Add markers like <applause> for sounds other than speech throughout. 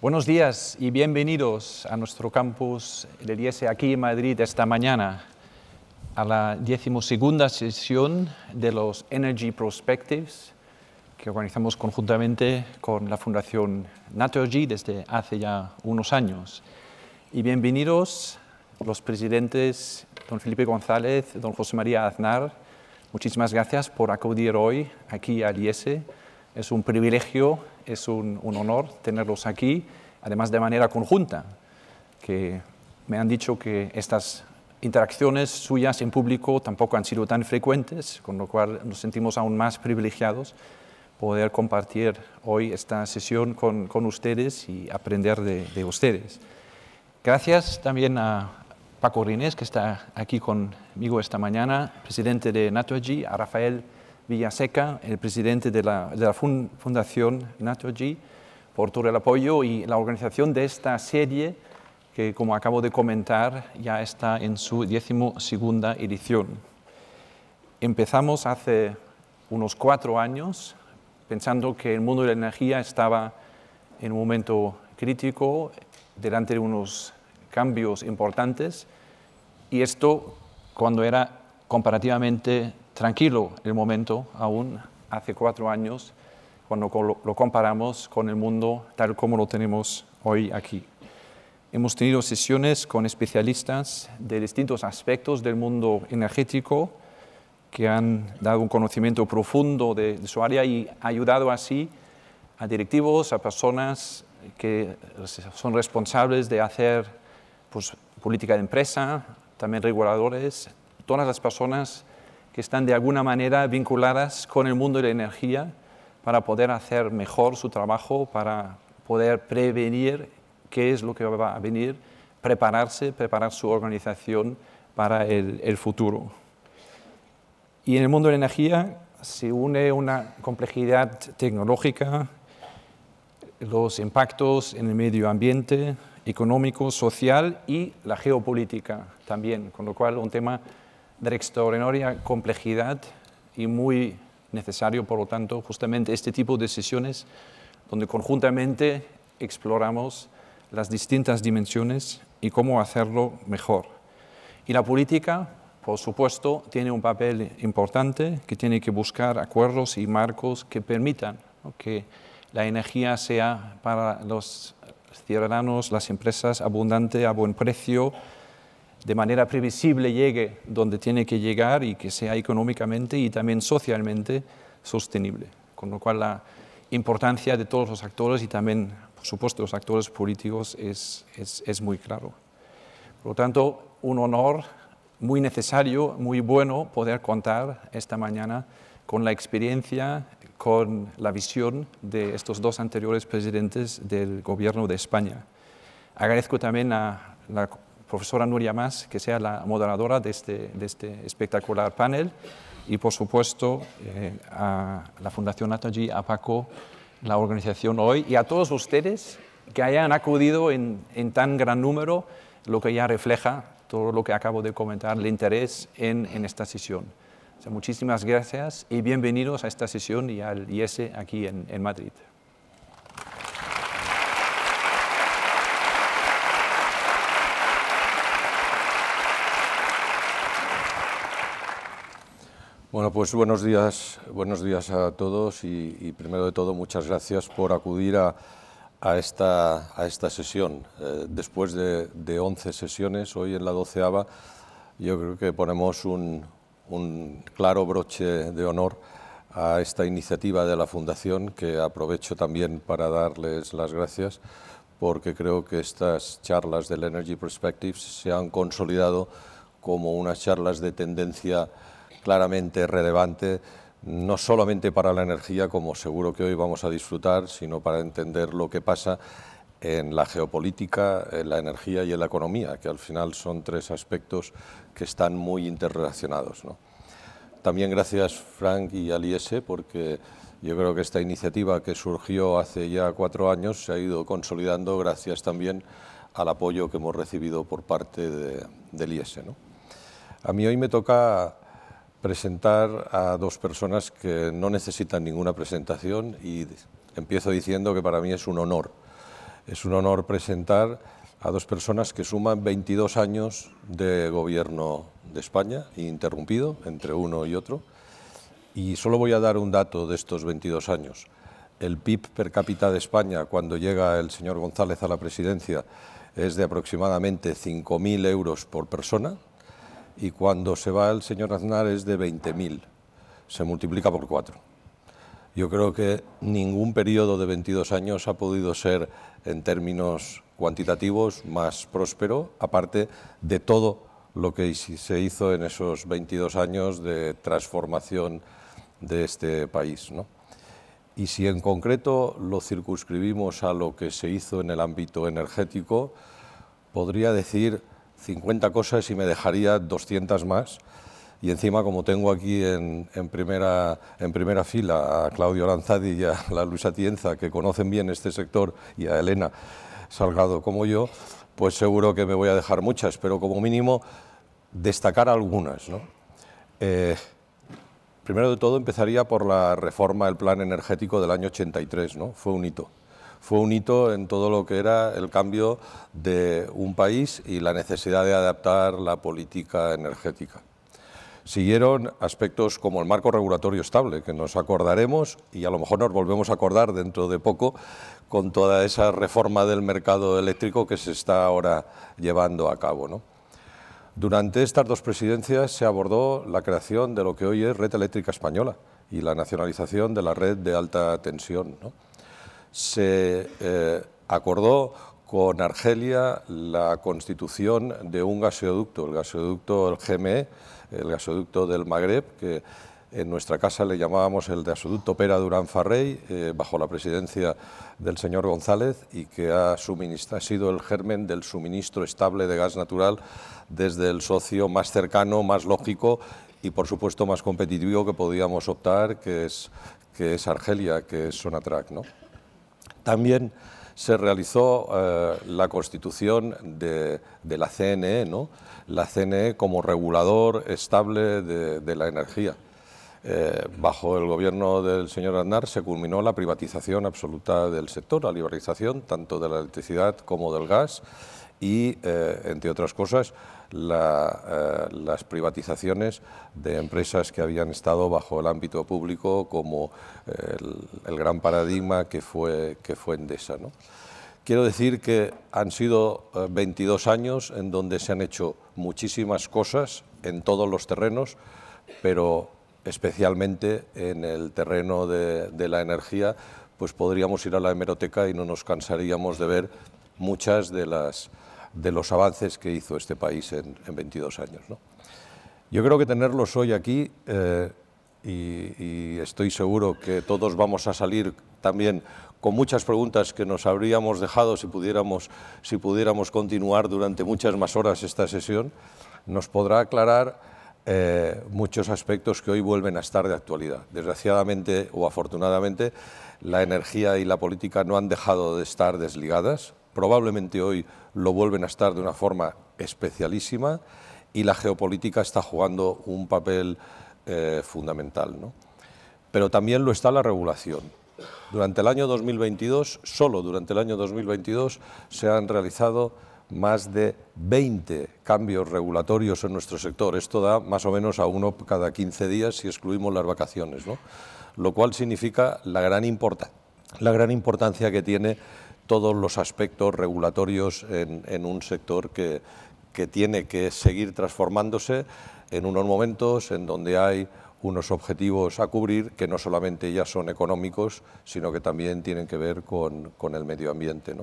Buenos días y bienvenidos a nuestro campus del IES aquí en Madrid esta mañana a la decimosegunda sesión de los Energy Prospectives que organizamos conjuntamente con la Fundación Naturgy desde hace ya unos años. Y bienvenidos los presidentes don Felipe González, don José María Aznar. Muchísimas gracias por acudir hoy aquí al IESE es un privilegio, es un, honor tenerlos aquí, además de manera conjunta, que me han dicho que estas interacciones suyas en público tampoco han sido tan frecuentes, con lo cual nos sentimos aún más privilegiados poder compartir hoy esta sesión con, ustedes y aprender de, ustedes. Gracias también a Paco Rinés, que está aquí conmigo esta mañana, presidente de NatoG, a Rafael Villaseca, el presidente de la, Fundación NatoG, por todo el apoyo y la organización de esta serie que, como acabo de comentar, ya está en su 12 edición. Empezamos hace unos cuatro años pensando que el mundo de la energía estaba en un momento crítico, delante de unos cambios importantes, y esto cuando era comparativamente tranquilo el momento aún hace cuatro años cuando lo comparamos con el mundo tal como lo tenemos hoy aquí. Hemos tenido sesiones con especialistas de distintos aspectos del mundo energético que han dado un conocimiento profundo de, su área y ayudado así a directivos, a personas que son responsables de hacer pues, política de empresa, también reguladores, todas las personas que están de alguna manera vinculadas con el mundo de la energía para poder hacer mejor su trabajo, para poder prevenir qué es lo que va a venir, prepararse, preparar su organización para el, futuro. Y en el mundo de la energía se une una complejidad tecnológica, los impactos en el medio ambiente, económico, social y la geopolítica también, con lo cual un tema de extraordinaria complejidad y muy necesario, por lo tanto, justamente este tipo de sesiones donde conjuntamente exploramos las distintas dimensiones y cómo hacerlo mejor. Y la política, por supuesto, tiene un papel importante que tiene que buscar acuerdos y marcos que permitan que la energía sea para los ciudadanos, las empresas, abundante, a buen precio, de manera previsible llegue donde tiene que llegar y que sea económicamente y también socialmente sostenible. Con lo cual la importancia de todos los actores y también, por supuesto, los actores políticos es, es, es muy claro. Por lo tanto, un honor muy necesario, muy bueno poder contar esta mañana con la experiencia, con la visión de estos dos anteriores presidentes del Gobierno de España. Agradezco también a la profesora Nuria Mas, que sea la moderadora de este, de este espectacular panel, y por supuesto eh, a la Fundación Atagi, a Paco, la organización hoy, y a todos ustedes que hayan acudido en, tan gran número, lo que ya refleja todo lo que acabo de comentar, el interés en, esta sesión. muchísimas gracias y bienvenidos a esta sesión y al IESE aquí en Madrid. Bueno, pues buenos días, buenos días a todos y, primero de todo muchas gracias por acudir a, esta, a esta, sesión. Eh, después de, 11 sesiones, hoy en la doceava, yo creo que ponemos un, un claro broche de honor a esta iniciativa de la Fundación, que aprovecho también para darles las gracias, porque creo que estas charlas del Energy Perspectives se han consolidado como unas charlas de tendencia claramente relevante, no solamente para la energía, como seguro que hoy vamos a disfrutar, sino para entender lo que pasa en la geopolítica, en la energía y en la economía, que al final son tres aspectos que están muy interrelacionados. También gracias Frank y al IESE, porque yo creo que esta iniciativa que surgió hace ya cuatro años se ha ido consolidando gracias también al apoyo que hemos recibido por parte de, del IES. E, ¿no? A mí hoy me toca presentar a dos personas que no necesitan ninguna presentación y empiezo diciendo que para mí es un honor. Es un honor presentar a dos personas que suman 22 años de gobierno de España, interrumpido entre uno y otro. Y solo voy a dar un dato de estos 22 años. El PIB per cápita de España, cuando llega el señor González a la presidencia, es de aproximadamente 5.000 euros por persona, y cuando se va el señor Aznar es de 20.000, se multiplica por cuatro. Yo creo que ningún periodo de 22 años ha podido ser, en términos cuantitativos, más próspero, aparte de todo lo que se hizo en esos 22 años de transformación de este país. Y si en concreto lo circunscribimos a lo que se hizo en el ámbito energético, podría decir 50 cosas y me dejaría 200 más. Y encima, como tengo aquí en, primera, en primera fila a Claudio Lanzadi y a la Luisa Tienza, que conocen bien este sector, y a Elena Salgado como yo, pues seguro que me voy a dejar muchas, pero como mínimo destacar algunas. Eh, primero de todo, empezaría por la reforma del plan energético del año 83, ¿no? fue un hito fue un hito en todo lo que era el cambio de un país y la necesidad de adaptar la política energética. Siguieron aspectos como el marco regulatorio estable, que nos acordaremos y a lo mejor nos volvemos a acordar dentro de poco con toda esa reforma del mercado eléctrico que se está ahora llevando a cabo. Durante estas dos presidencias se abordó la creación de lo que hoy es Red Eléctrica Española y la nacionalización de la red de alta tensión se eh, acordó con Argelia la constitución de un gasoducto, el gasoducto el GME, el gasoducto del Magreb, que en nuestra casa le llamábamos el gasoducto Pera Durán Farrey, eh, bajo la presidencia del señor González, y que ha, sido el germen del suministro estable de gas natural desde el socio más cercano, más lógico y, por supuesto, más competitivo que podíamos optar, que es, que es Argelia, que es Sonatrac. ¿no? También se realizó eh, la constitución de, la CNE, la CNE como regulador estable de, la energía. Eh, bajo el gobierno del señor Aznar se culminó la privatización absoluta del sector, la liberalización tanto de la electricidad como del gas y, eh, entre otras cosas, eh, las privatizaciones de empresas que habían estado bajo el ámbito público, como eh, el, gran paradigma que fue, que fue Endesa. ¿no? Quiero decir que han sido 22 eh, años en donde se han hecho muchísimas cosas en todos los terrenos, pero especialmente en el terreno de, de la energía, pues podríamos ir a la hemeroteca y no nos cansaríamos de ver muchas de las de los avances que hizo este país en, 22 años. Yo creo que tenerlos hoy aquí, eh, y, estoy seguro que todos vamos a salir también con muchas preguntas que nos habríamos dejado si pudiéramos, si pudiéramos continuar durante muchas más horas esta sesión, nos podrá aclarar eh, muchos aspectos que hoy vuelven a estar de actualidad. Desgraciadamente o afortunadamente, la energía y la política no han dejado de estar desligadas probablemente hoy lo vuelven a estar de una forma especialísima y la geopolítica está jugando un papel eh, fundamental. ¿no? Pero también lo está la regulación. Durante el año 2022, solo durante el año 2022, se han realizado más de 20 cambios regulatorios en nuestro sector. Esto da más o menos a uno cada 15 días si excluimos las vacaciones, ¿no? lo cual significa la gran, la gran importancia que tiene todos los aspectos regulatorios en, un sector que, tiene que seguir transformándose en unos momentos en donde hay unos objetivos a cubrir que no solamente ya son económicos, sino que también tienen que ver con, el medio ambiente.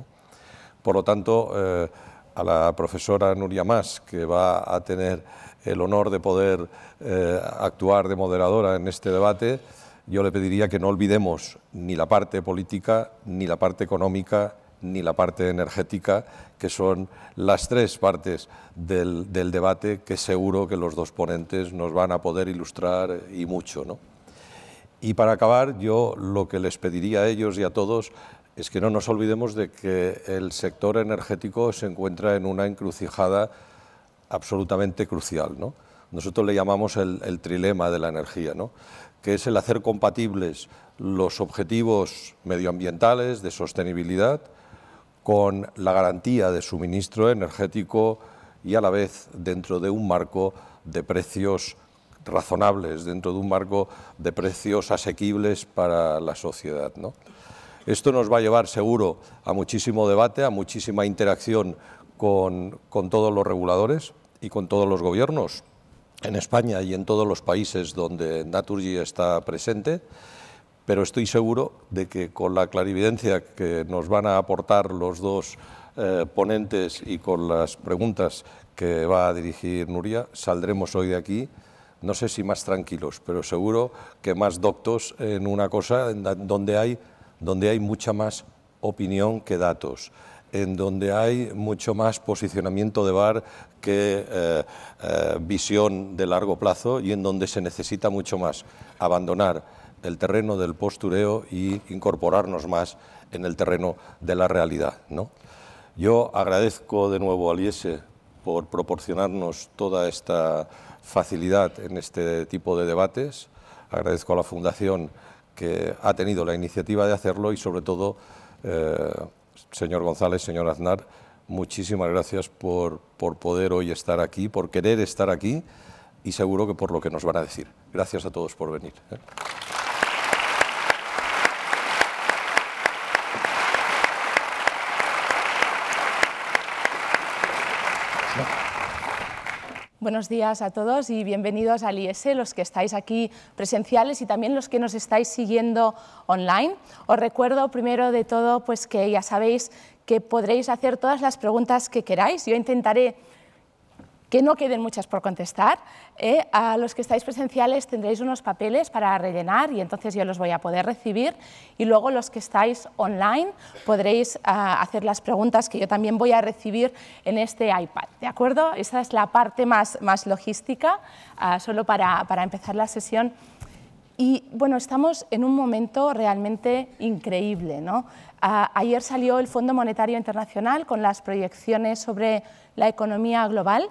Por lo tanto, eh, a la profesora Nuria Mas, que va a tener el honor de poder eh, actuar de moderadora en este debate, yo le pediría que no olvidemos ni la parte política, ni la parte económica, ni la parte energética, que son las tres partes del, debate que seguro que los dos ponentes nos van a poder ilustrar eh, y mucho. ¿no? Y para acabar, yo lo que les pediría a ellos y a todos es que no nos olvidemos de que el sector energético se encuentra en una encrucijada absolutamente crucial. Nosotros le llamamos el, el trilema de la energía. ¿no? que es el hacer compatibles los objetivos medioambientales de sostenibilidad con la garantía de suministro energético y a la vez dentro de un marco de precios razonables, dentro de un marco de precios asequibles para la sociedad. Esto nos va a llevar seguro a muchísimo debate, a muchísima interacción con, con todos los reguladores y con todos los gobiernos, en España y en todos los países donde Naturgy está presente, pero estoy seguro de que con la clarividencia que nos van a aportar los dos eh, ponentes y con las preguntas que va a dirigir Nuria, saldremos hoy de aquí, no sé si más tranquilos, pero seguro que más doctos en una cosa donde hay, donde hay mucha más opinión que datos en donde hay mucho más posicionamiento de bar que eh, eh, visión de largo plazo y en donde se necesita mucho más abandonar el terreno del postureo y incorporarnos más en el terreno de la realidad. ¿no? Yo agradezco de nuevo a Liese e por proporcionarnos toda esta facilidad en este tipo de debates. Agradezco a la Fundación que ha tenido la iniciativa de hacerlo y sobre todo eh, señor González, señor Aznar, muchísimas gracias por, por poder hoy estar aquí, por querer estar aquí y seguro que por lo que nos van a decir. Gracias a todos por venir. ¿eh? Buenos días a todos y bienvenidos al IES, los que estáis aquí presenciales y también los que nos estáis siguiendo online. Os recuerdo primero de todo pues que ya sabéis que podréis hacer todas las preguntas que queráis. Yo intentaré que no queden muchas por contestar. ¿eh? a los que estáis presenciales tendréis unos papeles para rellenar y entonces yo los voy a poder recibir. Y luego los que estáis online podréis ah, hacer las preguntas que yo también voy a recibir en este iPad. ¿De acuerdo? Esa es la parte más, más logística, ah, solo para, empezar la sesión. Y bueno, estamos en un momento realmente increíble. Ah, ayer salió el Fondo Monetario Internacional con las proyecciones sobre la economía global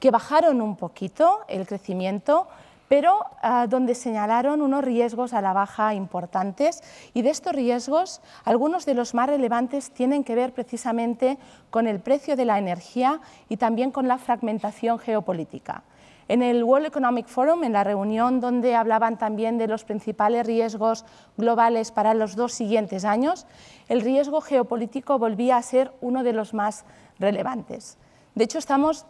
que bajaron un poquito el crecimiento, pero ah, donde señalaron unos riesgos a la baja importantes y de estos riesgos algunos de los más relevantes tienen que ver precisamente con el precio de la energía y también con la fragmentación geopolítica. En el World Economic Forum, en la reunión donde hablaban también de los principales riesgos globales para los dos siguientes años, el riesgo geopolítico volvía a ser uno de los más relevantes. De hecho, estamos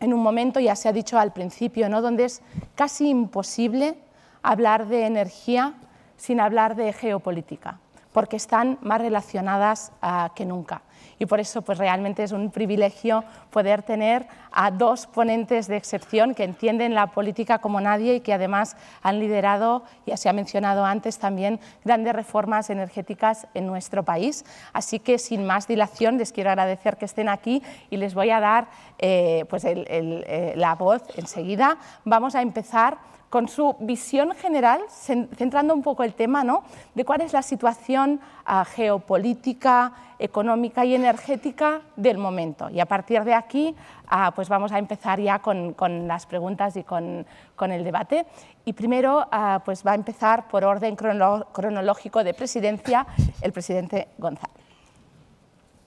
en un momento, ya se ha dicho al principio, ¿no? donde es casi imposible hablar de energía sin hablar de geopolítica porque están más relacionadas ah, que nunca. Y por eso pues, realmente es un privilegio poder tener a dos ponentes de excepción que entienden la política como nadie y que además han liderado, ya se ha mencionado antes también, grandes reformas energéticas en nuestro país. Así que sin más dilación les quiero agradecer que estén aquí y les voy a dar eh, pues eh, la voz enseguida. Vamos a empezar con su visión general, centrando un poco el tema ¿no? de cuál es la situación ah, geopolítica, económica y energética del momento. Y a partir de aquí ah, pues vamos a empezar ya con, las preguntas y con, el debate. Y primero ah, pues va a empezar por orden cronológico de presidencia el presidente González.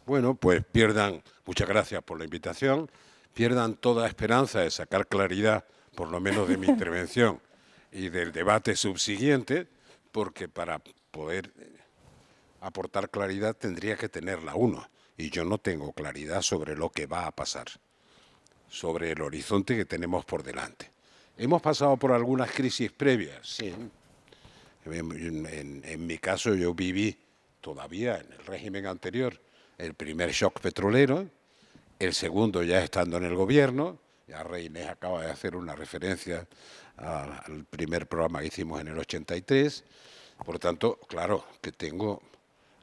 Bueno, pues pierdan, muchas gracias por la invitación, pierdan toda esperanza de sacar claridad por lo menos de mi <laughs> intervención y del debate subsiguiente, porque para poder eh, aportar claridad tendría que tenerla uno. Y yo no tengo claridad sobre lo que va a pasar, sobre el horizonte que tenemos por delante. Hemos pasado por algunas crisis previas, sí. En, en, mi caso yo viví todavía en el régimen anterior el primer shock petrolero, el segundo ya estando en el gobierno, ya Rey acaba de hacer una referencia al primer programa que hicimos en el 83. Por tanto, claro, que tengo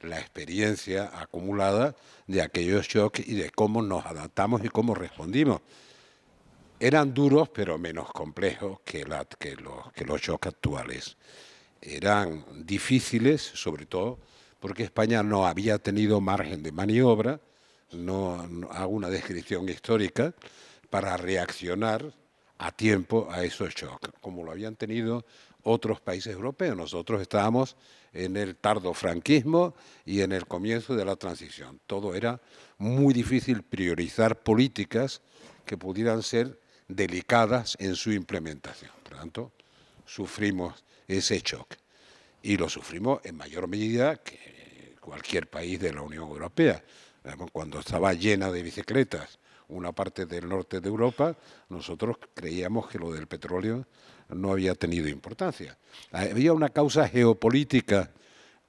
la experiencia acumulada de aquellos shocks y de cómo nos adaptamos y cómo respondimos. Eran duros, pero menos complejos que, los, que shocks actuales. Eran difíciles, sobre todo porque España no había tenido margen de maniobra. No, no hago una descripción histórica para reaccionar a tiempo a esos shocks, como lo habían tenido otros países europeos. Nosotros estábamos en el tardo franquismo y en el comienzo de la transición. Todo era muy difícil priorizar políticas que pudieran ser delicadas en su implementación. Por lo tanto, sufrimos ese shock y lo sufrimos en mayor medida que cualquier país de la Unión Europea. Cuando estaba llena de bicicletas una parte del norte de Europa, nosotros creíamos que lo del petróleo no había tenido importancia. Había una causa geopolítica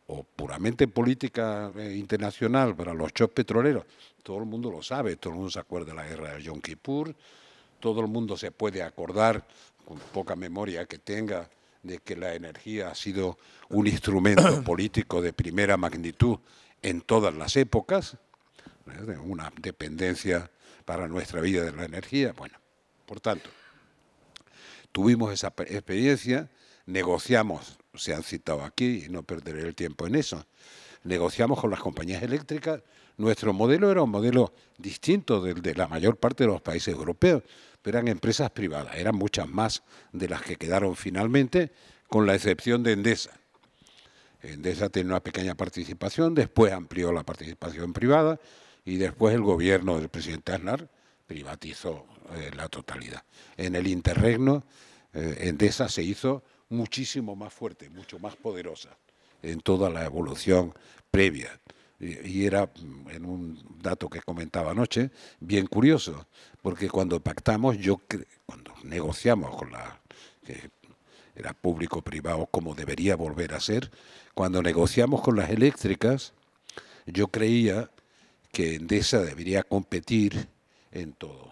o puramente política eh, internacional para los choques petroleros. Todo el mundo lo sabe, todo el mundo se acuerda de la guerra de Yom Kippur, todo el mundo se puede acordar, con poca memoria que tenga, de que la energía ha sido un instrumento <coughs> político de primera magnitud en todas las épocas, una dependencia para nuestra vida de la energía. Bueno, por tanto, tuvimos esa experiencia, negociamos, se han citado aquí y no perderé el tiempo en eso, negociamos con las compañías eléctricas, nuestro modelo era un modelo distinto del de la mayor parte de los países europeos, pero eran empresas privadas, eran muchas más de las que quedaron finalmente, con la excepción de Endesa. Endesa tenía una pequeña participación, después amplió la participación privada, y después el gobierno del presidente Aznar privatizó eh, la totalidad. En el interregno, eh, Endesa se hizo muchísimo más fuerte, mucho más poderosa en toda la evolución previa. Y, era, mm, en un dato que comentaba anoche, bien curioso, porque cuando pactamos, yo cuando negociamos con la... que era público-privado como debería volver a ser, cuando negociamos con las eléctricas, yo creía que Endesa debería competir en todo,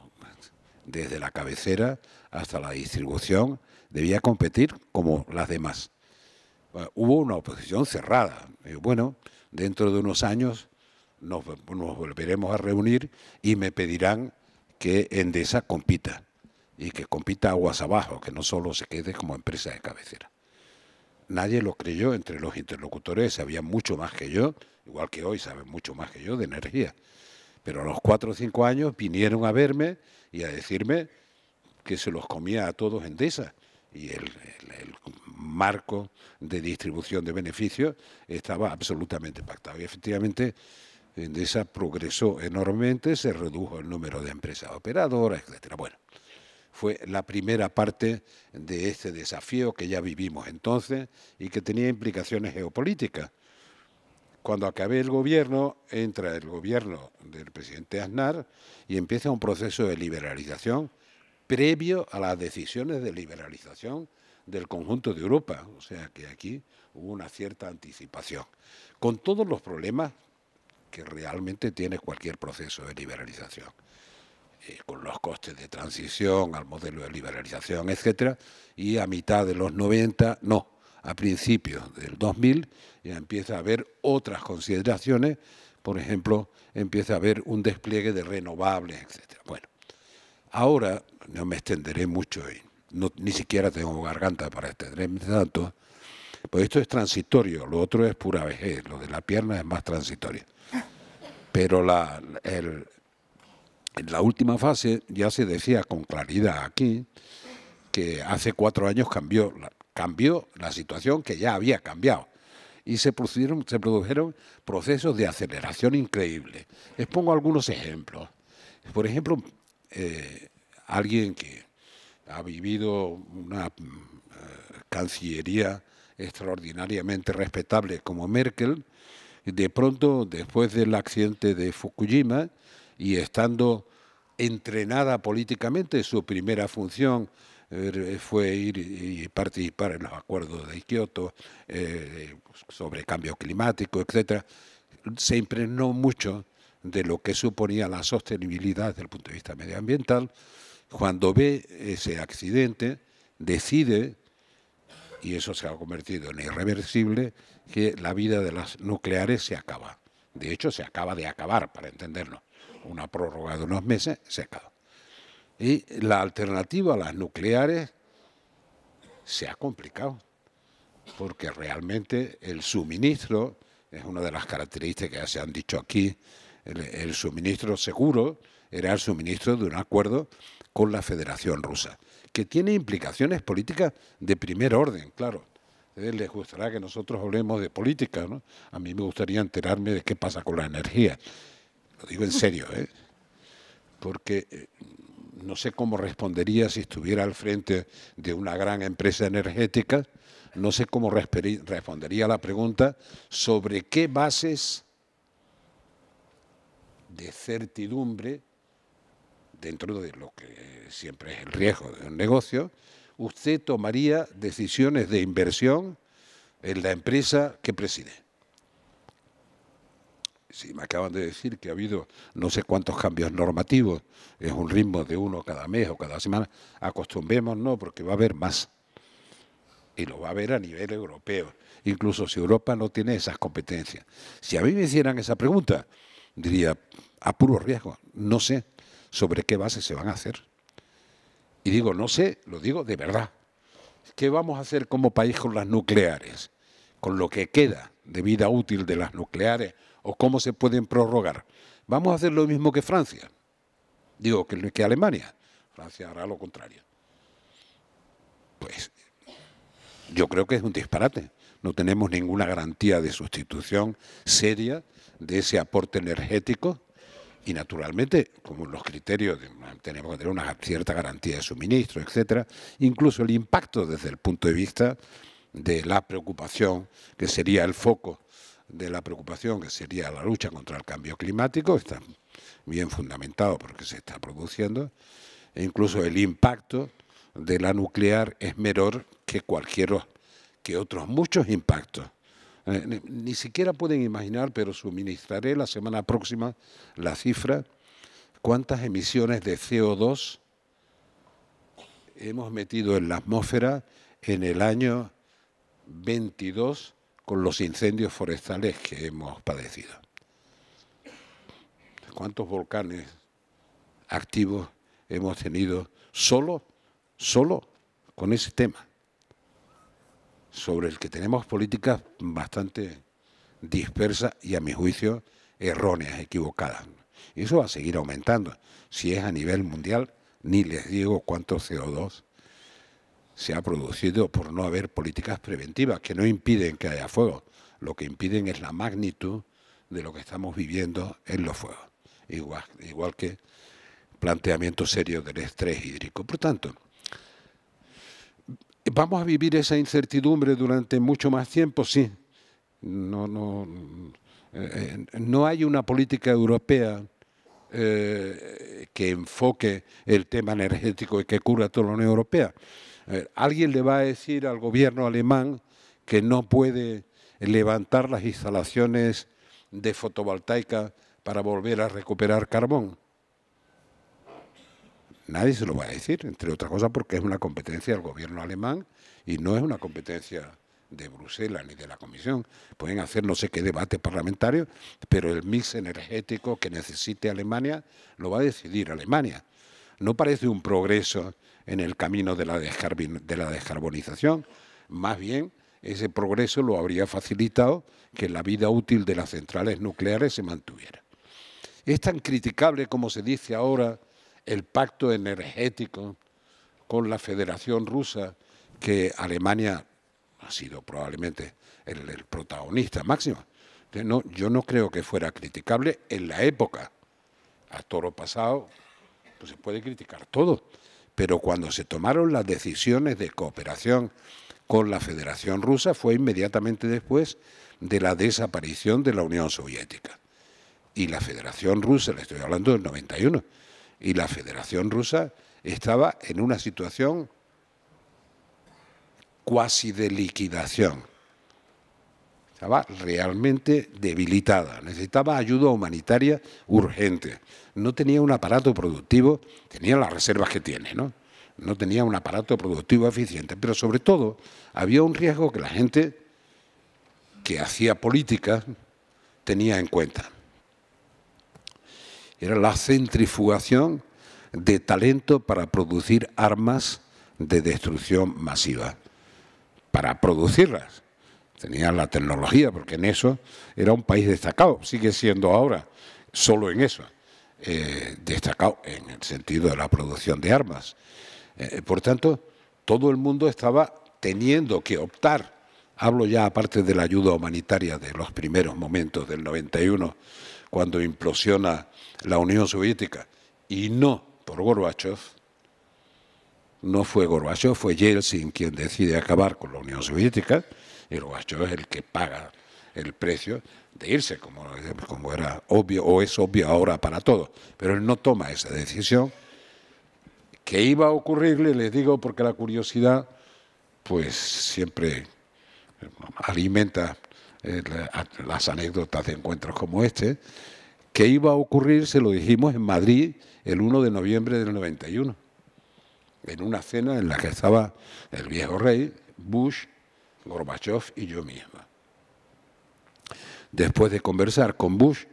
desde la cabecera hasta la distribución, debía competir como las demás. Hubo una oposición cerrada. Eh, bueno, dentro de unos años nos, volveremos a reunir y me pedirán que Endesa compita y que compita aguas abajo, que no solo se quede como empresa de cabecera nadie lo creyó entre los interlocutores, sabían mucho más que yo, igual que hoy saben mucho más que yo de energía. Pero a los cuatro o cinco años vinieron a verme y a decirme que se los comía a todos Endesa. Y el, marco de distribución de beneficios estaba absolutamente pactado. Y efectivamente, Endesa progresó enormemente, se redujo el número de empresas operadoras, etcétera. Bueno, fue la primera parte de este desafío que ya vivimos entonces y que tenía implicaciones geopolíticas. Cuando acabe el gobierno, entra el gobierno del presidente Aznar y empieza un proceso de liberalización previo a las decisiones de liberalización del conjunto de Europa. O sea que aquí hubo una cierta anticipación, con todos los problemas que realmente tiene cualquier proceso de liberalización. Eh, con los costes de transición al modelo de liberalización, etcétera, y a mitad de los 90, no, a principios del 2000 ya empieza a haber otras consideraciones, por ejemplo, empieza a haber un despliegue de renovables, etcétera. Bueno, ahora no me extenderé mucho ni siquiera tengo garganta para extenderme tanto, pues esto es transitorio, lo otro es pura vejez, lo de la pierna es más transitorio. Pero la, el, en la última fase ya se decía con claridad aquí que hace cuatro años cambió, cambió la situación que ya había cambiado y se produjeron, se produjeron procesos de aceleración increíbles. Les pongo algunos ejemplos. Por ejemplo, eh, alguien que ha vivido una eh, cancillería extraordinariamente respetable como Merkel, de pronto, después del accidente de Fukushima, y estando entrenada políticamente, su primera función eh, fue ir y participar en los acuerdos de Kioto eh, sobre cambio climático, etcétera, se impregnó mucho de lo que suponía la sostenibilidad desde el punto de vista medioambiental. Cuando ve ese accidente, decide, y eso se ha convertido en irreversible, que la vida de las nucleares se acaba. De hecho, se acaba de acabar, para entendernos una prórroga de unos meses, se ha acaba. Y la alternativa a las nucleares se ha complicado, porque realmente el suministro es una de las características que ya se han dicho aquí, el, suministro seguro era el suministro de un acuerdo con la Federación Rusa, que tiene implicaciones políticas de primer orden, claro eh, les gustará que nosotros hablemos de política, ¿no? A mí me gustaría enterarme de qué pasa con la energía. Lo digo en serio, ¿eh? Porque eh, no sé cómo respondería si estuviera al frente de una gran empresa energética, no sé cómo respondería a la pregunta sobre qué bases de certidumbre, dentro de lo que siempre es el riesgo de un negocio, usted tomaría decisiones de inversión en la empresa que preside si me acaban de decir que ha habido no sé cuántos cambios normativos, es un ritmo de uno cada mes o cada semana, acostumbrémonos no, porque va a haber más. Y lo va a haber a nivel europeo, incluso si Europa no tiene esas competencias. Si a mí me hicieran esa pregunta, diría, a puro riesgo, no sé sobre qué base se van a hacer. Y digo, no sé, lo digo de verdad. ¿Qué vamos a hacer como país con las nucleares? Con lo que queda de vida útil de las nucleares o cómo se pueden prorrogar. Vamos a hacer lo mismo que Francia, digo, que, que Alemania. Francia hará lo contrario. Pues yo creo que es un disparate. No tenemos ninguna garantía de sustitución seria de ese aporte energético y naturalmente, como los criterios, tenemos que tener una cierta garantía de suministro, etcétera, incluso el impacto desde el punto de vista de la preocupación que sería el foco de la preocupación que sería la lucha contra el cambio climático, está bien fundamentado porque se está produciendo, e incluso el impacto de la nuclear es menor que cualquier que otros muchos impactos. Eh, ni, ni siquiera pueden imaginar, pero suministraré la semana próxima la cifra, cuántas emisiones de CO2 hemos metido en la atmósfera en el año 22 con los incendios forestales que hemos padecido. ¿Cuántos volcanes activos hemos tenido solo, solo con ese tema? sobre el que tenemos políticas bastante dispersas y a mi juicio erróneas, equivocadas. Eso va a seguir aumentando. Si es a nivel mundial, ni les digo cuánto CO2 se ha producido por no haber políticas preventivas que no impiden que haya fuego. Lo que impiden es la magnitud de lo que estamos viviendo en los fuegos. Igual, que planteamiento serio del estrés hídrico. Por tanto, ¿vamos a vivir esa incertidumbre durante mucho más tiempo? Sí. No, no, eh, no hay una política europea eh, que enfoque el tema energético y que cubra toda la Unión Europea. ¿Alguien le va a decir al gobierno alemán que no puede levantar las instalaciones de fotovoltaica para volver a recuperar carbón? Nadie se lo va a decir, entre otras cosas porque es una competencia del gobierno alemán y no es una competencia de Bruselas ni de la Comisión. Pueden hacer no sé qué debate parlamentario, pero el mix energético que necesite Alemania lo va a decidir Alemania. No parece un progreso en el camino de la, de la descarbonización. Más bien, ese progreso lo habría facilitado que la vida útil de las centrales nucleares se mantuviera. Es tan criticable como se dice ahora el pacto energético con la Federación Rusa, que Alemania ha sido probablemente el, protagonista máximo. No, yo no creo que fuera criticable en la época. A toro pasado, pues se puede criticar todo pero cuando se tomaron las decisiones de cooperación con la Federación Rusa fue inmediatamente después de la desaparición de la Unión Soviética. Y la Federación Rusa, le estoy hablando del 91, y la Federación Rusa estaba en una situación cuasi de liquidación estaba realmente debilitada, necesitaba ayuda humanitaria urgente. No tenía un aparato productivo, tenía las reservas que tiene, ¿no? No tenía un aparato productivo eficiente, pero sobre todo había un riesgo que la gente que hacía política tenía en cuenta. Era la centrifugación de talento para producir armas de destrucción masiva, para producirlas Tenían la tecnología, porque en eso era un país destacado, sigue siendo ahora, solo en eso, eh, destacado en el sentido de la producción de armas. Eh, por tanto, todo el mundo estaba teniendo que optar, hablo ya aparte de la ayuda humanitaria de los primeros momentos del 91, cuando implosiona la Unión Soviética, y no por Gorbachev, no fue Gorbachev, fue Yeltsin quien decide acabar con la Unión Soviética, y guacho es el que paga el precio de irse, como, como era obvio o es obvio ahora para todos. Pero él no toma esa decisión. ¿Qué iba a ocurrirle? Les digo porque la curiosidad pues siempre eh, alimenta eh, las anécdotas de encuentros como este. ¿Qué iba a ocurrir? Se lo dijimos en Madrid el 1 de noviembre del 91, en una cena en la que estaba el viejo rey, Bush, Gorbachev y yo misma. Después de conversar con Bush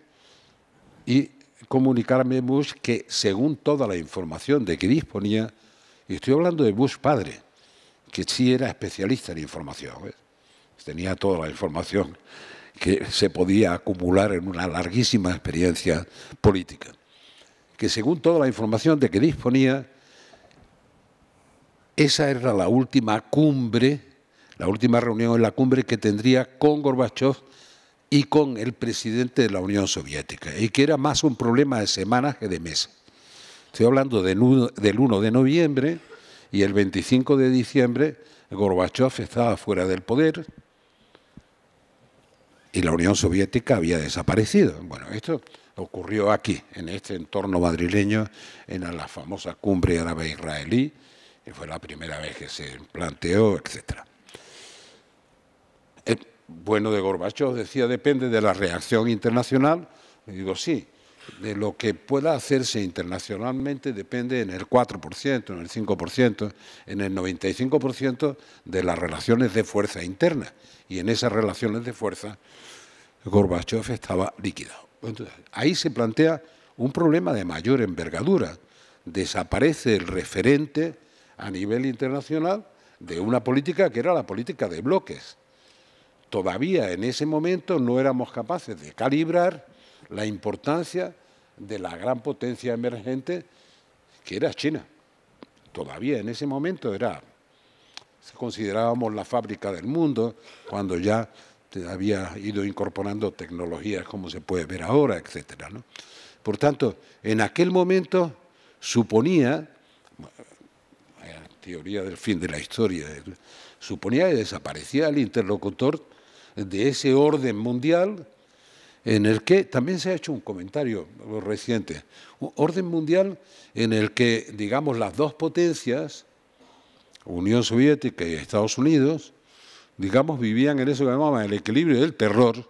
y comunicarme Bush que según toda la información de que disponía, y estoy hablando de Bush padre, que sí era especialista en información, tenía toda la información que se podía acumular en una larguísima experiencia política, que según toda la información de que disponía, esa era la última cumbre la última reunión en la cumbre que tendría con Gorbachev y con el presidente de la Unión Soviética, y que era más un problema de semanas que de meses. Estoy hablando del 1 de noviembre y el 25 de diciembre Gorbachev estaba fuera del poder y la Unión Soviética había desaparecido. Bueno, esto ocurrió aquí, en este entorno madrileño, en la famosa cumbre árabe-israelí, que fue la primera vez que se planteó, etcétera bueno de Gorbachev decía depende de la reacción internacional. digo, sí, de lo que pueda hacerse internacionalmente depende en el 4%, en el 5%, en el 95% de las relaciones de fuerza interna. Y en esas relaciones de fuerza Gorbachev estaba liquidado. ahí se plantea un problema de mayor envergadura. Desaparece el referente a nivel internacional de una política que era la política de bloques todavía en ese momento no éramos capaces de calibrar la importancia de la gran potencia emergente que era China. Todavía en ese momento era, considerábamos la fábrica del mundo, cuando ya había ido incorporando tecnologías como se puede ver ahora, etc. Por tanto, en aquel momento suponía, teoría del fin de la historia, suponía que desaparecía el interlocutor de ese orden mundial en el que también se ha hecho un comentario reciente, un orden mundial en el que, digamos, las dos potencias, Unión Soviética y Estados Unidos, digamos, vivían en eso que llamaban el equilibrio del terror,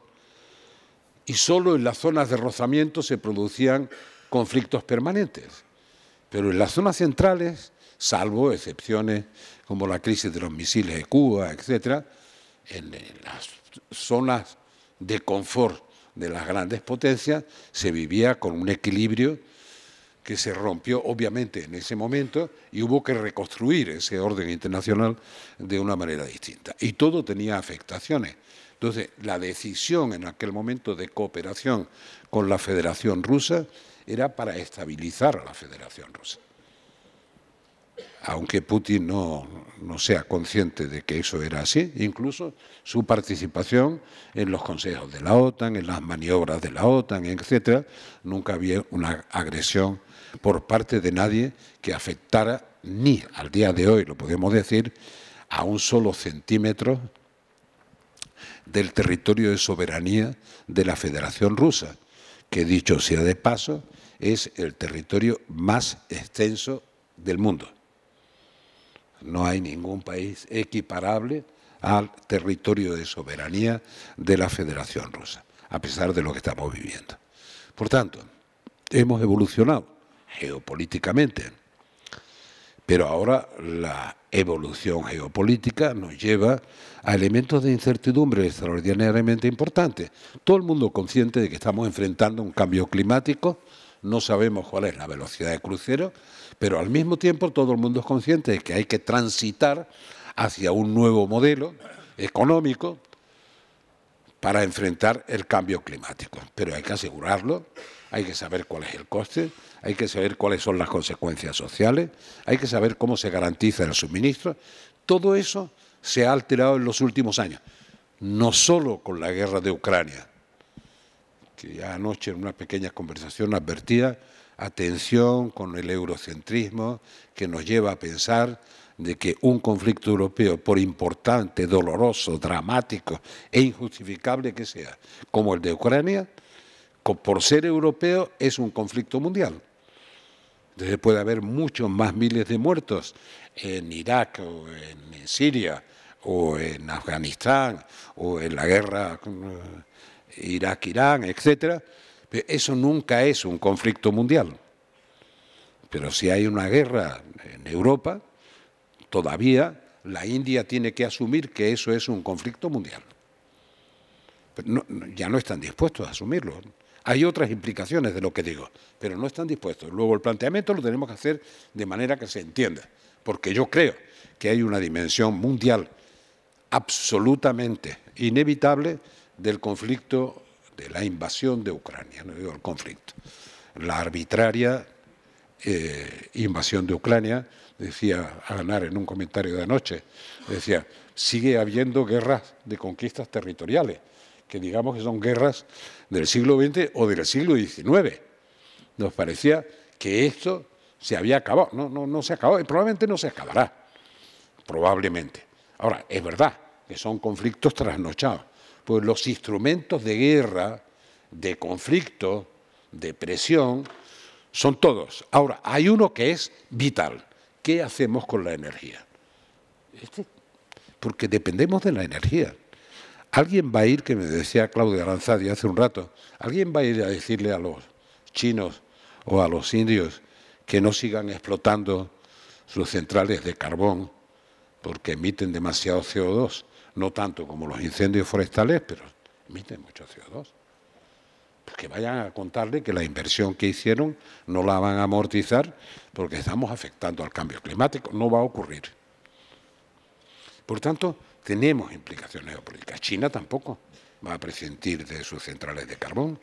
y solo en las zonas de rozamiento se producían conflictos permanentes. Pero en las zonas centrales, salvo excepciones como la crisis de los misiles de Cuba, etc., en las zonas de confort de las grandes potencias, se vivía con un equilibrio que se rompió obviamente en ese momento y hubo que reconstruir ese orden internacional de una manera distinta. Y todo tenía afectaciones. Entonces, la decisión en aquel momento de cooperación con la Federación Rusa era para estabilizar a la Federación Rusa aunque Putin no, sea consciente de que eso era así, incluso su participación en los consejos de la OTAN, en las maniobras de la OTAN, etcétera, nunca había una agresión por parte de nadie que afectara ni al día de hoy, lo podemos decir, a un solo centímetro del territorio de soberanía de la Federación Rusa, que dicho sea de paso, es el territorio más extenso del mundo. No hay ningún país equiparable al territorio de soberanía de la Federación Rusa, a pesar de lo que estamos viviendo. Por tanto, hemos evolucionado geopolíticamente, pero ahora la evolución geopolítica nos lleva a elementos de incertidumbre extraordinariamente importantes. Todo el mundo consciente de que estamos enfrentando un cambio climático no sabemos cuál es la velocidad de crucero, pero al mismo tiempo todo el mundo es consciente de que hay que transitar hacia un nuevo modelo económico para enfrentar el cambio climático. Pero hay que asegurarlo, hay que saber cuál es el coste, hay que saber cuáles son las consecuencias sociales, hay que saber cómo se garantiza el suministro. Todo eso se ha alterado en los últimos años, no solo con la guerra de Ucrania, que ya anoche en una pequeña conversación advertida atención con el eurocentrismo que nos lleva a pensar de que un conflicto europeo, por importante, doloroso, dramático e injustificable que sea, como el de Ucrania, por ser europeo es un conflicto mundial. Entonces puede haber muchos más miles de muertos en Irak o en Siria o en Afganistán o en la guerra eh, Irak-Irán, etc. Eso nunca es un conflicto mundial. Pero si hay una guerra en Europa, todavía la India tiene que asumir que eso es un conflicto mundial. ya no están dispuestos a asumirlo. Hay otras implicaciones de lo que digo, pero no están dispuestos. Luego el planteamiento lo tenemos que hacer de manera que se entienda, porque yo creo que hay una dimensión mundial absolutamente inevitable del conflicto, de la invasión de Ucrania, no digo el conflicto, la arbitraria eh, invasión de Ucrania, decía ganar en un comentario de anoche, decía, sigue habiendo guerras de conquistas territoriales, que digamos que son guerras del siglo XX o del siglo XIX. Nos parecía que esto se había acabado, no, no, no se acabó y probablemente no se acabará, probablemente. Ahora, es verdad que son conflictos trasnochados, pues los instrumentos de guerra, de conflicto, de presión, son todos. Ahora, hay uno que es vital. ¿Qué hacemos con la energía? Este, porque dependemos de la energía. Alguien va a ir, que me decía Claudia Aranzadi hace un rato, alguien va a ir a decirle a los chinos o a los indios que no sigan explotando sus centrales de carbón porque emiten demasiado CO2 no tanto como los incendios forestales, pero emiten mucho CO2. Pues que vayan a contarle que la inversión que hicieron no la van a amortizar porque estamos afectando al cambio climático. No va a ocurrir. Por tanto, tenemos implicaciones geopolíticas. China tampoco va a prescindir de sus centrales de carbón,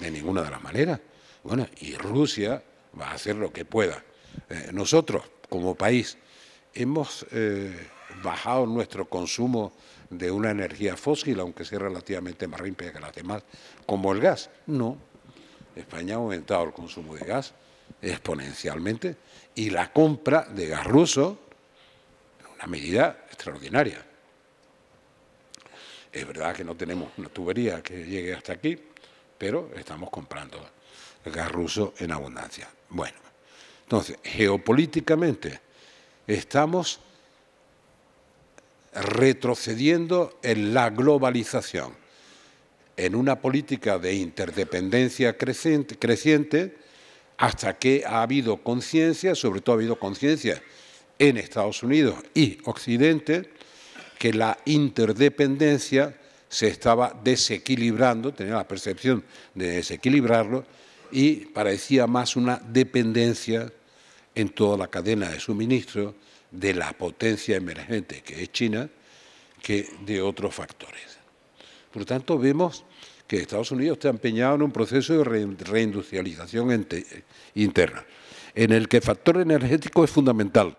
de ninguna de las maneras. Bueno, y Rusia va a hacer lo que pueda. Eh, nosotros, como país, hemos... Eh, bajado nuestro consumo de una energía fósil, aunque sea relativamente más limpia que las demás, como el gas. No, España ha aumentado el consumo de gas exponencialmente y la compra de gas ruso en una medida extraordinaria. Es verdad que no tenemos una tubería que llegue hasta aquí, pero estamos comprando gas ruso en abundancia. Bueno, entonces, geopolíticamente estamos retrocediendo en la globalización, en una política de interdependencia creciente, hasta que ha habido conciencia, sobre todo ha habido conciencia en Estados Unidos y Occidente, que la interdependencia se estaba desequilibrando, tenía la percepción de desequilibrarlo, y parecía más una dependencia en toda la cadena de suministro de la potencia emergente que es China que de otros factores. Por lo tanto, vemos que Estados Unidos está empeñado en un proceso de reindustrialización interna, en el que el factor energético es fundamental.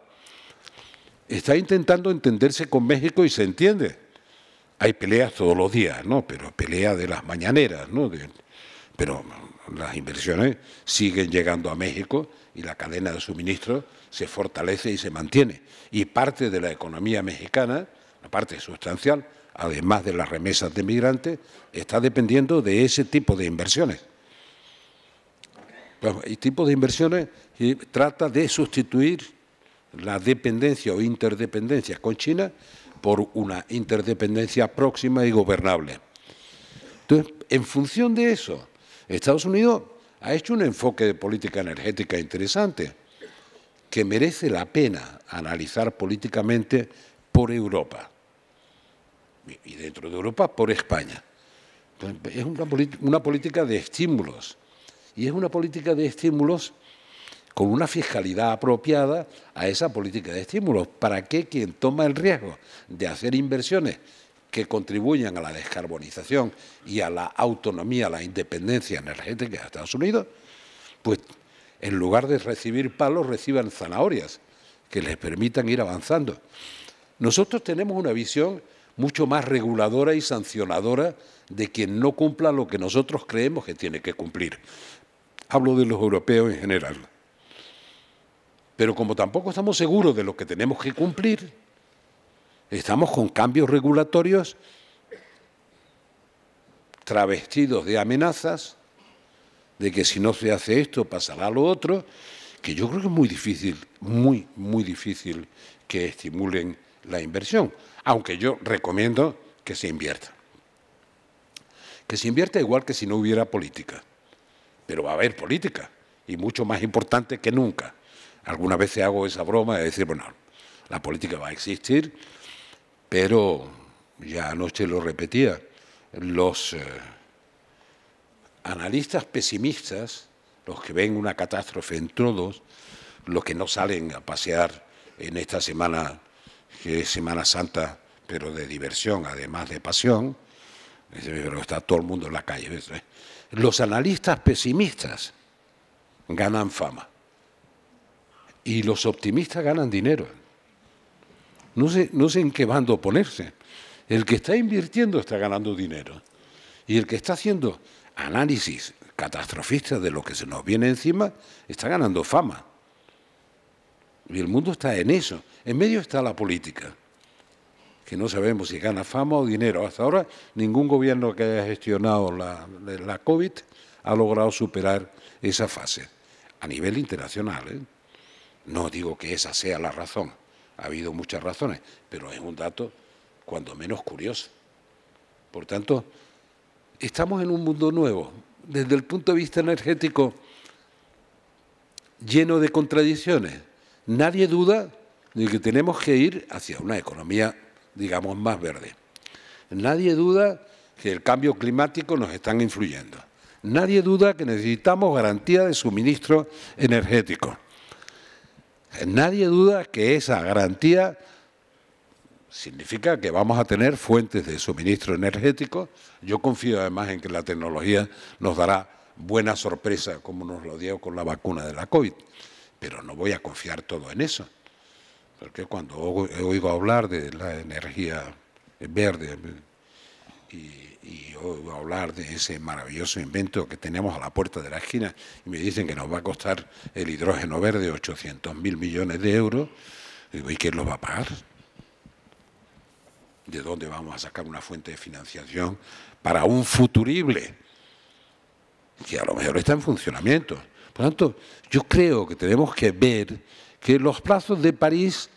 Está intentando entenderse con México y se entiende. Hay peleas todos los días, ¿no? Pero pelea de las mañaneras, ¿no? pero las inversiones siguen llegando a México y la cadena de suministro se fortalece y se mantiene. Y parte de la economía mexicana, la parte sustancial, además de las remesas de migrantes, está dependiendo de ese tipo de inversiones. El pues, tipo de inversiones trata de sustituir la dependencia o interdependencia con China por una interdependencia próxima y gobernable. Entonces, en función de eso, Estados Unidos ha hecho un enfoque de política energética interesante que merece la pena analizar políticamente por Europa y dentro de Europa por España. Es una, política de estímulos y es una política de estímulos con una fiscalidad apropiada a esa política de estímulos. ¿Para qué quien toma el riesgo de hacer inversiones que contribuyan a la descarbonización y a la autonomía, a la independencia energética de Estados Unidos, pues en lugar de recibir palos, reciban zanahorias que les permitan ir avanzando. Nosotros tenemos una visión mucho más reguladora y sancionadora de quien no cumpla lo que nosotros creemos que tiene que cumplir. Hablo de los europeos en general. Pero como tampoco estamos seguros de lo que tenemos que cumplir, Estamos con cambios regulatorios travestidos de amenazas, de que si no se hace esto pasará lo otro, que yo creo que es muy difícil, muy, muy difícil que estimulen la inversión, aunque yo recomiendo que se invierta. Que se invierta igual que si no hubiera política, pero va a haber política, y mucho más importante que nunca. Algunas veces hago esa broma de decir, bueno, la política va a existir, pero, ya anoche lo repetía, los eh, analistas pesimistas, los que ven una catástrofe en todos, los que no salen a pasear en esta semana, que es Semana Santa, pero de diversión, además de pasión, pero está todo el mundo en la calle. Eh, los analistas pesimistas ganan fama y los optimistas ganan dinero. No sé, no en qué bando ponerse. El que está invirtiendo está ganando dinero. Y el que está haciendo análisis catastrofistas de lo que se nos viene encima está ganando fama. Y el mundo está en eso. En medio está la política, que no sabemos si gana fama o dinero. Hasta ahora ningún gobierno que haya gestionado la, COVID ha logrado superar esa fase a nivel internacional. ¿eh? No digo que esa sea la razón, ha habido muchas razones, pero es un dato cuando menos curioso. Por tanto, estamos en un mundo nuevo, desde el punto de vista energético, lleno de contradicciones. Nadie duda de que tenemos que ir hacia una economía, digamos, más verde. Nadie duda que el cambio climático nos está influyendo. Nadie duda que necesitamos garantía de suministro energético. Nadie duda que esa garantía significa que vamos a tener fuentes de suministro energético. Yo confío además en que la tecnología nos dará buena sorpresa, como nos lo dio con la vacuna de la COVID. Pero no voy a confiar todo en eso. Porque cuando oigo hablar de la energía verde y y oigo hablar de ese maravilloso invento que tenemos a la puerta de la esquina y me dicen que nos va a costar el hidrógeno verde mil millones de euros, digo, ¿y quién los va a pagar? ¿De dónde vamos a sacar una fuente de financiación para un futurible? Que a lo mejor está en funcionamiento. Por lo tanto, yo creo que tenemos que ver que los plazos de París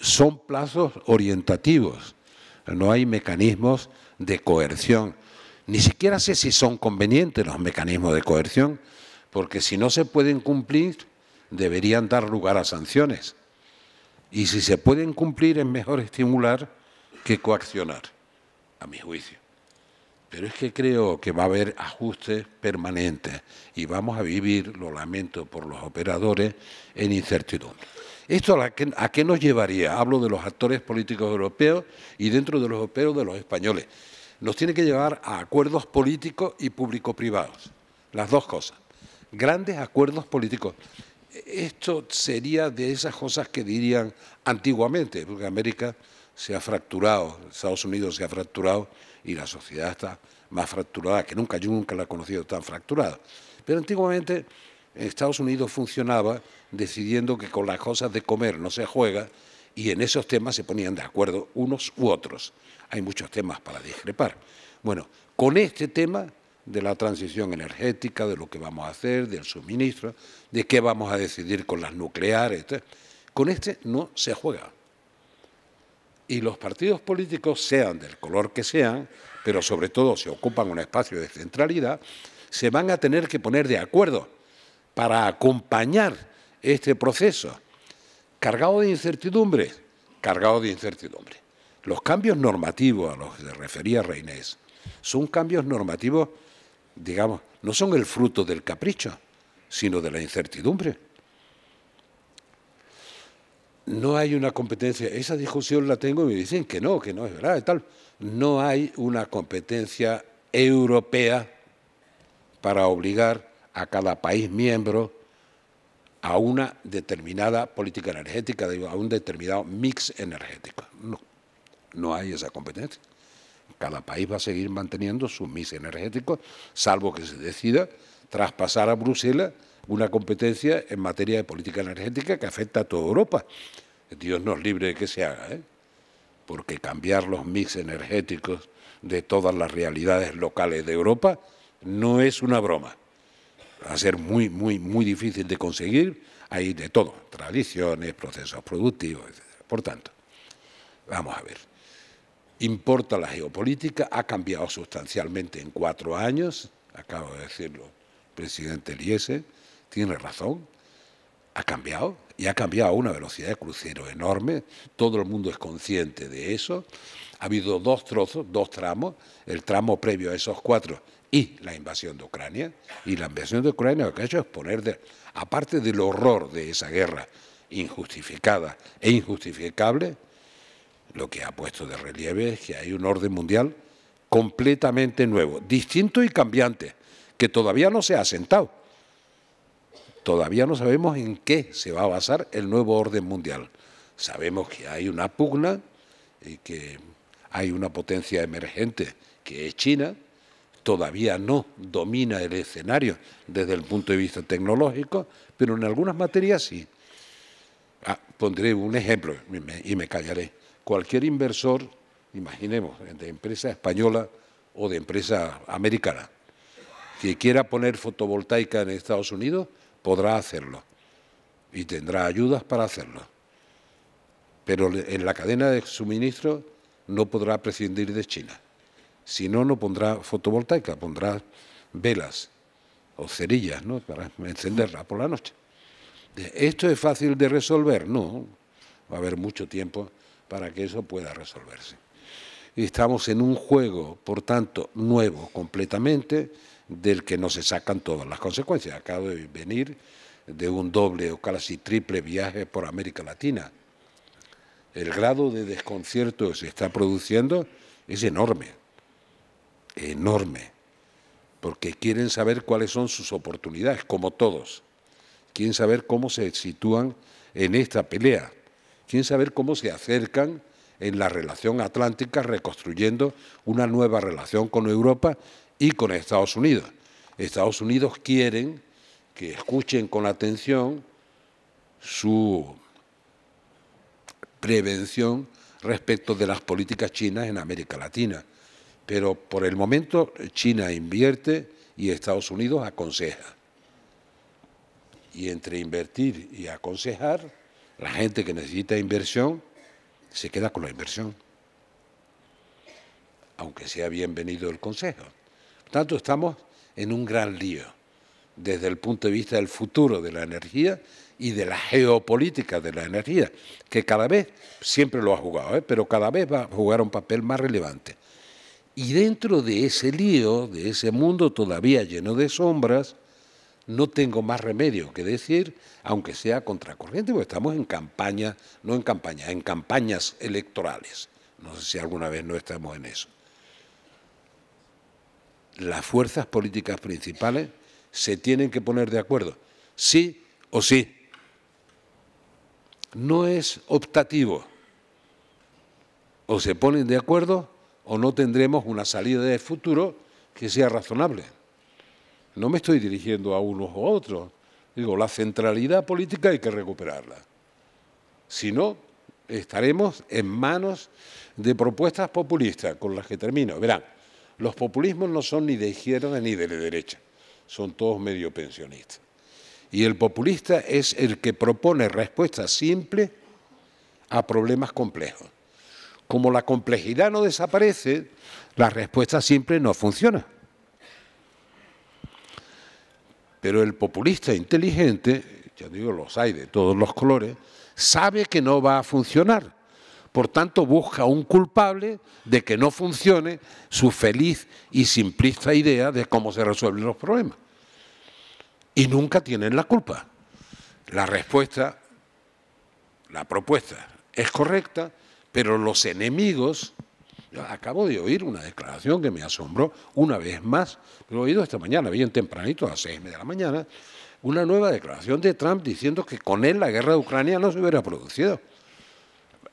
son plazos orientativos. No hay mecanismos de coerción. Ni siquiera sé si son convenientes los mecanismos de coerción, porque si no se pueden cumplir, deberían dar lugar a sanciones. Y si se pueden cumplir, es mejor estimular que coaccionar, a mi juicio. Pero es que creo que va a haber ajustes permanentes y vamos a vivir, lo lamento por los operadores, en incertidumbre. ¿Esto a qué, a qué nos llevaría? Hablo de los actores políticos europeos y dentro de los europeos de los españoles nos tiene que llevar a acuerdos políticos y público-privados, las dos cosas, grandes acuerdos políticos. Esto sería de esas cosas que dirían antiguamente, porque América se ha fracturado, Estados Unidos se ha fracturado y la sociedad está más fracturada que nunca, yo nunca la he conocido tan fracturada. Pero antiguamente Estados Unidos funcionaba decidiendo que con las cosas de comer no se juega y en esos temas se ponían de acuerdo unos u otros. Hay muchos temas para discrepar. Bueno, con este tema de la transición energética, de lo que vamos a hacer, del suministro, de qué vamos a decidir con las nucleares, con este no se juega. Y los partidos políticos, sean del color que sean, pero sobre todo si ocupan un espacio de centralidad, se van a tener que poner de acuerdo para acompañar este proceso cargado de incertidumbre, cargado de incertidumbre. Los cambios normativos a los que se refería Reinés son cambios normativos, digamos, no son el fruto del capricho, sino de la incertidumbre. No hay una competencia, esa discusión la tengo y me dicen que no, que no es verdad y tal. No hay una competencia europea para obligar a cada país miembro a una determinada política energética, a un determinado mix energético. No, no hay esa competencia. Cada país va a seguir manteniendo su mix energético, salvo que se decida traspasar a Bruselas una competencia en materia de política energética que afecta a toda Europa. Dios nos libre de que se haga, ¿eh? porque cambiar los mix energéticos de todas las realidades locales de Europa no es una broma va a ser muy, muy, muy difícil de conseguir. Hay de todo, tradiciones, procesos productivos, etc. Por tanto, vamos a ver. Importa la geopolítica, ha cambiado sustancialmente en cuatro años, acabo de decirlo, el presidente Liese, tiene razón, ha cambiado y ha cambiado a una velocidad de crucero enorme, todo el mundo es consciente de eso. Ha habido dos trozos, dos tramos, el tramo previo a esos cuatro y la invasión de Ucrania. Y la invasión de Ucrania lo que ha hecho es poner, aparte del horror de esa guerra injustificada e injustificable, lo que ha puesto de relieve es que hay un orden mundial completamente nuevo, distinto y cambiante, que todavía no se ha asentado. Todavía no sabemos en qué se va a basar el nuevo orden mundial. Sabemos que hay una pugna y que hay una potencia emergente que es China, todavía no domina el escenario desde el punto de vista tecnológico, pero en algunas materias sí. Ah, pondré un ejemplo y me, y me callaré. Cualquier inversor, imaginemos, de empresa española o de empresa americana, que quiera poner fotovoltaica en Estados Unidos, podrá hacerlo y tendrá ayudas para hacerlo. Pero en la cadena de suministro no podrá prescindir de China. Si no, no pondrá fotovoltaica, pondrá velas o cerillas para encenderla por la noche. ¿Esto es fácil de resolver? No, va a haber mucho tiempo para que eso pueda resolverse. Y estamos en un juego, por tanto, nuevo completamente, del que no se sacan todas las consecuencias. Acabo de venir de un doble o casi triple viaje por América Latina. El grado de desconcierto que se está produciendo es enorme enorme, porque quieren saber cuáles son sus oportunidades, como todos. Quieren saber cómo se sitúan en esta pelea. Quieren saber cómo se acercan en la relación atlántica, reconstruyendo una nueva relación con Europa y con Estados Unidos. Estados Unidos quieren que escuchen con atención su prevención respecto de las políticas chinas en América Latina. Pero por el momento China invierte y Estados Unidos aconseja. Y entre invertir y aconsejar, la gente que necesita inversión se queda con la inversión, aunque sea bienvenido el consejo. Por tanto, estamos en un gran lío desde el punto de vista del futuro de la energía y de la geopolítica de la energía, que cada vez, siempre lo ha jugado, ¿eh? pero cada vez va a jugar un papel más relevante. Y dentro de ese lío, de ese mundo todavía lleno de sombras, no tengo más remedio que decir, aunque sea contracorriente, porque estamos en campaña, no en campaña, en campañas electorales. No sé si alguna vez no estamos en eso. Las fuerzas políticas principales se tienen que poner de acuerdo, sí o sí. No es optativo. O se ponen de acuerdo o no tendremos una salida de futuro que sea razonable. No me estoy dirigiendo a unos o otros. Digo, la centralidad política hay que recuperarla. Si no, estaremos en manos de propuestas populistas, con las que termino. Verán, los populismos no son ni de izquierda ni de derecha, son todos medio pensionistas. Y el populista es el que propone respuestas simples a problemas complejos como la complejidad no desaparece, la respuesta siempre no funciona. Pero el populista inteligente, ya digo, los hay de todos los colores, sabe que no va a funcionar. Por tanto, busca un culpable de que no funcione su feliz y simplista idea de cómo se resuelven los problemas. Y nunca tienen la culpa. La respuesta, la propuesta es correcta, pero los enemigos, acabo de oír una declaración que me asombró una vez más, lo he oído esta mañana, bien tempranito, a las seis de la mañana, una nueva declaración de Trump diciendo que con él la guerra de Ucrania no se hubiera producido.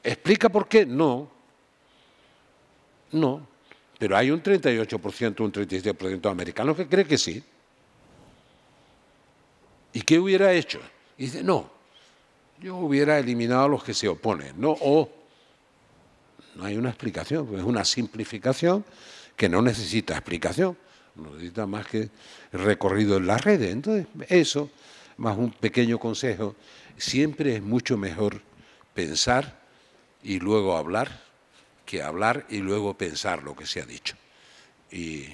¿Explica por qué? No. No. Pero hay un 38%, un 37% de americanos que cree que sí. ¿Y qué hubiera hecho? dice, no, yo hubiera eliminado a los que se oponen, ¿no? O no hay una explicación, es una simplificación que no necesita explicación, no necesita más que recorrido en las redes. Entonces, eso, más un pequeño consejo, siempre es mucho mejor pensar y luego hablar que hablar y luego pensar lo que se ha dicho. Y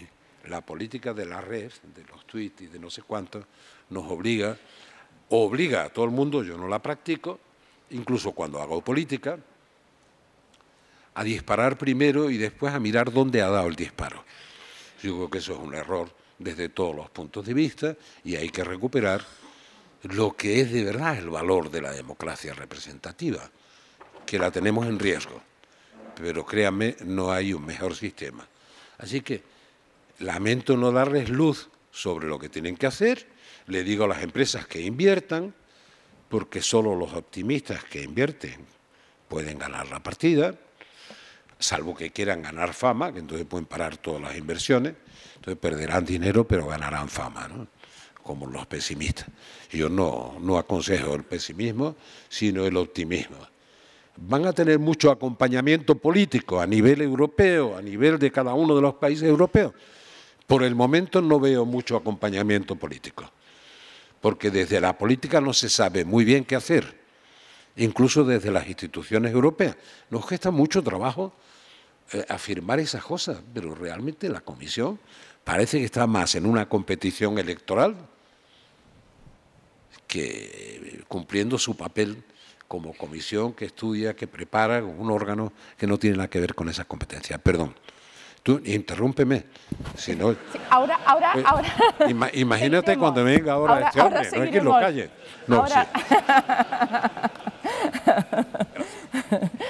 la política de la red, de los tweets y de no sé cuántos, nos obliga, obliga a todo el mundo, yo no la practico, incluso cuando hago política, a disparar primero y después a mirar dónde ha dado el disparo. Yo creo que eso es un error desde todos los puntos de vista y hay que recuperar lo que es de verdad el valor de la democracia representativa, que la tenemos en riesgo, pero créanme, no hay un mejor sistema. Así que lamento no darles luz sobre lo que tienen que hacer, le digo a las empresas que inviertan, porque solo los optimistas que invierten pueden ganar la partida, salvo que quieran ganar fama, que entonces pueden parar todas las inversiones, entonces perderán dinero pero ganarán fama, como los pesimistas. Yo no, no aconsejo el pesimismo, sino el optimismo. Van a tener mucho acompañamiento político a nivel europeo, a nivel de cada uno de los países europeos. Por el momento no veo mucho acompañamiento político, porque desde la política no se sabe muy bien qué hacer incluso desde las instituciones europeas. Nos cuesta mucho trabajo eh, afirmar esas cosas, pero realmente la Comisión parece que está más en una competición electoral que eh, cumpliendo su papel como comisión que estudia, que prepara, un órgano que no tiene nada que ver con esas competencias. Perdón. Tú interrúmpeme. Si no, ahora, ahora, eh, ahora. imagínate cuando venga ahora, este hombre, no es que lo calle. No, ahora.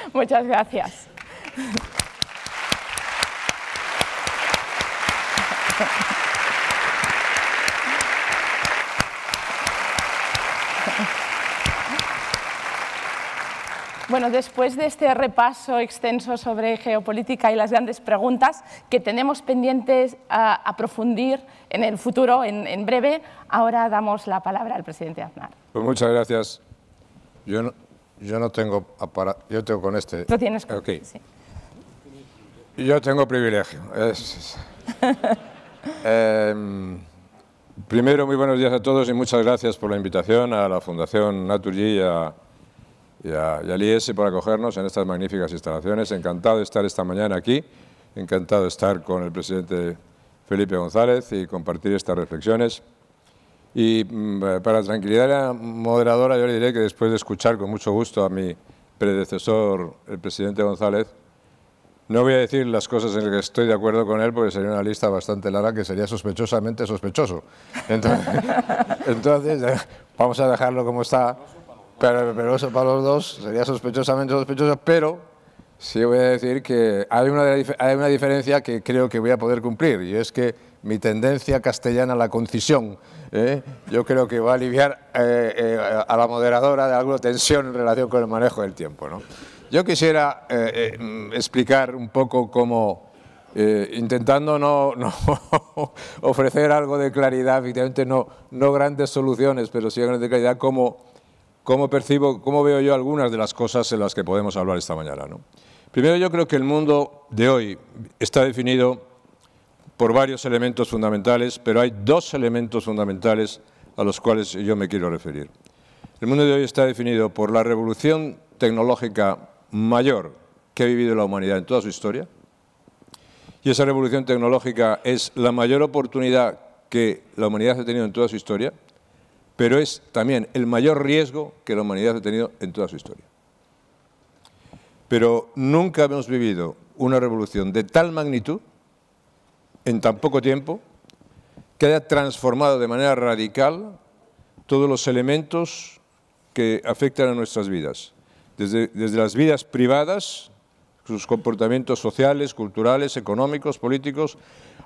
<laughs> Muchas gracias. <laughs> Bueno, después de este repaso extenso sobre geopolítica y las grandes preguntas que tenemos pendientes a, profundizar en el futuro, en, breve, ahora damos la palabra al presidente Aznar. Pues muchas gracias. Yo no, tengo yo tengo con este. Tú tienes este, Yo tengo privilegio. <laughs> Em, primero, muy buenos días a todos y muchas gracias por la invitación a la Fundación Naturgy y a y a, y por acogernos en estas magníficas instalaciones. Encantado de estar esta mañana aquí, encantado de estar con el presidente Felipe González y compartir estas reflexiones. Y mm, eh, para tranquilidad la moderadora, yo le diré que después de escuchar con mucho gusto a mi predecesor, el presidente González, no voy a decir las cosas en las que estoy de acuerdo con él, porque sería una lista bastante larga que sería sospechosamente sospechoso. entonces <laughs> eh, vamos a dejarlo como está pero, eso para los dos sería sospechosamente sospechoso, pero sí voy a decir que hay una, hay una diferencia que creo que voy a poder cumplir, y es que mi tendencia castellana a la concisión, ¿eh? yo creo que va a aliviar eh, eh, a la moderadora de alguna tensión en relación con el manejo del tiempo. ¿no? Yo quisiera explicar un poco cómo, intentando no, <laughs> ofrecer algo de claridad, evidentemente no, no grandes soluciones, pero sí grandes de claridad, cómo cómo percibo, cómo veo yo algunas de las cosas en las que podemos hablar esta mañana. Primero, yo creo que el mundo de hoy está definido por varios elementos fundamentales, pero hay dos elementos fundamentales a los cuales yo me quiero referir. El mundo de hoy está definido por la revolución tecnológica mayor que ha vivido la humanidad en toda su historia, y esa revolución tecnológica es la mayor oportunidad que la humanidad ha tenido en toda su historia, pero es también el mayor riesgo que la humanidad ha tenido en toda su historia. Pero nunca hemos vivido una revolución de tal magnitud, en tan poco tiempo, que haya transformado de manera radical todos los elementos que afectan a nuestras vidas. Desde, desde las vidas privadas, sus comportamientos sociales, culturales, económicos, políticos,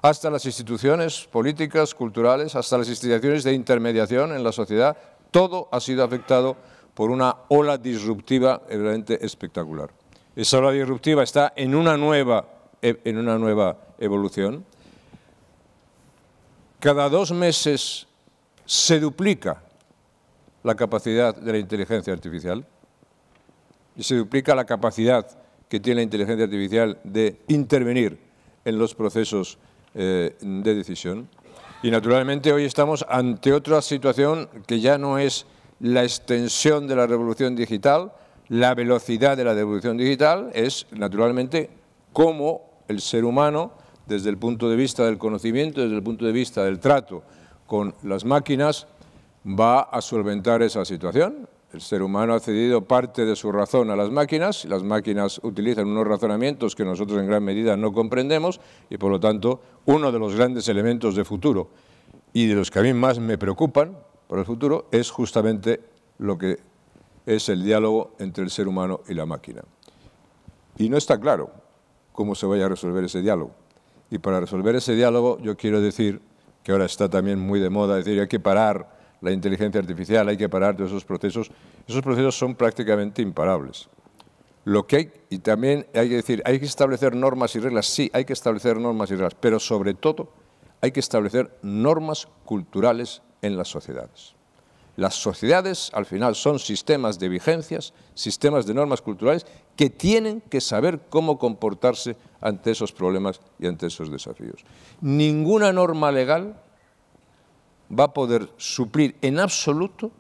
hasta las instituciones políticas, culturales, hasta las instituciones de intermediación en la sociedad, todo ha sido afectado por una ola disruptiva realmente espectacular. Esa ola disruptiva está en una nueva, e, en una nueva evolución. Cada dos meses se duplica la capacidad de la inteligencia artificial y se duplica la capacidad que tiene la inteligencia artificial de intervenir en los procesos eh, de decisión. Y naturalmente hoy estamos ante otra situación que ya no es la extensión de la revolución digital, la velocidad de la revolución digital, es naturalmente cómo el ser humano, desde el punto de vista del conocimiento, desde el punto de vista del trato con las máquinas, va a solventar esa situación. El ser humano ha cedido parte de su razón a las máquinas, las máquinas utilizan unos razonamientos que nosotros en gran medida no comprendemos y por lo tanto uno de los grandes elementos de futuro y de los que a mí más me preocupan por el futuro es justamente lo que es el diálogo entre el ser humano y la máquina. Y no está claro cómo se vaya a resolver ese diálogo. Y para resolver ese diálogo yo quiero decir, que ahora está también muy de moda, decir hay que parar la inteligencia artificial, hay que parar todos esos procesos. Esos procesos son prácticamente imparables. Lo que y también hay que decir, hay que establecer normas y reglas, sí, hay que establecer normas y reglas, pero sobre todo hay que establecer normas culturales en las sociedades. Las sociedades, al final, son sistemas de vigencias, sistemas de normas culturales que tienen que saber cómo comportarse ante esos problemas y ante esos desafíos. Ninguna norma legal va a poder suplir en absoluto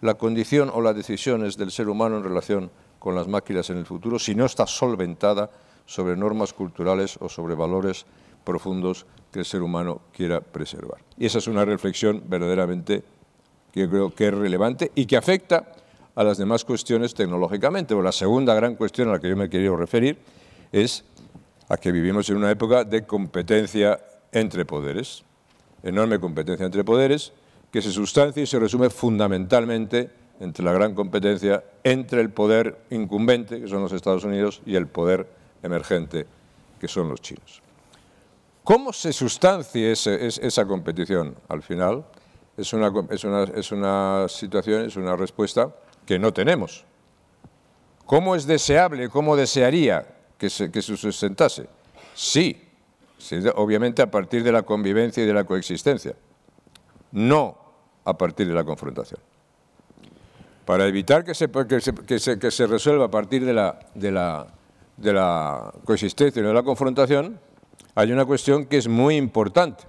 la condición o las decisiones del ser humano en relación con las máquinas en el futuro si no está solventada sobre normas culturales o sobre valores profundos que el ser humano quiera preservar. Y esa es una reflexión verdaderamente que creo que es relevante y que afecta a las demás cuestiones tecnológicamente. la segunda gran cuestión a la que yo me he querido referir es a que vivimos en una época de competencia entre poderes enorme competencia entre poderes, que se sustancia y se resume fundamentalmente entre la gran competencia entre el poder incumbente, que son los Estados Unidos, y el poder emergente, que son los chinos. ¿Cómo se sustancia esa competición al final? Es una, situación, es una respuesta que no tenemos. ¿Cómo es deseable, cómo desearía que se, que se sustentase? Sí, obviamente a partir de la convivencia y de la coexistencia, no a partir de la confrontación. Para evitar que se, resuelva a partir de la, coexistencia y de la confrontación, hay una cuestión que es muy importante,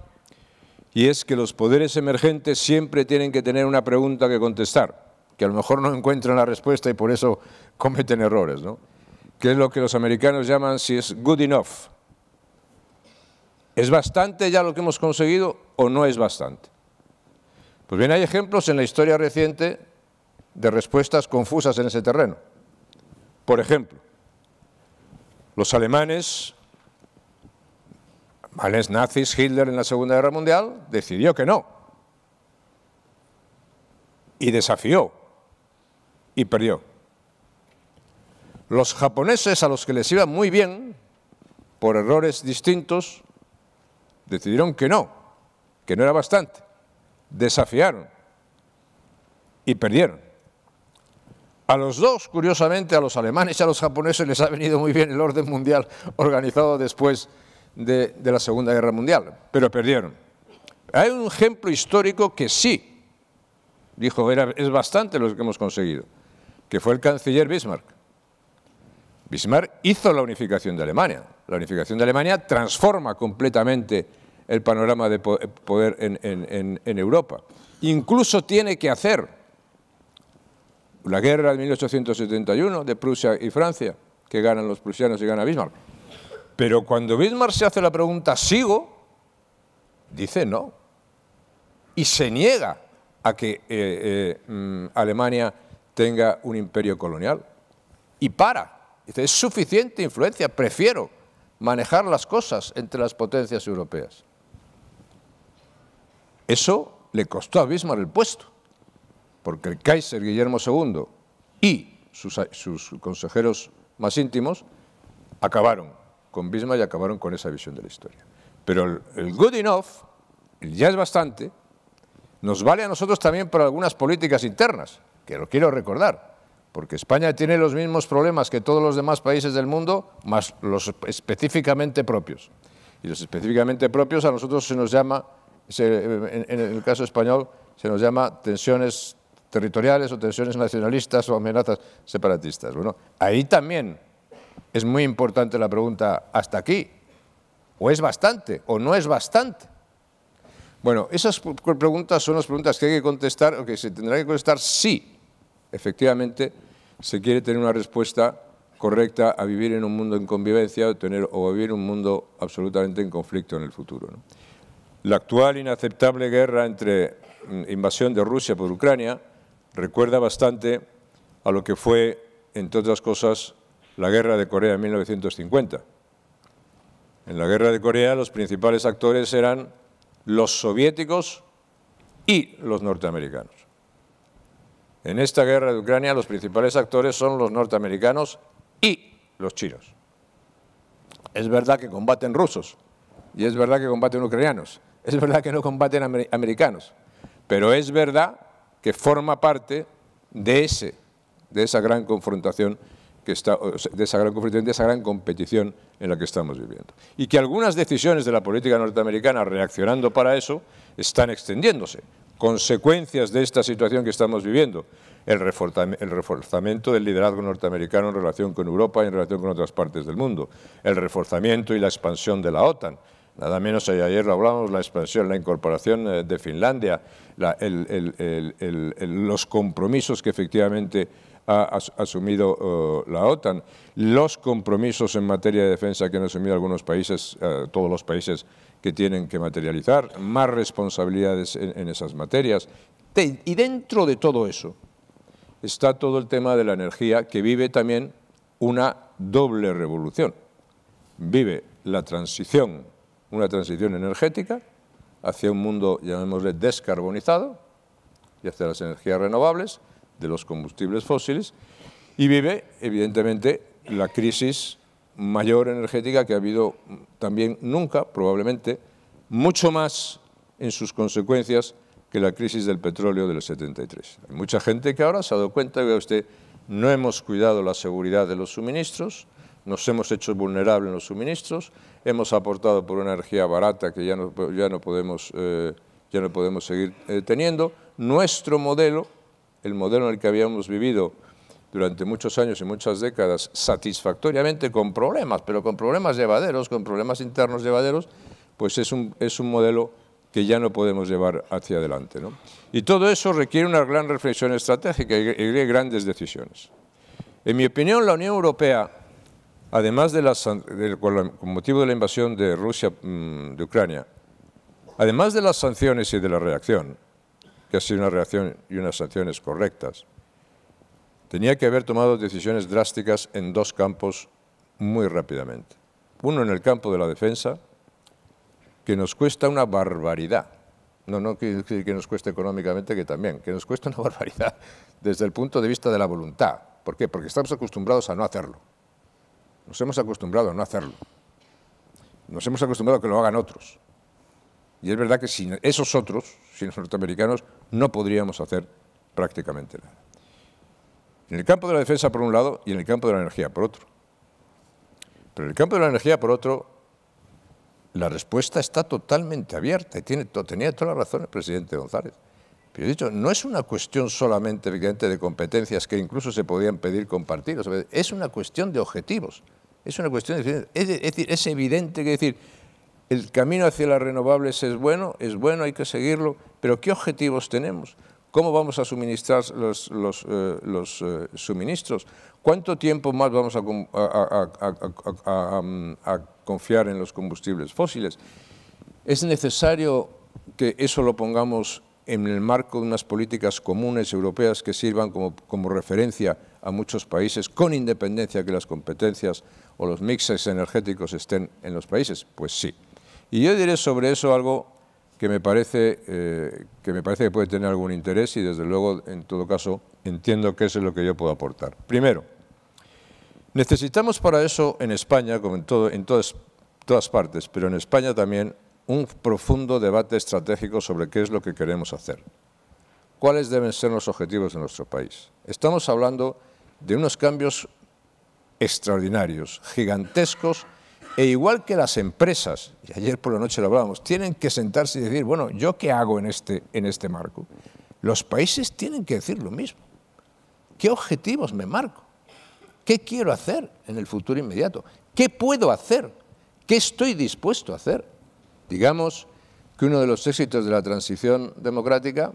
y es que los poderes emergentes siempre tienen que tener una pregunta que contestar, que a lo mejor no encuentran la respuesta y por eso cometen errores, ¿no? que es lo que los americanos llaman si es good enough, ¿Es bastante ya lo que hemos conseguido o no es bastante? Pues bien, hay ejemplos en la historia reciente de respuestas confusas en ese terreno. Por ejemplo, los alemanes, males nazis, Hitler en la Segunda Guerra Mundial, decidió que no. Y desafió y perdió. Los japoneses, a los que les iba muy bien, por errores distintos, Decidieron que no, que no era bastante. Desafiaron y perdieron. A los dos, curiosamente, a los alemanes y a los japoneses les ha venido muy bien el orden mundial organizado después de, la Segunda Guerra Mundial, pero perdieron. Hay un ejemplo histórico que sí, dijo, es bastante lo que hemos conseguido, que fue el canciller Bismarck. Bismarck hizo la unificación de Alemania. La unificación de Alemania transforma completamente el panorama de eh, poder en, Europa. Incluso tiene que hacer la guerra de 1871 de Prusia y Francia, que ganan los prusianos y gana Bismarck. Pero cuando Bismarck se hace la pregunta, ¿sigo? Dice no. Y se niega a que eh, eh, mm, Alemania tenga un imperio colonial. Y para Dice, es suficiente influencia, prefiero manejar las cosas entre las potencias europeas. Eso le costó a Bismarck el puesto, porque el Kaiser Guillermo II y sus, consejeros más íntimos acabaron con Bismarck y acabaron con esa visión de la historia. Pero el, el good enough, el ya es bastante, nos vale a nosotros también para algunas políticas internas, que lo quiero recordar porque España tiene los mismos problemas que todos los demás países del mundo, más los específicamente propios. Y los específicamente propios a nosotros se nos llama, en, el caso español, se nos llama tensiones territoriales o tensiones nacionalistas o amenazas separatistas. Bueno, ahí también es muy importante la pregunta, ¿hasta aquí? ¿O es bastante? ¿O no es bastante? Bueno, esas preguntas son las preguntas que hay que contestar o que se tendrá que contestar sí efectivamente se quiere tener una respuesta correcta a vivir en un mundo en convivencia o, a o vivir un mundo absolutamente en conflicto en el futuro. La actual inaceptable guerra entre mm, invasión de Rusia por Ucrania recuerda bastante a lo que fue, entre otras cosas, la guerra de Corea en 1950. En la guerra de Corea los principales actores eran los soviéticos y los norteamericanos. En esta guerra de Ucrania los principales actores son los norteamericanos y los chinos. Es verdad que combaten rusos y es verdad que combaten ucranianos. Es verdad que no combaten americanos. Pero es verdad que forma parte de, ese, de esa gran confrontación que está, de esa gran confrontación, de esa gran competición en la que estamos viviendo. Y que algunas decisiones de la política norteamericana reaccionando para eso están extendiéndose. Consecuencias de esta situación que estamos viviendo, el, reforzamiento del liderazgo norteamericano en relación con Europa y en relación con otras partes del mundo, el reforzamiento y la expansión de la OTAN. Nada menos, ayer lo hablamos, la expansión, la incorporación eh, de Finlandia, los compromisos que efectivamente ha asumido la OTAN, los compromisos en materia de defensa que han asumido algunos países, eh, todos los países que tienen que materializar, más responsabilidades en, esas materias. y dentro de todo eso está todo el tema de la energía que vive también una doble revolución. Vive la transición, una transición energética hacia un mundo, llamémosle, descarbonizado y hacia las energías renovables, de los combustibles fósiles y vive, evidentemente, la crisis mayor energética que ha habido también nunca, probablemente, mucho más en sus consecuencias que la crisis del petróleo del 73. Hay mucha gente que ahora se ha dado cuenta, que usted, no hemos cuidado la seguridad de los suministros, nos hemos hecho vulnerables en los suministros, hemos aportado por una energía barata que ya no, ya no, podemos, eh, ya no podemos seguir eh, teniendo. Nuestro modelo el modelo en el que habíamos vivido durante muchos años y muchas décadas satisfactoriamente con problemas, pero con problemas llevaderos, con problemas internos llevaderos, pues es un, modelo que ya no podemos llevar hacia adelante. Y todo eso requiere una gran reflexión estratégica y grandes decisiones. En mi opinión, la Unión Europea, además de, con, motivo de la invasión de Rusia mm, de Ucrania, además de las sanciones y de la reacción, que ha sido una reacción y unas sanciones correctas, tenía que haber tomado decisiones drásticas en dos campos muy rápidamente. Uno en el campo de la defensa, que nos cuesta una barbaridad. No, no quiere decir que nos cueste económicamente, que también, que nos cuesta una <laughs> barbaridad desde el punto de vista de la voluntad. ¿Por qué? Porque estamos acostumbrados a no hacerlo. Nos hemos acostumbrado a no hacerlo. Nos hemos acostumbrado a que lo hagan otros. Y es verdad que sin esos otros, sin los norteamericanos, no podríamos hacer prácticamente nada. En el campo de la defensa por un lado y en el campo de la energía por otro. Pero en el campo de la energía por otro, la respuesta está totalmente abierta y tiene, tenía toda la razón el presidente González. Pero he dicho, no es una cuestión solamente de competencias que incluso se podían pedir compartidos. es una cuestión de objetivos, es una cuestión de... decir, es evidente que decir, el camino hacia las renovables es bueno, es bueno, hay que seguirlo, pero ¿qué objetivos tenemos? ¿Cómo vamos a suministrar los, eh, eh, suministros? ¿Cuánto tiempo más vamos a, confiar en los combustibles fósiles? Es necesario que eso lo pongamos en el marco de unas políticas comunes europeas que sirvan como, como referencia a muchos países, con independencia que las competencias o los mixes energéticos estén en los países. Pues sí. Y yo diré sobre eso algo que me parece, eh, que, me parece que puede tener algún interés y desde luego, en todo caso, entiendo que eso es lo que yo puedo aportar. Primero, necesitamos para eso en España, como en, todas partes, pero en España también, un profundo debate estratégico sobre qué es lo que queremos hacer. ¿Cuáles deben ser los objetivos de nuestro país? Estamos hablando de unos cambios extraordinarios, gigantescos, e igual que las empresas, y ayer por la noche lo hablábamos, tienen que sentarse y decir, bueno, ¿yo qué hago este, en este, marco? Los países tienen que decir lo mismo. ¿Qué objetivos me marco? ¿Qué quiero hacer en el futuro inmediato? ¿Qué puedo hacer? ¿Qué estoy dispuesto a hacer? Digamos que uno de los éxitos de la transición democrática,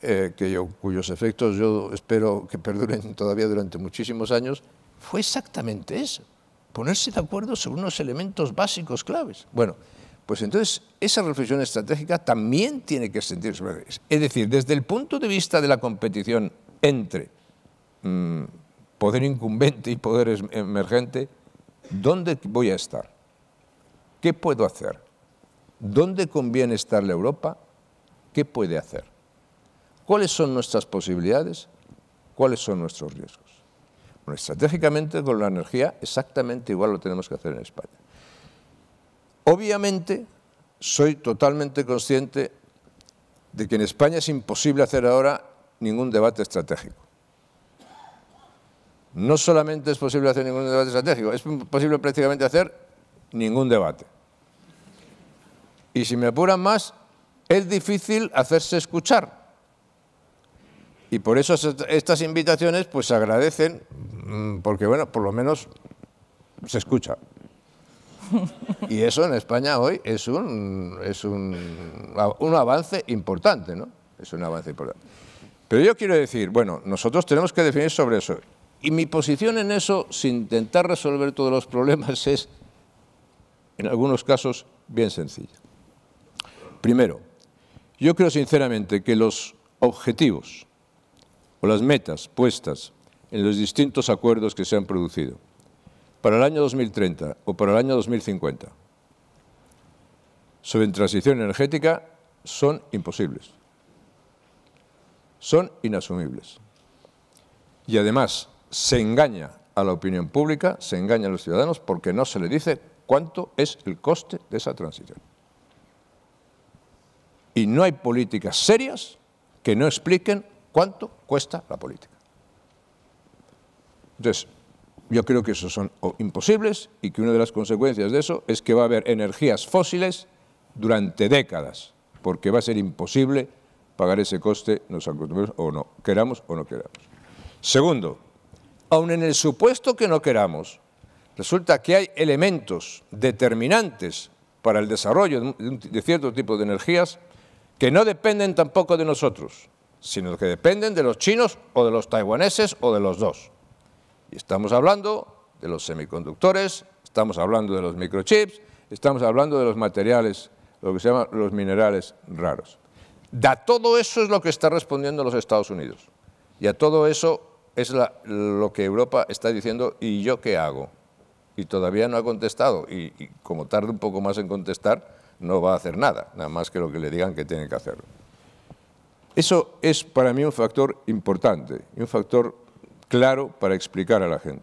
eh, cuyos efectos yo espero que perduren todavía durante muchísimos años, fue exactamente eso ponerse de acuerdo sobre unos elementos básicos claves. Bueno, pues entonces esa reflexión estratégica también tiene que sentirse. Es decir, desde el punto de vista de la competición entre mm, poder incumbente y poder emergente, ¿dónde voy a estar? ¿Qué puedo hacer? ¿Dónde conviene estar la Europa? ¿Qué puede hacer? ¿Cuáles son nuestras posibilidades? ¿Cuáles son nuestros riesgos? Bueno, estratégicamente con la energía exactamente igual lo tenemos que hacer en España. Obviamente soy totalmente consciente de que en España es imposible hacer ahora ningún debate estratégico. No solamente es posible hacer ningún debate estratégico, es posible prácticamente hacer ningún debate. Y si me apuran más, es difícil hacerse escuchar. Y por eso estas invitaciones pues se agradecen, mm, porque bueno, por lo menos se escucha. <laughs> Y eso en España hoy es un, es un, avance importante, ¿no? Es un avance importante. Pero yo quiero decir, bueno, nosotros tenemos que definir sobre eso. Y mi posición en eso, sin intentar resolver todos los problemas, es, en algunos casos, bien sencilla. Primero, yo creo sinceramente que los objetivos o las metas puestas en los distintos acuerdos que se han producido para el año 2030 o para el año 2050 sobre transición energética son imposibles, son inasumibles. Y además se engaña a la opinión pública, se engaña a los ciudadanos porque no se le dice cuánto es el coste de esa transición. Y no hay políticas serias que no expliquen ¿Cuánto cuesta la política? Entonces, yo creo que esos son imposibles y que una de las consecuencias de eso es que va a haber energías fósiles durante décadas, porque va a ser imposible pagar ese coste, nos acostumbramos o no, queramos o no queramos. Segundo, aun en el supuesto que no queramos, resulta que hay elementos determinantes para el desarrollo de cierto tipo de energías que no dependen tampoco de nosotros sino que dependen de los chinos o de los taiwaneses o de los dos. Y estamos hablando de los semiconductores, estamos hablando de los microchips, estamos hablando de los materiales, lo que se llama los minerales raros. a todo eso es lo que está respondiendo los Estados Unidos. Y a todo eso es lo que Europa está diciendo, ¿y yo qué hago? Y todavía no ha contestado, y, como tarde un poco más en contestar, no va a hacer nada, nada más que lo que le digan que tiene que hacerlo. Eso es para mí un factor importante y un factor claro para explicar a la gente.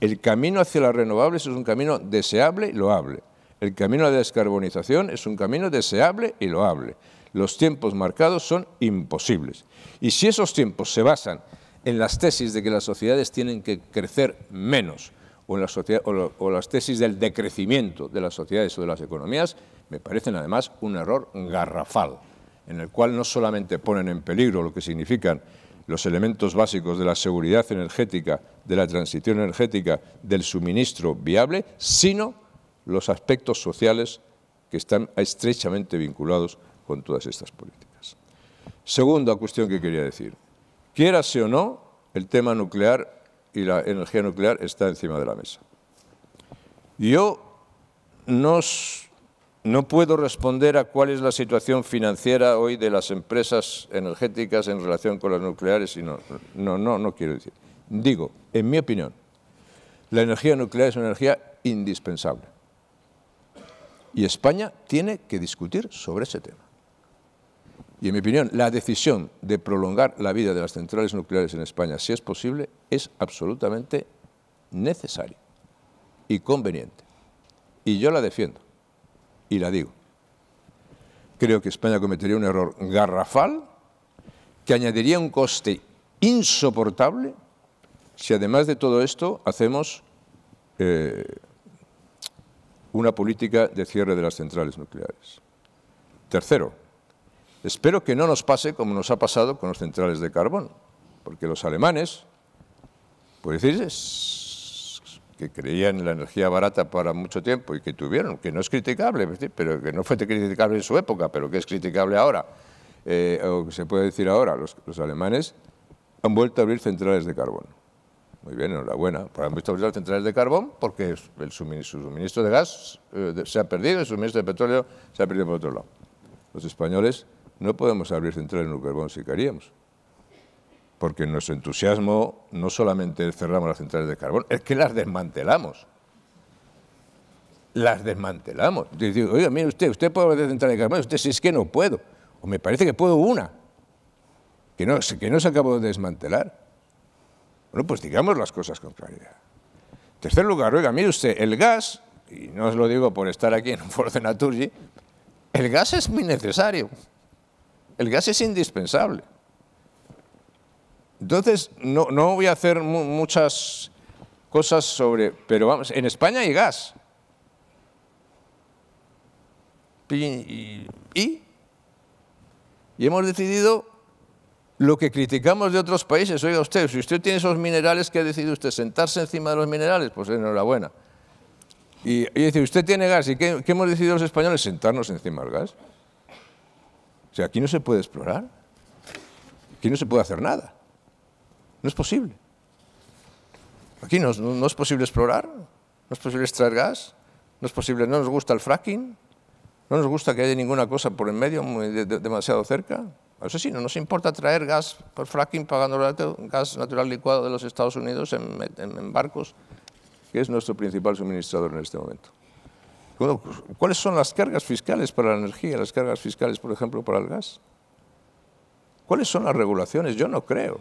el camino hacia las renovables es un camino deseable y loable. El camino a la descarbonización es un camino deseable y loable. Los tiempos marcados son imposibles. Y si esos tiempos se basan en las tesis de que las sociedades tienen que crecer menos o, o las tesis del decrecimiento de las sociedades o de las economías, me parecen además un error garrafal en el cual no solamente ponen en peligro lo que significan los elementos básicos de la seguridad energética, de la transición energética, del suministro viable, sino los aspectos sociales que están estrechamente vinculados con todas estas políticas. Segunda cuestión que quería decir. Quiérase o no, el tema nuclear y la energía nuclear está encima de la mesa. Yo no no puedo responder a cuál es la situación financiera hoy de las empresas energéticas en relación con las nucleares. Y no, no, no, no quiero decir. Digo, en mi opinión, la energía nuclear es una energía indispensable. Y España tiene que discutir sobre ese tema. Y en mi opinión, la decisión de prolongar la vida de las centrales nucleares en España, si es posible, es absolutamente necesaria y conveniente. Y yo la defiendo y la digo. Creo que España cometería un error garrafal que añadiría un coste insoportable si además de todo esto hacemos eh, una política de cierre de las centrales nucleares. Tercero, espero que no nos pase como nos ha pasado con las centrales de carbón, porque los alemanes, por decir, que creían en la energía barata para mucho tiempo y que tuvieron, que no es criticable, pero que no fue criticable en su época, pero que es criticable ahora, eh, o que se puede decir ahora, los, alemanes han vuelto a abrir centrales de carbón. Muy bien, enhorabuena. Pero pues han vuelto a abrir centrales de carbón porque el suministro, suministro de gas eh, se ha perdido, el suministro de petróleo se ha perdido por otro lado. Los españoles no podemos abrir centrales de carbón si queríamos porque en nuestro entusiasmo no solamente cerramos las centrales de carbón, es que las desmantelamos. Las desmantelamos. digo, oiga, mire usted, usted puede ver de centrales de carbón, usted si es que no puedo, o me parece que puedo una, que no, se acabó de desmantelar. Bueno, pues digamos las cosas con claridad. En tercer lugar, oiga, mire usted, el gas, y no os lo digo por estar aquí en un foro de Naturgy, el gas es muy necesario. El gas es indispensable. Entonces, no, no voy a hacer muchas cosas sobre, pero vamos, en España hay gas. Y, y, hemos decidido lo que criticamos de otros países. Oiga usted, si usted tiene esos minerales, ¿qué ha decidido usted? ¿Sentarse encima de los minerales? Pues enhorabuena. Y, dice, usted tiene gas, ¿y qué, hemos decidido los españoles? Sentarnos encima del gas. O sea, aquí no se puede explorar. Aquí no se puede hacer nada. No es posible. Aquí no, es posible explorar, no es posible extraer gas, no es posible, no nos gusta el fracking, no nos gusta que haya ninguna cosa por en medio demasiado cerca. Eso sí, no nos importa traer gas por fracking pagando gas natural licuado de los Estados Unidos en, en barcos, que es nuestro principal suministrador en este momento. ¿Cuáles son las cargas fiscales para la energía, las cargas fiscales, por ejemplo, para el gas? ¿Cuáles son las regulaciones? Yo no creo.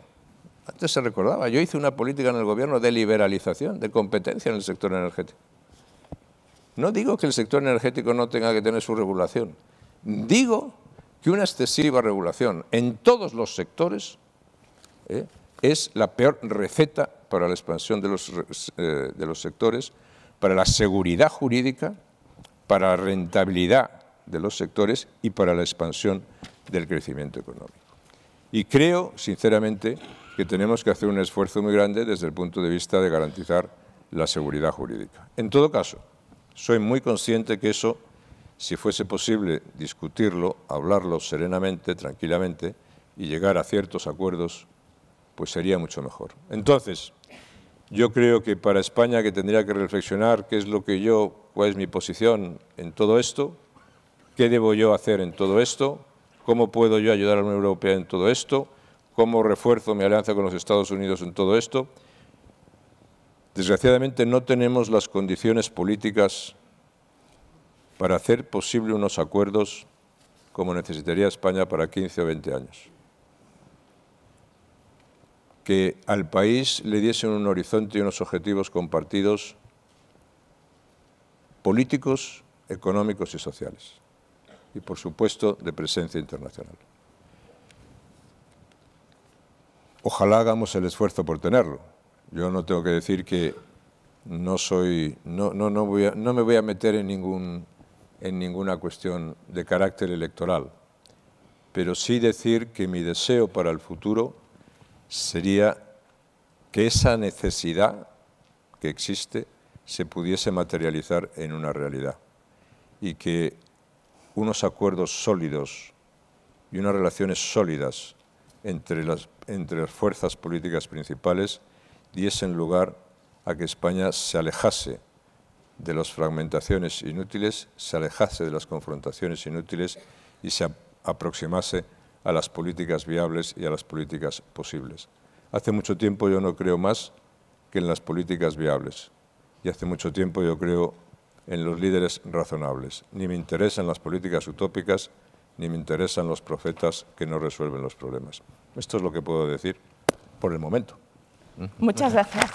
Antes se recordaba, yo hice una política en el gobierno de liberalización, de competencia en el sector energético. No digo que el sector energético no tenga que tener su regulación. Digo que una excesiva regulación en todos los sectores ¿eh? es la peor receta para la expansión de los, eh, de los sectores, para la seguridad jurídica, para la rentabilidad de los sectores y para la expansión del crecimiento económico. Y creo, sinceramente, que tenemos que hacer un esfuerzo muy grande desde el punto de vista de garantizar la seguridad jurídica. En todo caso, soy muy consciente que eso, si fuese posible discutirlo, hablarlo serenamente, tranquilamente y llegar a ciertos acuerdos, pues sería mucho mejor. Entonces, yo creo que para España que tendría que reflexionar qué es lo que yo, cuál es mi posición en todo esto, qué debo yo hacer en todo esto, cómo puedo yo ayudar a la Unión Europea en todo esto, cómo refuerzo mi alianza con los Estados Unidos en todo esto. Desgraciadamente no tenemos las condiciones políticas para hacer posible unos acuerdos como necesitaría España para 15 o 20 años. Que al país le diesen un horizonte y unos objetivos compartidos políticos, económicos y sociales. Y, por supuesto, de presencia internacional. ojalá hagamos el esfuerzo por tenerlo. Yo no tengo que decir que no soy, no, me voy a meter en, en ninguna cuestión de carácter electoral, pero sí decir que mi deseo para el futuro sería que esa necesidad que existe se pudiese materializar en una realidad y que unos acuerdos sólidos y unas relaciones sólidas entre las, fuerzas políticas principales diesen lugar a que España se alejase de las fragmentaciones inútiles, se alejase de las confrontaciones inútiles y se aproximase a las políticas viables y a las políticas posibles. Hace mucho tiempo yo no creo más que en las políticas viables y hace mucho tiempo yo creo en los líderes razonables. Ni me interesan las políticas utópicas, ni me interesan los profetas que no resuelven los problemas. Esto es lo que puedo decir por el momento. Muchas gracias.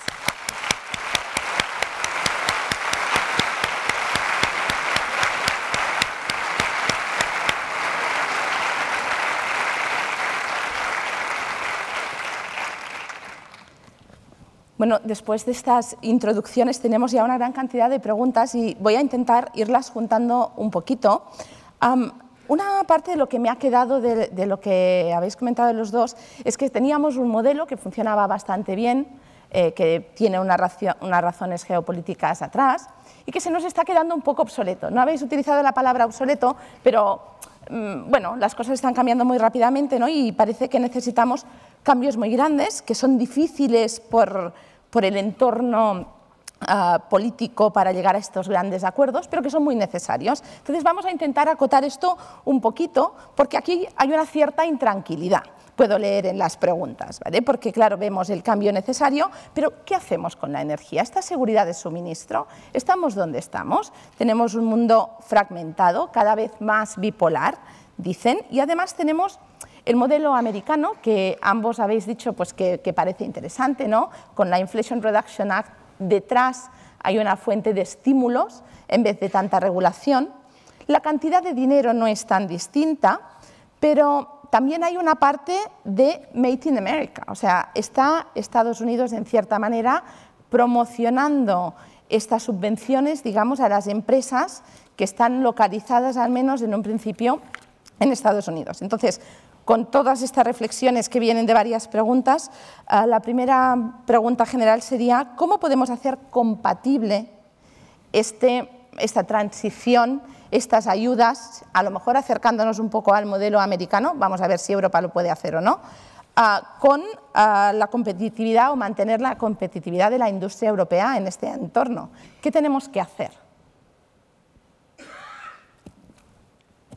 Bueno, después de estas introducciones tenemos ya una gran cantidad de preguntas y voy a intentar irlas juntando un poquito. Una parte de lo que me ha quedado de, lo que habéis comentado los dos es que teníamos un modelo que funcionaba bastante bien, eh, que tiene unas razones geopolíticas atrás y que se nos está quedando un poco obsoleto. No habéis utilizado la palabra obsoleto, pero mm, bueno, las cosas están cambiando muy rápidamente ¿no? y parece que necesitamos cambios muy grandes que son difíciles por, por el entorno Ah, político para llegar a estos grandes acuerdos, pero que son muy necesarios. Entonces vamos a intentar acotar esto un poquito, porque aquí hay una cierta intranquilidad, puedo leer en las preguntas, ¿vale? porque claro, vemos el cambio necesario, pero ¿qué hacemos con la energía? ¿Esta seguridad de suministro? ¿Estamos donde estamos? Tenemos un mundo fragmentado, cada vez más bipolar, dicen, y además tenemos el modelo americano, que ambos habéis dicho pues, que, que, parece interesante, ¿no? con la Inflation Reduction Act detrás hay una fuente de estímulos en vez de tanta regulación. La cantidad de dinero no es tan distinta, pero también hay una parte de Made in America, o sea, está Estados Unidos en cierta manera promocionando estas subvenciones, digamos, a las empresas que están localizadas al menos en un principio en Estados Unidos. Entonces, con todas estas reflexiones que vienen de varias preguntas, ah, la primera pregunta general sería, ¿cómo podemos hacer compatible este, esta transición, estas ayudas, a lo mejor acercándonos un poco al modelo americano, vamos a ver si Europa lo puede hacer o no, ah, con ah, la competitividad o mantener la competitividad de la industria europea en este entorno? ¿Qué tenemos que hacer?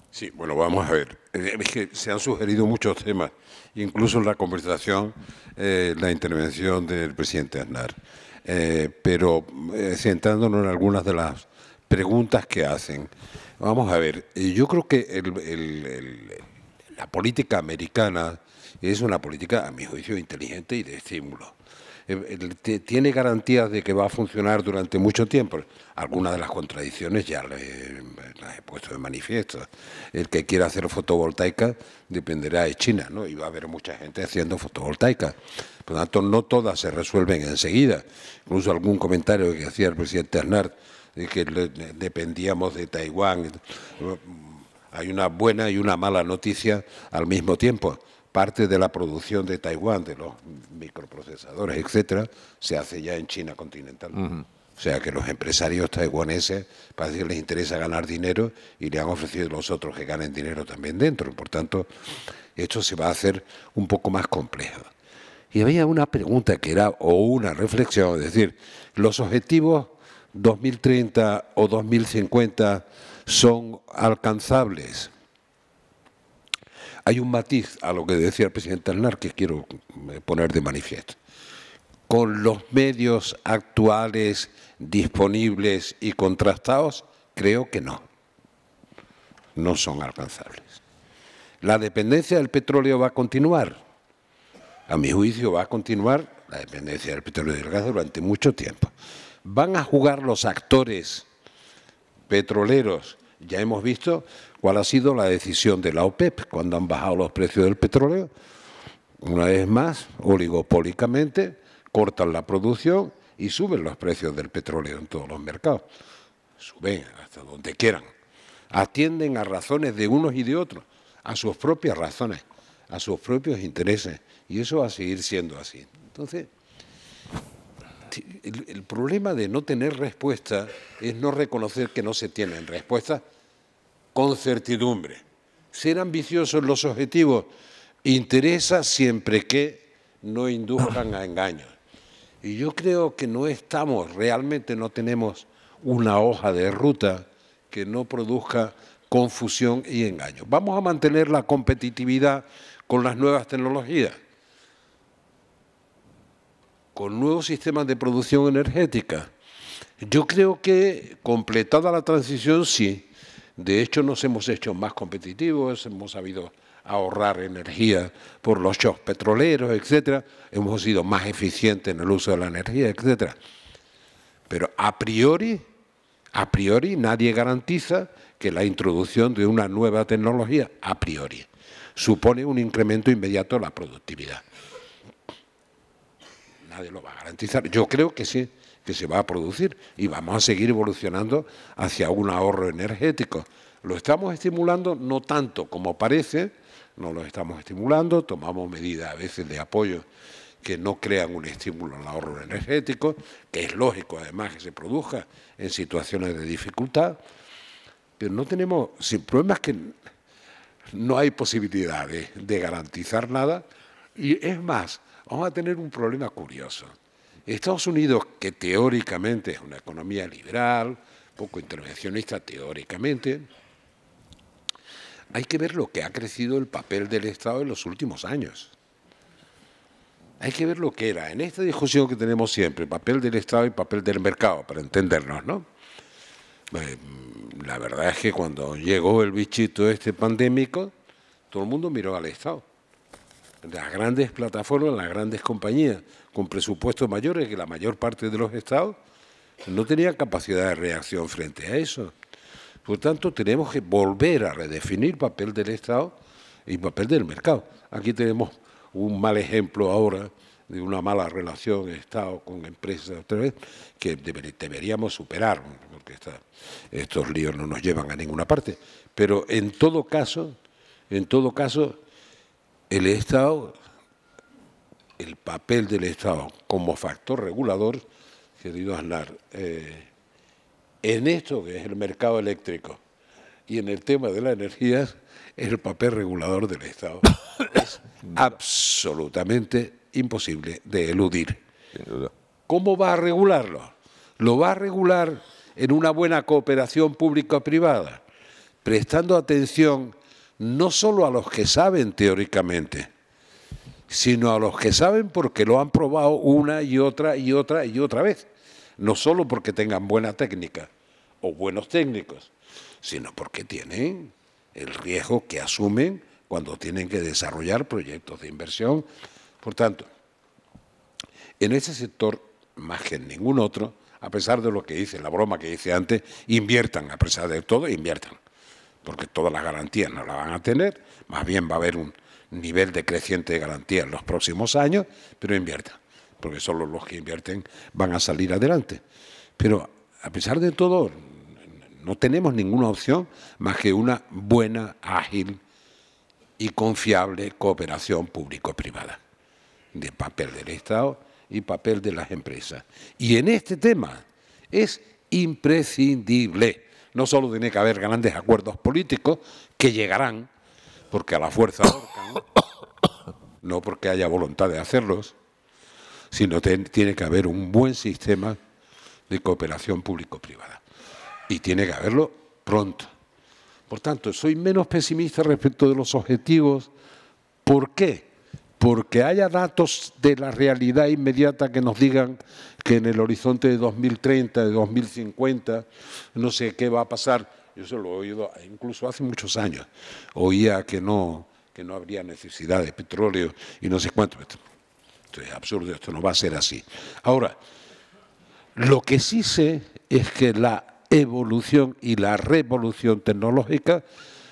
Sí, bueno, vamos a ver. Eh, se han sugerido muchos temas, incluso en la conversación, eh, la intervención del presidente Aznar. Eh, pero centrándonos en algunas de las preguntas que hacen, vamos a ver, yo creo que la política americana es una política, a mi juicio, inteligente y de estímulo. Eh, tiene garantías de que va a funcionar durante mucho tiempo. Algunas de las contradicciones ya las he puesto de manifiesto. El que quiera hacer fotovoltaica dependerá de China, ¿no? Y va a haber mucha gente haciendo fotovoltaica. Por lo tanto, no todas se resuelven enseguida. Incluso algún comentario que hacía el presidente Aznar de que dependíamos de Taiwán. Hay una buena y una mala noticia al mismo tiempo parte de la producción de Taiwán, de los microprocesadores, etcétera, se hace ya en China continental. O sea que los empresarios taiwaneses parece que les interesa ganar dinero y le han ofrecido a los otros que ganen dinero también dentro. Por tanto, esto se va a hacer un poco más complejo. Y había una pregunta que era, o una reflexión, es decir, los objetivos 2030 o 2050 son alcanzables. Hay un matiz a lo que decía el presidente Alnar que quiero eh, poner de manifiesto. Con los medios actuales disponibles y contrastados, creo que no. No son alcanzables. La dependencia del petróleo va a continuar. A mi juicio va a continuar la dependencia del petróleo y del gas durante mucho tiempo. Van a jugar los actores petroleros, ya hemos visto cuál ha sido la decisión de la OPEP e cuando han bajado los precios del petróleo. Una vez más, oligopólicamente, cortan la producción y suben los precios del petróleo en todos los mercados. Suben hasta donde quieran. Atienden a razones de unos y de otros, a sus propias razones, a sus propios intereses. Y eso va a seguir siendo así. Entonces, el, problema de no tener respuesta es no reconocer que no se tienen respuestas con certidumbre. Ser ambiciosos los objetivos interesa siempre que no induzcan a engaños. Y yo creo que no estamos, realmente no tenemos una hoja de ruta que no produzca confusión y engaño. Vamos a mantener la competitividad con las nuevas tecnologías, con nuevos sistemas de producción energética. Yo creo que completada la transición, sí, de hecho, nos hemos hecho más competitivos, hemos sabido ahorrar energía por los shocks petroleros, etcétera, hemos sido más eficientes en el uso de la energía, etcétera. Pero a priori, a priori nadie garantiza que la introducción de una nueva tecnología a priori supone un incremento inmediato de la productividad. Nadie lo va a garantizar. Yo creo que sí que se va a producir y vamos a seguir evolucionando hacia un ahorro energético. Lo estamos estimulando no tanto como parece, no lo estamos estimulando, tomamos medidas a veces de apoyo que no crean un estímulo al ahorro energético, que es lógico además que se produzca en situaciones de dificultad, pero no tenemos, el problema es que no hay posibilidades de garantizar nada y es más, vamos a tener un problema curioso. Estados Unidos, que teóricamente es una economía liberal, poco intervencionista teóricamente, hay que ver lo que ha crecido el papel del Estado en los últimos años. Hay que ver lo que era. En esta discusión que tenemos siempre, papel del Estado y papel del mercado, para entendernos, ¿no? Eh, la verdad es que cuando llegó el bichito este pandémico, todo el mundo miró al Estado. Las grandes plataformas, las grandes compañías con presupuestos mayores que la mayor parte de los estados, no tenían capacidad de reacción frente a eso. Por tanto, tenemos que volver a redefinir papel del Estado y papel del mercado. Aquí tenemos un mal ejemplo ahora de una mala relación Estado con empresas, otra vez, que deberíamos superar, porque estos líos no nos llevan a ninguna parte. Pero en todo caso, en todo caso, el Estado el papel del Estado como factor regulador, querido Aznar, eh, en esto que es el mercado eléctrico y en el tema de la energía, el papel regulador del Estado <coughs> es absolutamente imposible de eludir. ¿Cómo va a regularlo? Lo va a regular en una buena cooperación público-privada, prestando atención no solo a los que saben teóricamente, sino a los que saben porque lo han probado una y otra y otra y otra vez. No solo porque tengan buena técnica o buenos técnicos, sino porque tienen el riesgo que asumen cuando tienen que desarrollar proyectos de inversión. Por tanto, en ese sector, más que en ningún otro, a pesar de lo que dice, la broma que dice antes, inviertan, a pesar de todo, inviertan, porque todas las garantías no las van a tener, más bien va a haber un, nivel decreciente de garantía en los próximos años, pero invierta, porque solo los que invierten van a salir adelante. Pero a pesar de todo, no tenemos ninguna opción más que una buena, ágil y confiable cooperación público-privada, de papel del Estado y papel de las empresas. Y en este tema es imprescindible. No solo tiene que haber grandes acuerdos políticos que llegarán, porque a la fuerza no porque haya voluntad de hacerlos, sino tiene que haber un buen sistema de cooperación público-privada. Y tiene que haberlo pronto. Por tanto, soy menos pesimista respecto de los objetivos. ¿Por qué? Porque haya datos de la realidad inmediata que nos digan que en el horizonte de 2030, de 2050, no sé qué va a pasar yo se lo he oído, incluso hace muchos años, oía que no, que no habría necesidad de petróleo y no sé cuánto. Esto es absurdo, esto no va a ser así. Ahora, lo que sí sé es que la evolución y la revolución tecnológica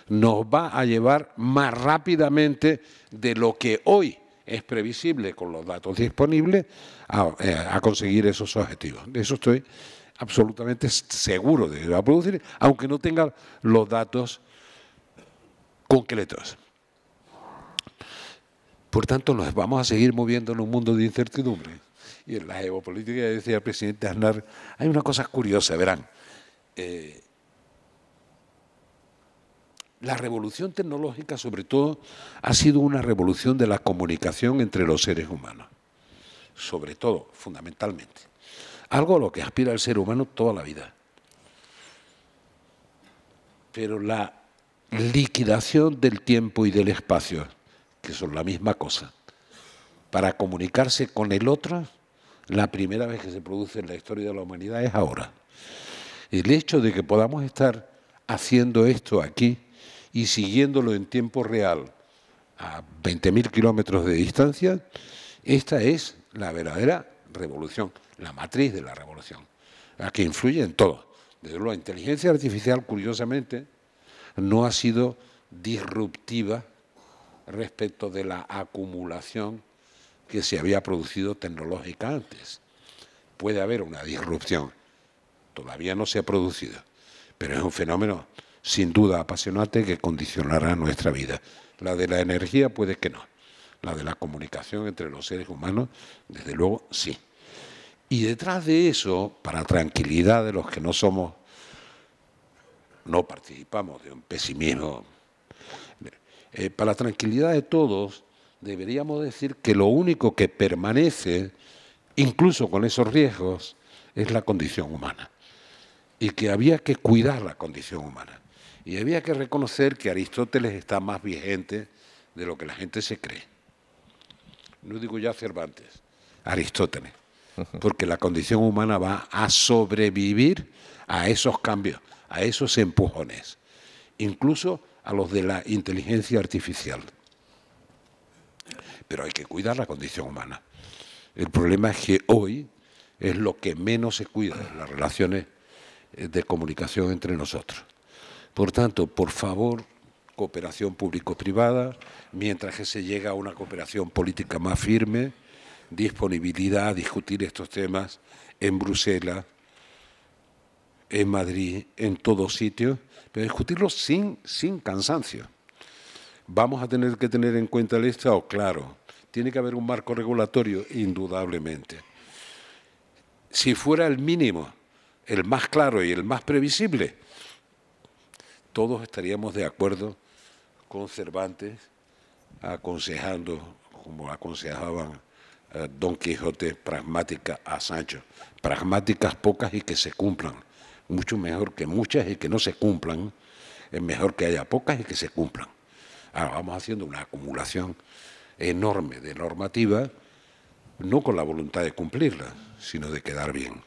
nos va a llevar más rápidamente de lo que hoy es previsible con los datos disponibles a, eh, a conseguir esos objetivos. De eso estoy absolutamente seguro de que va a producir, aunque no tenga los datos concretos. Por tanto, nos vamos a seguir moviendo en un mundo de incertidumbre. Y en la geopolítica, decía el presidente Aznar, hay una cosa curiosa, verán. Eh, la revolución tecnológica, sobre todo, ha sido una revolución de la comunicación entre los seres humanos, sobre todo, fundamentalmente. Algo a lo que aspira el ser humano toda la vida. Pero la liquidación del tiempo y del espacio, que son la misma cosa, para comunicarse con el otro, la primera vez que se produce en la historia de la humanidad es ahora. El hecho de que podamos estar haciendo esto aquí y siguiéndolo en tiempo real a 20.000 kilómetros de distancia, esta es la verdadera revolución la matriz de la revolución, la que influye en todo. Desde luego, la inteligencia artificial, curiosamente, no ha sido disruptiva respecto de la acumulación que se había producido tecnológica antes. Puede haber una disrupción, todavía no se ha producido, pero es un fenómeno sin duda apasionante que condicionará nuestra vida. La de la energía puede que no, la de la comunicación entre los seres humanos, desde luego sí. Y detrás de eso, para tranquilidad de los que no somos, no participamos de un pesimismo, para eh, para tranquilidad de todos, deberíamos decir que lo único que permanece, incluso con esos riesgos, es la condición humana. Y que había que cuidar la condición humana. Y había que reconocer que Aristóteles está más vigente de lo que la gente se cree. No digo ya Cervantes, Aristóteles porque la condición humana va a sobrevivir a esos cambios, a esos empujones, incluso a los de la inteligencia artificial. Pero hay que cuidar la condición humana. El problema es que hoy es lo que menos se cuida, las relaciones eh, de comunicación entre nosotros. Por tanto, por favor, cooperación público-privada, mientras que se llega a una cooperación política más firme, disponibilidad a discutir estos temas en Bruselas, en Madrid, en todos sitios, pero discutirlos sin, sin cansancio. Vamos a tener que tener en cuenta el Estado, oh, claro. Tiene que haber un marco regulatorio, indudablemente. Si fuera el mínimo, el más claro y el más previsible, todos estaríamos de acuerdo con Cervantes aconsejando, como aconsejaban eh, Don Quijote pragmática a Sancho. Pragmáticas pocas y que se cumplan. Mucho mejor que muchas y que no se cumplan. Es mejor que haya pocas y que se cumplan. Ahora vamos haciendo una acumulación enorme de normativa, no con la voluntad de cumplirla, sino de quedar bien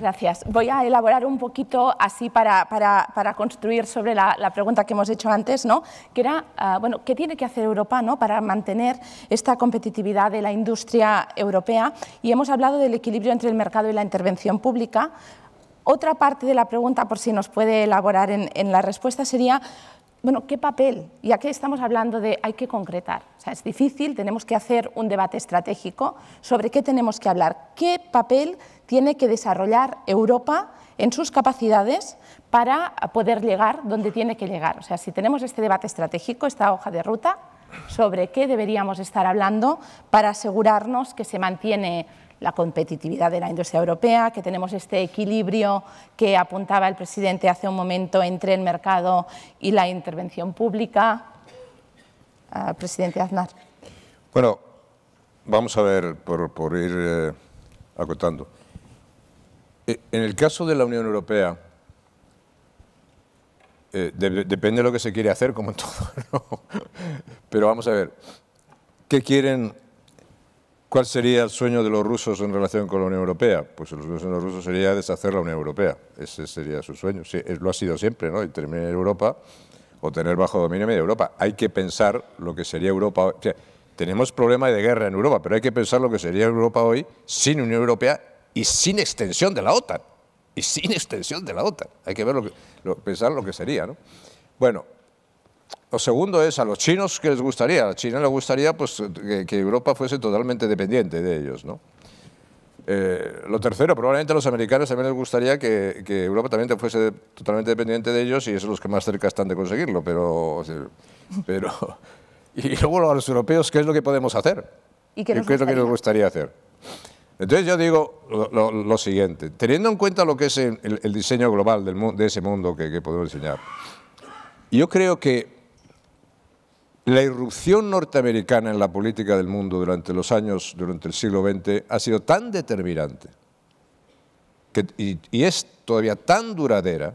gracias. Voy a elaborar un poquito así para, construir sobre la, pregunta que hemos hecho antes, ¿no? que era, ah, bueno, ¿qué tiene que hacer Europa ¿no? para mantener esta competitividad de la industria europea? Y hemos hablado del equilibrio entre el mercado y la intervención pública. Otra parte de la pregunta, por si nos puede elaborar en, la respuesta, sería, bueno, ¿qué papel? Y aquí estamos hablando de hay que concretar, o sea, es difícil, tenemos que hacer un debate estratégico sobre qué tenemos que hablar, qué papel tiene que desarrollar Europa en sus capacidades para poder llegar donde tiene que llegar. O sea, si tenemos este debate estratégico, esta hoja de ruta, sobre qué deberíamos estar hablando para asegurarnos que se mantiene la competitividad de la industria europea, que tenemos este equilibrio que apuntaba el presidente hace un momento entre el mercado y la intervención pública. Ah, presidente Aznar. Bueno, vamos a ver, por, ir eh, acotando. Eh, en el caso de la Unión Europea, eh, depende de lo que se quiere hacer, como en <laughs> todo, Pero vamos a ver, ¿qué quieren? ¿Cuál sería el sueño de los rusos en relación con la Unión Europea? Pues el sueño de los rusos sería deshacer la Unión Europea. Ese sería su sueño. lo ha sido siempre, ¿no? Y terminar Europa o tener bajo dominio media Europa. Hay que pensar lo que sería Europa. hoy. tenemos problema de guerra en Europa, pero hay que pensar lo que sería Europa hoy sin Unión Europea y sin extensión de la OTAN. Y sin extensión de la OTAN. Hay que ver lo pensar lo que sería. ¿no? Bueno, lo segundo es a los chinos que les gustaría. A China les gustaría pues, que, Europa fuese totalmente dependiente de ellos. ¿no? Eh, lo tercero, probablemente a los americanos también les gustaría que, Europa también fuese totalmente dependiente de ellos y esos son los que más cerca están de conseguirlo. Pero, pero <laughs> y luego a los europeos, ¿qué es lo que podemos hacer? ¿Y qué, ¿Qué es lo que nos gustaría hacer? Entonces yo digo lo, siguiente, teniendo en cuenta lo que es el, diseño global de ese mundo que, podemos diseñar, yo creo que la irrupción norteamericana en la política del mundo durante los años, durante el siglo XX, ha sido tan determinante y, es todavía tan duradera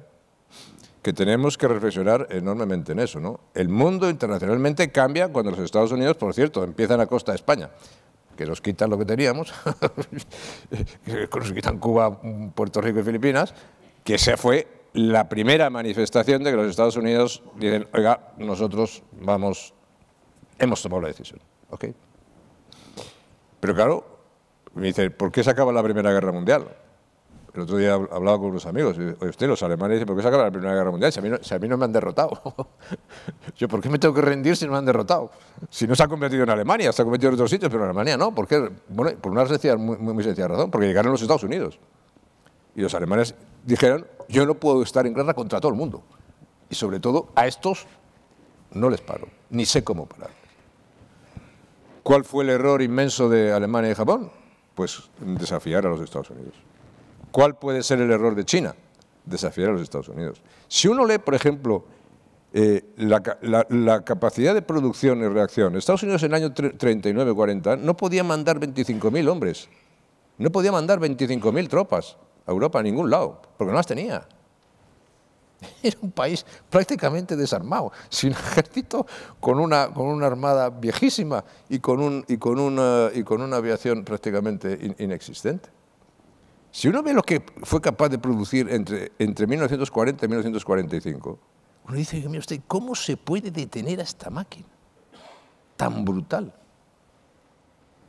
que tenemos que reflexionar enormemente en eso. ¿no? El mundo internacionalmente cambia cuando los Estados Unidos, por cierto, empiezan a costa de España que nos quitan lo que teníamos, <laughs> que nos quitan Cuba, Puerto Rico y Filipinas, que esa fue la primera manifestación de que los Estados Unidos dicen, oiga, nosotros vamos, hemos tomado la decisión. Pero claro, me dice ¿por qué se acaba la Primera Guerra Mundial? El otro día hablaba con unos amigos, y usted, los alemanes dicen, ¿por qué se la Primera Guerra Mundial? Si a mí no, me han derrotado. <laughs> Yo, ¿por qué me tengo que rendir si no me han derrotado? Si no se ha convertido en Alemania, se ha convertido en otros sitios, pero en Alemania no. ¿Por qué? Bueno, por una sencilla, muy, muy sencilla razón, porque llegaron los Estados Unidos. Y los alemanes dijeron, yo no puedo estar en guerra contra todo el mundo. Y sobre todo, a estos no les paro, ni sé cómo parar. ¿Cuál fue el error inmenso de Alemania y Japón? Pues desafiar a los Estados Unidos. ¿Cuál puede ser el error de China? Desafiar a los Estados Unidos. Si uno lee, por ejemplo, eh, la, capacidad de producción y reacción, Estados Unidos en el año 39-40 no podía mandar 25.000 hombres, no podía mandar 25.000 tropas a Europa, a ningún lado, porque no las tenía. <laughs> Era un país prácticamente desarmado, sin <laughs> ejército, con una, armada viejísima y con, un, y, con una, y con una aviación prácticamente inexistente. Si uno ve lo que fue capaz de producir entre, entre 1940 y 1945, uno dice, usted, ¿cómo se puede detener a esta máquina tan brutal?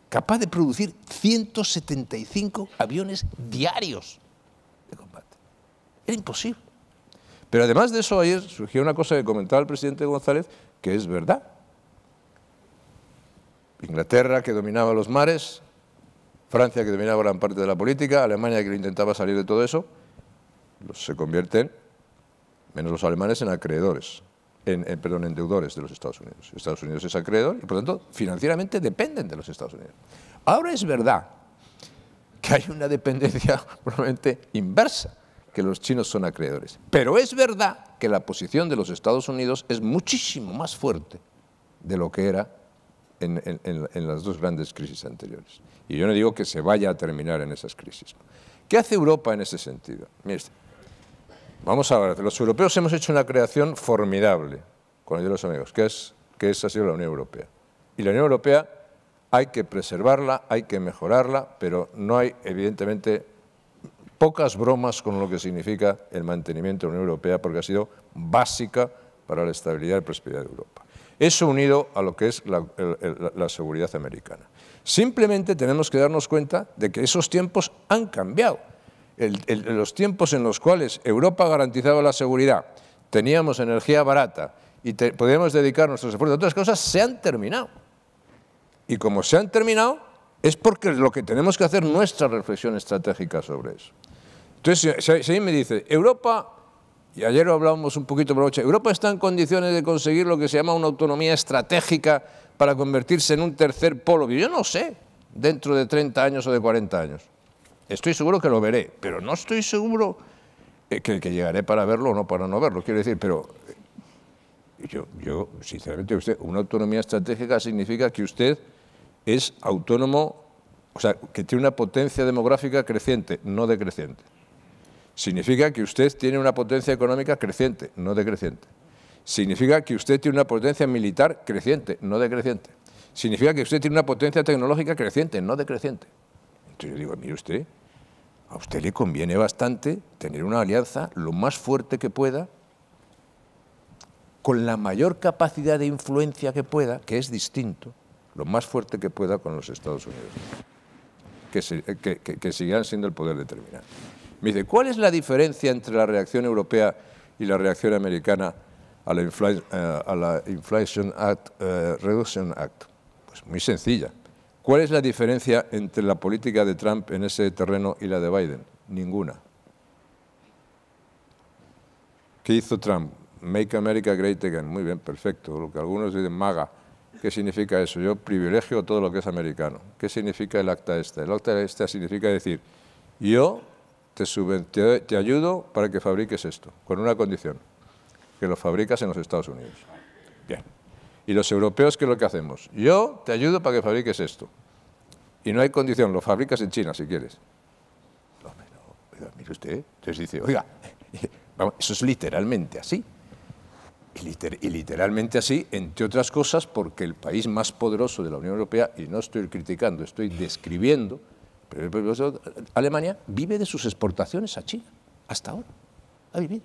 Capaz de producir 175 aviones diarios de combate. Era imposible. Pero además de eso, ayer surgió una cosa que comentaba el presidente González, que es verdad. Inglaterra, que dominaba los mares, Francia, que dominaba gran parte de la política, Alemania, que intentaba salir de todo eso, se convierten, menos los alemanes, en acreedores, en, perdón, en deudores de los Estados Unidos. Estados Unidos es acreedor y, por lo tanto, financieramente dependen de los Estados Unidos. Ahora es verdad que hay una dependencia <laughs> probablemente inversa, que los chinos son acreedores. Pero es verdad que la posición de los Estados Unidos es muchísimo más fuerte de lo que era en, las dos grandes crisis anteriores. Y yo no digo que se vaya a terminar en esas crisis. ¿Qué hace Europa en ese sentido? Este. vamos a ver, los europeos hemos hecho una creación formidable, con el de los amigos, que es, que esa ha sido la Unión Europea. Y la Unión Europea hay que preservarla, hay que mejorarla, pero no hay, evidentemente, pocas bromas con lo que significa el mantenimiento de la Unión Europea, porque ha sido básica para la estabilidad y prosperidad de Europa. Eso unido a lo que es la, seguridad americana. Simplemente tenemos que darnos cuenta de que esos tiempos han cambiado. los tiempos en los cuales Europa garantizaba la seguridad, teníamos energía barata y podíamos dedicar nuestros esfuerzos a otras cosas, se han terminado. Y como se han terminado, es porque lo que tenemos que hacer nuestra reflexión estratégica sobre eso. Entonces, si, me dice, Europa y ayer hablábamos un poquito, pero Europa está en condiciones de conseguir lo que se llama una autonomía estratégica para convertirse en un tercer polo. Yo no sé, dentro de 30 años o de 40 años. Estoy seguro que lo veré, pero no estoy seguro eh, que, que llegaré para verlo o no para no verlo. Quiero decir, pero eh, yo, yo, sinceramente, usted, una autonomía estratégica significa que usted es autónomo, o sea, que tiene una potencia demográfica creciente, no decreciente. Significa que usted tiene una potencia económica creciente, no decreciente. Significa que usted tiene una potencia militar creciente, no decreciente. Significa que usted tiene una potencia tecnológica creciente, no decreciente. Entonces yo digo, mire usted, a usted le conviene bastante tener una alianza lo más fuerte que pueda, con la mayor capacidad de influencia que pueda, que es distinto, lo más fuerte que pueda con los Estados Unidos, que, eh, sigan siendo el poder determinante. Me dice, ¿cuál es la diferencia entre la reacción europea y la reacción americana a la, eh, Inflation eh, Reduction Act? Pues muy sencilla. ¿Cuál es la diferencia entre la política de Trump en ese terreno y la de Biden? Ninguna. ¿Qué hizo Trump? Make America Great Again. Muy bien, perfecto. Lo que algunos dicen MAGA. ¿Qué significa eso? Yo privilegio todo lo que es americano. ¿Qué significa el acta esta? El acta esta significa decir, yo te, te, ayudo para que fabriques esto, con una condición, que lo fabricas en los Estados Unidos. Bien. Y los europeos, ¿qué es lo que hacemos? Yo te ayudo para que fabriques esto. Y no hay condición, lo fabricas en China si quieres. mire usted, entonces dice, oiga, <laughs> vamos, eso es literalmente así. y, literalmente así, entre otras cosas, porque el país más poderoso de la Unión Europea, y no estoy criticando, estoy describiendo, eh, pues, pues, Alemania vive de sus exportaciones a China, hasta ahora, ha vivido.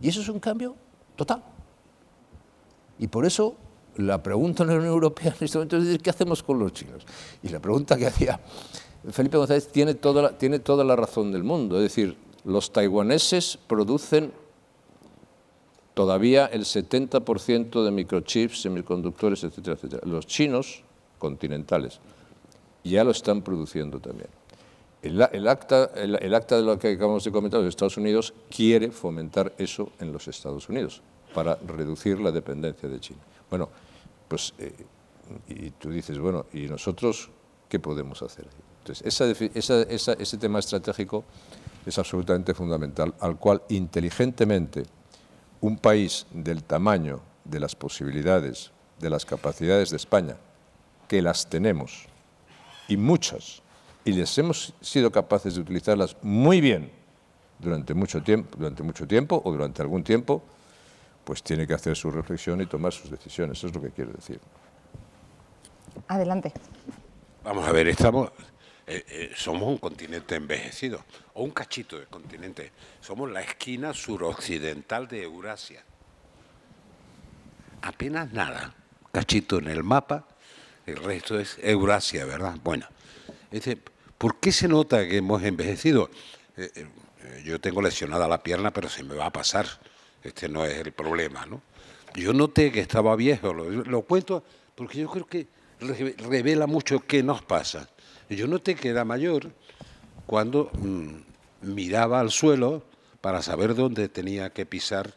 Y eso es un cambio total. Y por eso la pregunta en la Unión Europea en este momento es ¿qué hacemos con los chinos? Y la pregunta que hacía Felipe González tiene toda la, tiene toda la razón del mundo. Es decir, los taiwaneses producen todavía el 70% de microchips, semiconductores, etcétera, etcétera. Los chinos continentales ya lo están produciendo también. El, acta, el, acta de lo que acabamos de comentar de Estados Unidos quiere fomentar eso en los Estados Unidos para reducir la dependencia de China. Bueno, pues, eh, y tú dices, bueno, ¿y nosotros qué podemos hacer? Entonces, ese tema estratégico es absolutamente fundamental, al cual inteligentemente un país del tamaño, de las posibilidades, de las capacidades de España, que las tenemos, y muchas, y les hemos sido capaces de utilizarlas muy bien durante mucho tiempo, durante mucho tiempo o durante algún tiempo, pues tiene que hacer su reflexión y tomar sus decisiones. Eso es lo que quiero decir. Adelante. Vamos a ver, estamos, eh, eh, somos un continente envejecido, o un cachito de continente. Somos la esquina suroccidental de Eurasia. Apenas nada, cachito en el mapa, el resto es Eurasia, ¿verdad? Bueno, este, ¿por qué se nota que hemos envejecido? Eh, eh, eh, yo tengo lesionada la pierna, pero se me va a pasar. Este no es el problema, ¿no? Yo noté que estaba viejo, lo, cuento porque yo creo que revela mucho qué nos pasa. Yo noté que era mayor cuando mm, miraba al suelo para saber dónde tenía que pisar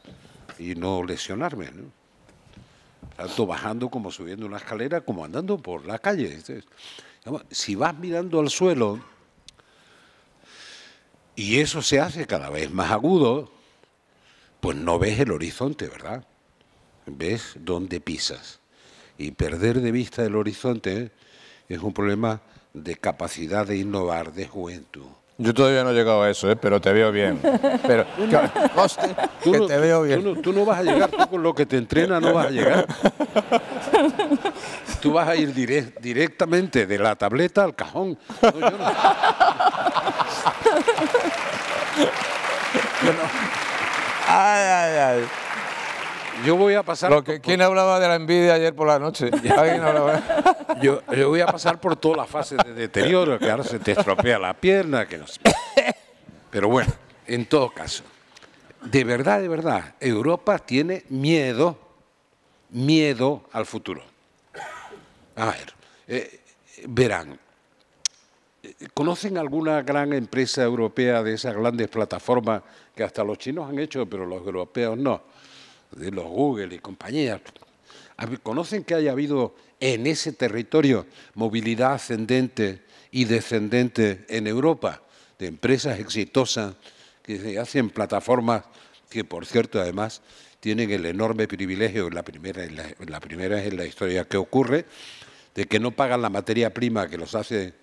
y no lesionarme. ¿no? tanto bajando como subiendo una escalera, como andando por la calle. si vas mirando al suelo, y eso se hace cada vez más agudo, pues no ves el horizonte, ¿verdad? Ves dónde pisas. Y perder de vista el horizonte es un problema de capacidad de innovar, de juventud. Yo todavía no he llegado a eso, ¿eh? pero te veo bien. Pero, <laughs> te veo bien. Tú no, vas a llegar, tú con lo que te entrena no vas a llegar. Tú vas a ir directamente de la tableta al cajón. No, <laughs> Ay, ay, ay yo voy a pasar. Lo ¿Quién hablaba de la envidia ayer por la noche? <laughs> yo, voy a pasar por todas las fases de deterioro, que ahora se te estropea la pierna, que no sé. Pero bueno, en todo caso, de verdad, de verdad, Europa tiene miedo, miedo al futuro. A ver, eh, verán, ¿Conocen alguna gran empresa europea de esas grandes plataformas que hasta los chinos han hecho, pero los europeos no? de los Google y compañías, ¿conocen que haya habido en ese territorio movilidad ascendente y descendente en Europa de empresas exitosas que hacen plataformas que, por cierto, además tienen el enorme privilegio, la primera, la, primera es en la historia que ocurre, de que no pagan la materia prima que los hace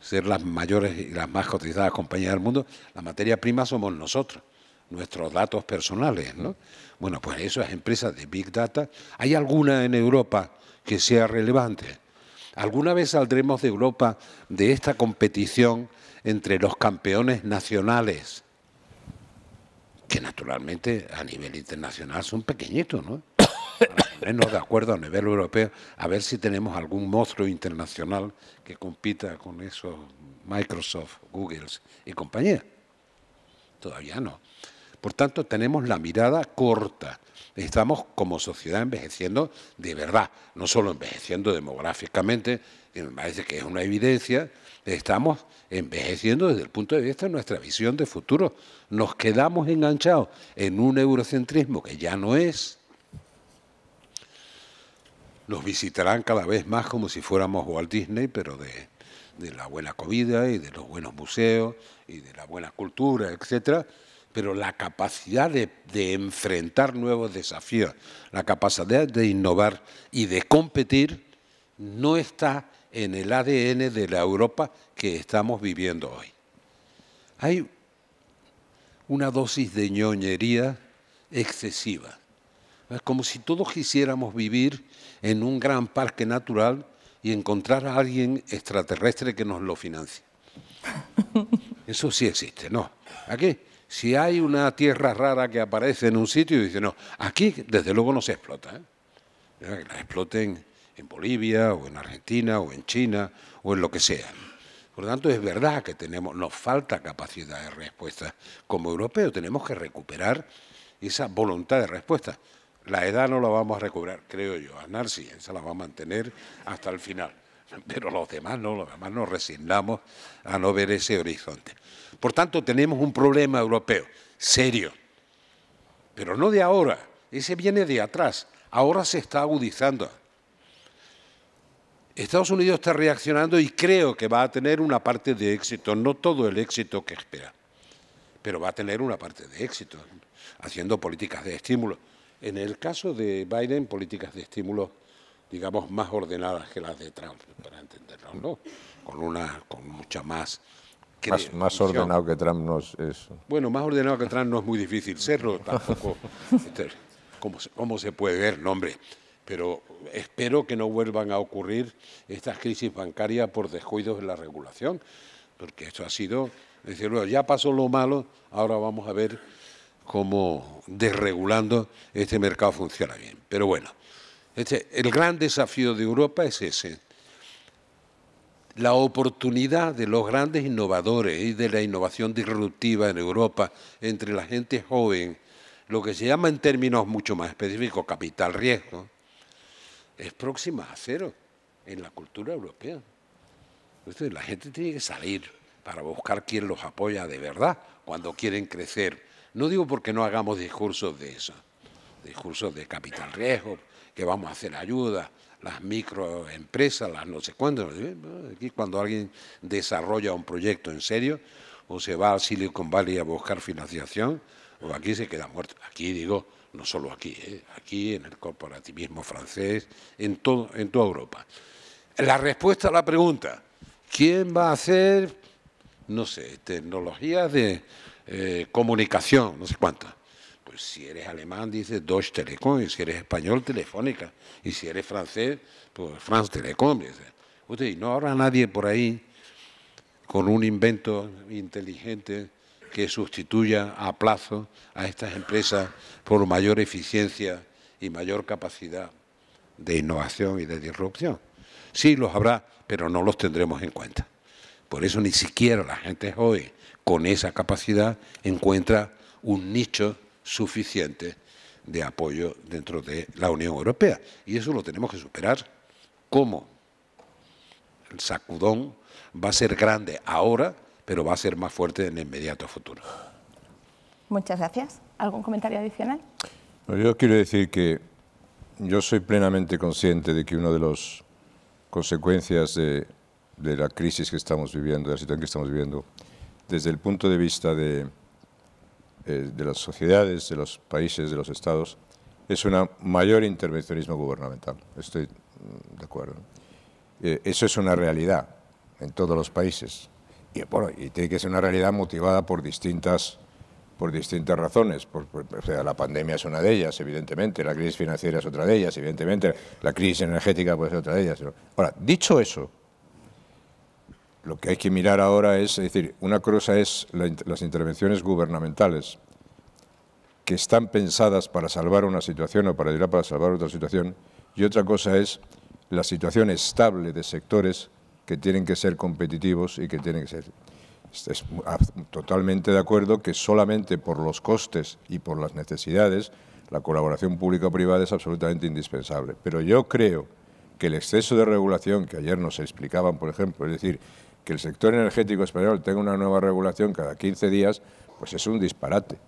ser las mayores y las más cotizadas compañías del mundo, la materia prima somos nosotros, nuestros datos personales, ¿no? Bueno, pues esas empresas de Big Data, ¿hay alguna en Europa que sea relevante? ¿Alguna vez saldremos de Europa de esta competición entre los campeones nacionales? Que naturalmente a nivel internacional son pequeñitos, ¿no? <coughs> Menos de acuerdo a nivel europeo, a ver si tenemos algún monstruo internacional que compita con esos Microsoft, Google y compañía. Todavía no. Por tanto, tenemos la mirada corta. Estamos como sociedad envejeciendo de verdad, no solo envejeciendo demográficamente, que me parece que es una evidencia, estamos envejeciendo desde el punto de vista de nuestra visión de futuro. Nos quedamos enganchados en un eurocentrismo que ya no es. Nos visitarán cada vez más como si fuéramos Walt Disney, pero de, de la buena comida y de los buenos museos y de la buena cultura, etcétera pero la capacidad de, enfrentar nuevos desafíos, la capacidad de innovar y de competir no está en el ADN de la Europa que estamos viviendo hoy. Hay una dosis de ñoñería excesiva. Es como si todos quisiéramos vivir en un gran parque natural y encontrar a alguien extraterrestre que nos lo financie. Eso sí existe, ¿no? Aquí si hay una tierra rara que aparece en un sitio y dice, no, aquí desde luego no se explota. ¿eh? Que la exploten en Bolivia o en Argentina o en China o en lo que sea. Por lo tanto, es verdad que tenemos, nos falta capacidad de respuesta. Como europeos tenemos que recuperar esa voluntad de respuesta. La edad no la vamos a recuperar, creo yo. a sí, esa la va a mantener hasta el final. Pero los demás no, los demás nos resignamos a no ver ese horizonte. Por tanto, tenemos un problema europeo, serio, pero no de ahora, ese viene de atrás, ahora se está agudizando. Estados Unidos está reaccionando y creo que va a tener una parte de éxito, no todo el éxito que espera, pero va a tener una parte de éxito haciendo políticas de estímulo. En el caso de Biden, políticas de estímulo, digamos, más ordenadas que las de Trump, para entenderlo, ¿no? Con, una, con mucha más más, ordenado que Trump no es Bueno, más ordenado que Trump no es muy difícil serlo, tampoco. <laughs> Este, como, se puede ver? No, hombre. Pero espero que no vuelvan a ocurrir estas crisis bancarias por descuidos en la regulación, porque esto ha sido, decirlo, ya pasó lo malo, ahora vamos a ver cómo desregulando este mercado funciona bien. Pero bueno, este, el gran desafío de Europa es ese, la oportunidad de los grandes innovadores y de la innovación disruptiva en Europa entre la gente joven, lo que se llama en términos mucho más específicos capital riesgo, es próxima a cero en la cultura europea. Entonces, la gente tiene que salir para buscar quién los apoya de verdad cuando quieren crecer. No digo porque no hagamos discursos de eso, discursos de capital riesgo, que vamos a hacer ayuda, las microempresas, las no sé cuándo. Aquí cuando alguien desarrolla un proyecto en serio o se va a Silicon Valley a buscar financiación, o aquí se queda muerto. Aquí digo, no solo aquí, ¿eh? aquí en el corporativismo francés, en, todo, en toda Europa. La respuesta a la pregunta, ¿quién va a hacer, no sé, tecnologías de eh, comunicación, no sé cuántas? si eres alemán dice, Deutsche Telekom, y si eres español Telefónica, y si eres francés, pues France Telecom. Usted, no habrá nadie por ahí con un invento inteligente que sustituya a plazo a estas empresas por mayor eficiencia y mayor capacidad de innovación y de disrupción. Sí los habrá, pero no los tendremos en cuenta. Por eso ni siquiera la gente hoy con esa capacidad encuentra un nicho suficiente de apoyo dentro de la Unión Europea. Y eso lo tenemos que superar. ¿Cómo? El sacudón va a ser grande ahora, pero va a ser más fuerte en el inmediato futuro. Muchas gracias. ¿Algún comentario adicional? Yo quiero decir que yo soy plenamente consciente de que una de las consecuencias de, de la crisis que estamos viviendo, de la situación que estamos viviendo, desde el punto de vista de, eh, de las sociedades, de los países, de los estados, es un mayor intervencionismo gubernamental. Estoy mm, de acuerdo. Eh, eso es una realidad en todos los países. Y, y tiene que ser una realidad motivada por distintas, por distintas razones. Por, la pandemia es una de ellas, evidentemente. La crisis financiera es otra de ellas, evidentemente. La crisis energética puede ser otra de ellas. Ahora, dicho eso, lo que hay que mirar ahora es, es decir, una cosa es las intervenciones gubernamentales que están pensadas para salvar una situación o para ayudar para salvar otra situación, y otra cosa es la situación estable de sectores que tienen que ser competitivos y que tienen que ser... Este, totalmente de acuerdo que solamente por los costes y por las necesidades la colaboración público-privada es absolutamente indispensable. Pero yo creo que el exceso de regulación que ayer nos explicaban, por ejemplo, es decir, que el sector energético español tenga una nueva regulación cada 15 días, pues es un disparate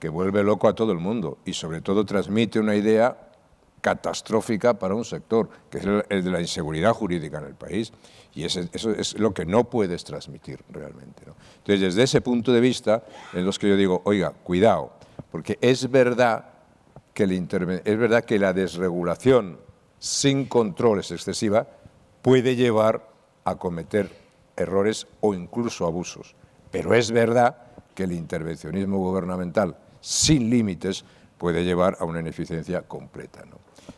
que vuelve loco a todo el mundo y sobre todo transmite una idea catastrófica para un sector, que es el, de la inseguridad jurídica en el país, y eso es lo que no puedes transmitir realmente. Entonces, desde ese punto de vista, en los que yo digo, oiga, cuidado, porque es verdad que, el es verdad que la desregulación sin controles excesiva puede llevar a cometer errores o incluso abusos. Pero es verdad que el intervencionismo gubernamental sin límites puede llevar a una ineficiencia completa.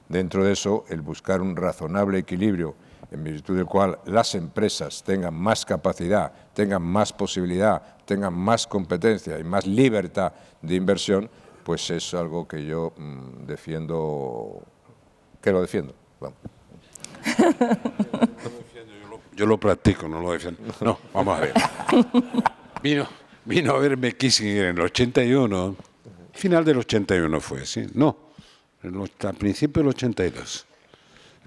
Dentro de eso, el buscar un razonable equilibrio en virtud del cual las empresas tengan más capacidad, tengan más posibilidad, tengan más competencia y más libertad de inversión, pues es algo que yo mm, defiendo, que lo defiendo. <laughs> Yo lo practico, no lo defiendo. No, vamos a ver. <laughs> Vino, vino a verme Kissinger en el 81, final del 81 fue, ¿sí? No, al principio del 82.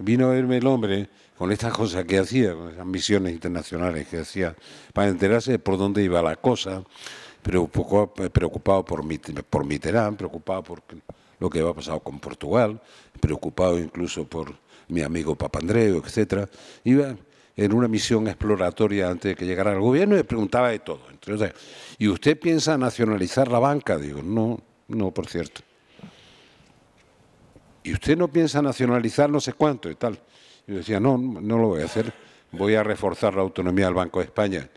Vino a verme el hombre con estas cosas que hacía, con esas misiones internacionales que hacía, para enterarse de por dónde iba la cosa, pero preocupado por, por Mitterrand, preocupado por lo que había pasado con Portugal, preocupado incluso por mi amigo Papandreou, etcétera, Iba, en una misión exploratoria antes de que llegara al gobierno y le preguntaba de todo. Entonces, ¿y usted piensa nacionalizar la banca? Digo, no, no, por cierto. ¿Y usted no piensa nacionalizar no sé cuánto y tal? Yo decía, no, no lo voy a hacer, voy a reforzar la autonomía del Banco de España.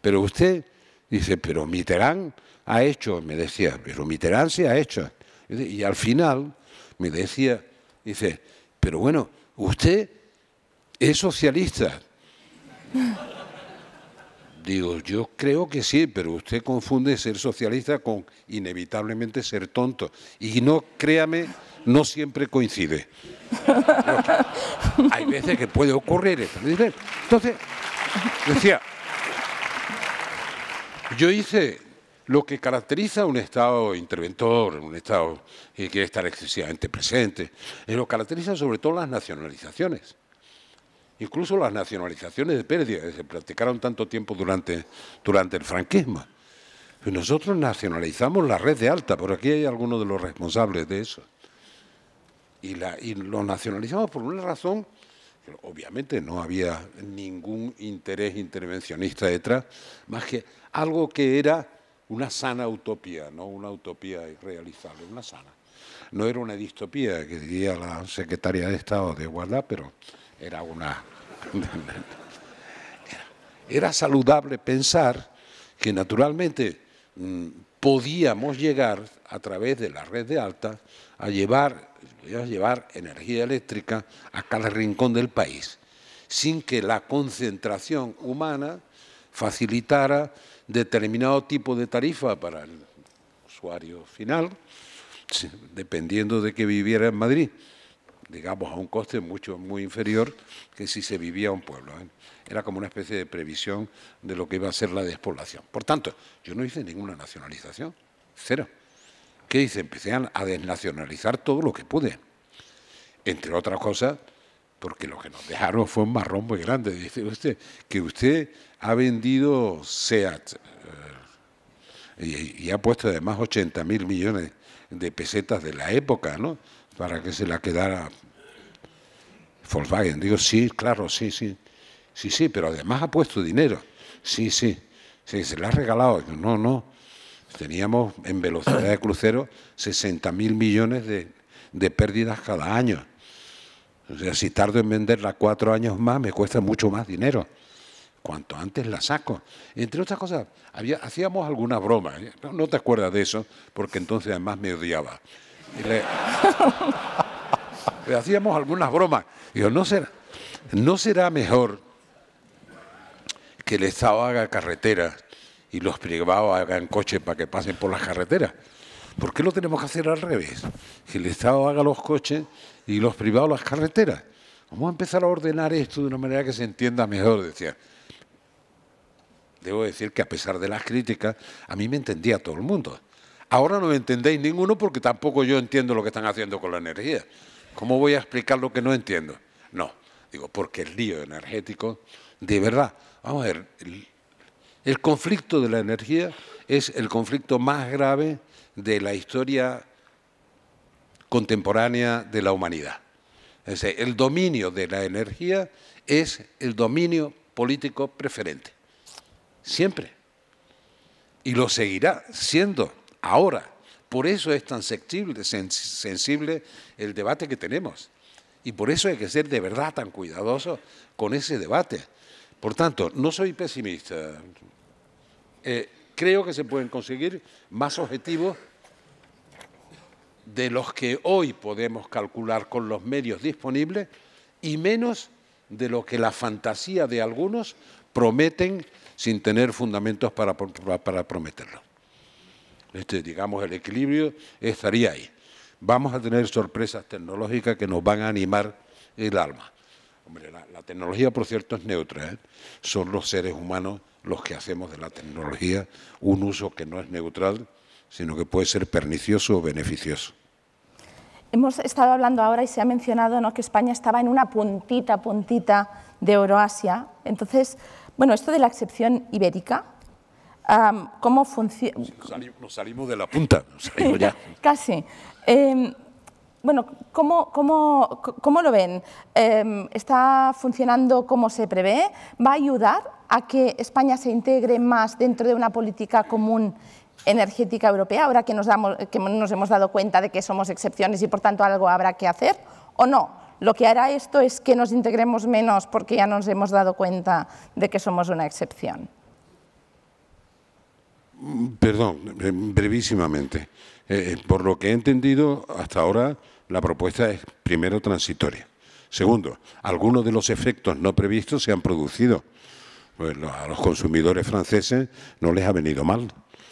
Pero usted dice, pero Mitterrand ha hecho, me decía, pero Mitterrand sí ha hecho. Y al final me decía, dice, pero bueno, usted es socialista. Digo, yo creo que sí, pero usted confunde ser socialista con inevitablemente ser tonto. Y no, créame, no siempre coincide. <laughs> Hay veces que puede ocurrir. Entonces, decía, yo hice lo que caracteriza a un Estado interventor, un Estado que quiere estar excesivamente presente, y eh, lo caracteriza sobre todo las nacionalizaciones incluso las nacionalizaciones de pérdida que se practicaron tanto tiempo durante, durante el franquismo. Pues nosotros nacionalizamos la red de alta, por aquí hay algunos de los responsables de eso. Y, la, lo nacionalizamos por una razón, obviamente no había ningún interés intervencionista detrás, más que algo que era una sana utopía, no una utopía irrealizable, una sana. No era una distopía, que diría la secretaria de Estado de Igualdad, pero era una... Era saludable pensar que naturalmente mm, podíamos llegar a través de la red de alta a llevar, a llevar energía eléctrica a cada rincón del país, sin que la concentración humana facilitara determinado tipo de tarifa para el usuario final, dependiendo de que viviera en Madrid digamos, a un coste mucho, muy inferior que si se vivía un pueblo. ¿eh? Era como una especie de previsión de lo que iba a ser la despoblación. Por tanto, yo no hice ninguna nacionalización, cero. ¿Qué hice? Empecé a desnacionalizar todo lo que pude. Entre otras cosas, porque lo que nos dejaron fue un marrón muy grande. Dice usted que usted ha vendido SEAT eh, y, y, ha puesto además 80 mil millones de pesetas de la época, ¿no? para que se la quedara Volkswagen. Digo, sí, claro, sí, sí. Sí, sí, pero además ha puesto dinero. Sí, sí. Sí, se la ha regalado. no, no. Teníamos en velocidad de crucero 60 mil millones de, pérdidas cada año. O sea, si tardo en venderla cuatro años más, me cuesta mucho más dinero. Cuanto antes la saco. Entre otras cosas, había, hacíamos alguna broma. ¿eh? No, no te acuerdas de eso, porque entonces además me odiaba le, hacíamos algunas bromas. Y ¿no será, ¿no será mejor que el Estado haga carreteras y los privados hagan coches para que pasen por las carreteras? ¿Por qué lo tenemos que hacer al revés? Que el Estado haga los coches y los privados las carreteras. Vamos a empezar a ordenar esto de una manera que se entienda mejor, decía. Debo decir que a pesar de las críticas, a mí me entendía todo el mundo. Ahora no me entendéis ninguno porque tampoco yo entiendo lo que están haciendo con la energía. ¿Cómo voy a explicar lo que no entiendo? No, digo, porque el lío energético, de verdad, vamos a ver, el, conflicto de la energía es el conflicto más grave de la historia contemporánea de la humanidad. Es el dominio de la energía es el dominio político preferente. Siempre. Y lo seguirá siendo ahora. Por eso es tan sensible, el debate que tenemos. Y por eso hay que ser de verdad tan cuidadosos con ese debate. Por tanto, no soy pesimista. Eh, creo que se pueden conseguir más objetivos de los que hoy podemos calcular con los medios disponibles y menos de lo que la fantasía de algunos prometen sin tener fundamentos para prometerlo. Este, digamos, el equilibrio estaría ahí. Vamos a tener sorpresas tecnológicas que nos van a animar el alma. Hombre, la, tecnología, por cierto, es neutra. ¿eh? Son los seres humanos los que hacemos de la tecnología un uso que no es neutral, sino que puede ser pernicioso o beneficioso. Hemos estado hablando ahora y se ha mencionado ¿no? que España estaba en una puntita, puntita de Euroasia. Entonces, bueno, esto de la excepción ibérica, cómo funciona... Nos salimos de la punta, salimos ya. <laughs> Casi. Em, bueno, ¿cómo, lo ven? Em, ¿Está funcionando como se prevé? ¿Va a ayudar a que España se integre más dentro de una política común energética europea, ahora que nos, damos, que nos hemos dado cuenta de que somos excepciones y por tanto algo habrá que hacer? ¿O no? Lo que hará esto es que nos integremos menos porque ya nos hemos dado cuenta de que somos una excepción. Perdón, eh, brevísimamente. Eh, eh, por lo que he entendido, hasta ahora la propuesta es, primero, transitoria. Segundo, algunos de los efectos no previstos se han producido. Pues, a los consumidores franceses no les ha venido mal.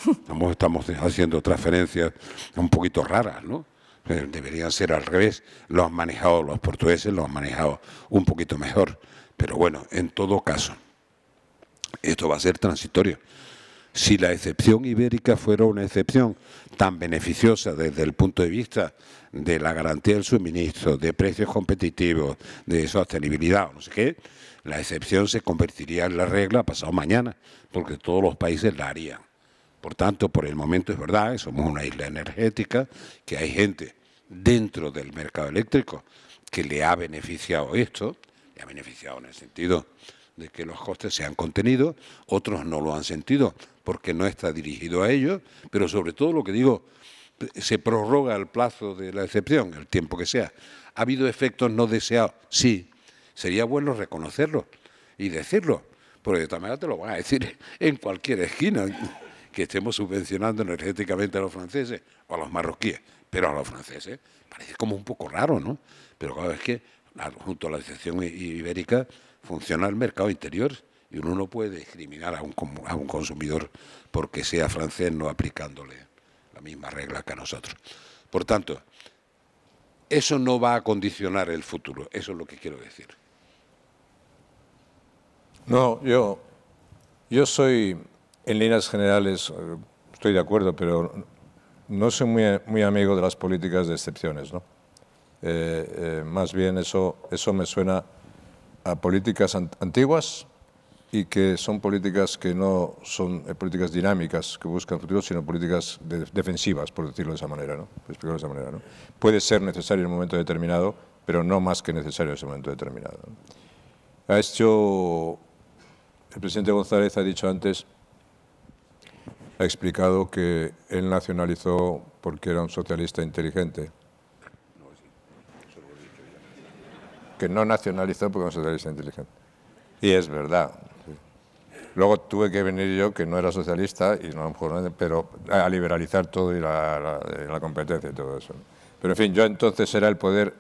Estamos, estamos haciendo transferencias un poquito raras, ¿no? Deberían ser al revés. Lo han manejado los portugueses, lo han manejado un poquito mejor. Pero bueno, en todo caso, esto va a ser transitorio si la excepción ibérica fuera una excepción tan beneficiosa desde el punto de vista de la garantía del suministro, de precios competitivos, de sostenibilidad, o no sé qué, la excepción se convertiría en la regla pasado mañana, porque todos los países la harían. Por tanto, por el momento es verdad, que somos una isla energética, que hay gente dentro del mercado eléctrico que le ha beneficiado esto, le ha beneficiado en el sentido de que los costes se han contenido, otros no lo han sentido, porque no está dirigido a ellos, pero sobre todo lo que digo, se prorroga el plazo de la excepción, el tiempo que sea. ¿Ha habido efectos no deseados? Sí, sería bueno reconocerlo y decirlo, porque de manera te lo van a decir <laughs> en cualquier esquina, que estemos subvencionando energéticamente a los franceses o a los marroquíes, pero a los franceses parece como un poco raro, ¿no? Pero claro, es que junto a la excepción ibérica funciona el mercado interior y uno no puede discriminar a un, a un consumidor porque sea francés no aplicándole la misma regla que a nosotros. Por tanto, eso no va a condicionar el futuro, eso es lo que quiero decir. No, yo, soy, en líneas generales, eh, estoy de acuerdo, pero no soy muy, amigo de las políticas de excepciones, ¿no? Eh, eh, más bien eso, eso me suena a políticas antiguas y que son políticas que no son eh, políticas dinámicas que buscan futuro, sino políticas defensivas, por decirlo de esa manera, ¿no? Puede ser necesario en un momento determinado, pero no más que necesario en ese momento determinado. Ha hecho, el presidente González ha dicho antes, ha explicado que él nacionalizó porque era un socialista inteligente. Que no nacionalizó porque era un socialista inteligente. Y es verdad, Luego tuve que venir yo, que no era socialista, y no, pero a liberalizar todo y eh, la, competencia y todo eso. Pero en fin, yo entonces era el poder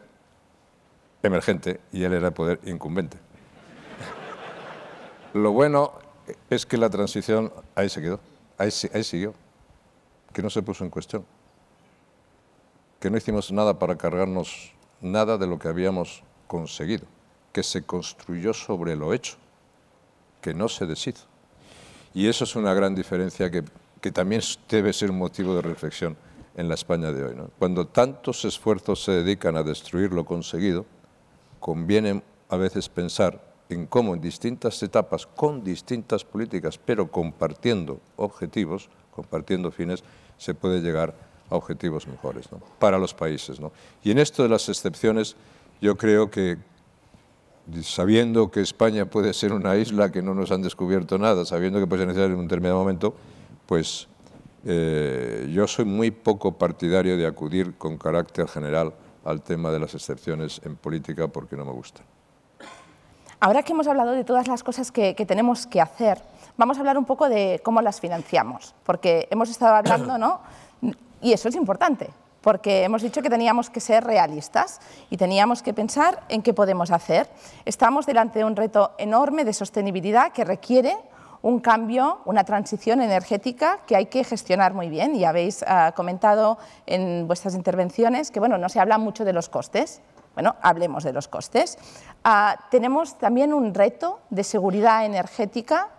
emergente y él era el poder incumbente. <laughs> Lo bueno es que la transición ahí se quedó, ahí, ahí siguió, que no se puso en cuestión, que no hicimos nada para cargarnos nada de lo que habíamos conseguido, que se construyó sobre lo hecho, que no se deshizo. Y eso es una gran diferencia que, también debe ser un motivo de reflexión en la España de hoy. Cuando tantos esfuerzos se dedican a destruir lo conseguido, conviene a veces pensar en cómo en distintas etapas, con distintas políticas, pero compartiendo objetivos, compartiendo fines, se puede llegar a objetivos mejores para los países. Y en esto de las excepciones, yo creo que sabiendo que España puede ser una isla que no nos han descubierto nada, sabiendo que puede ser necesario en un determinado momento, pues eh, yo soy muy poco partidario de acudir con carácter general al tema de las excepciones en política porque no me gusta. Ahora que hemos hablado de todas las cosas que, que tenemos que hacer, vamos a hablar un poco de cómo las financiamos, porque hemos estado hablando, ¿no? Y eso es importante, porque hemos dicho que teníamos que ser realistas y teníamos que pensar en qué podemos hacer. Estamos delante de un reto enorme de sostenibilidad que requiere un cambio, una transición energética que hay que gestionar muy bien. Y habéis ah, comentado en vuestras intervenciones que bueno, no se habla mucho de los costes. Bueno, hablemos de los costes. Ah, tenemos también un reto de seguridad energética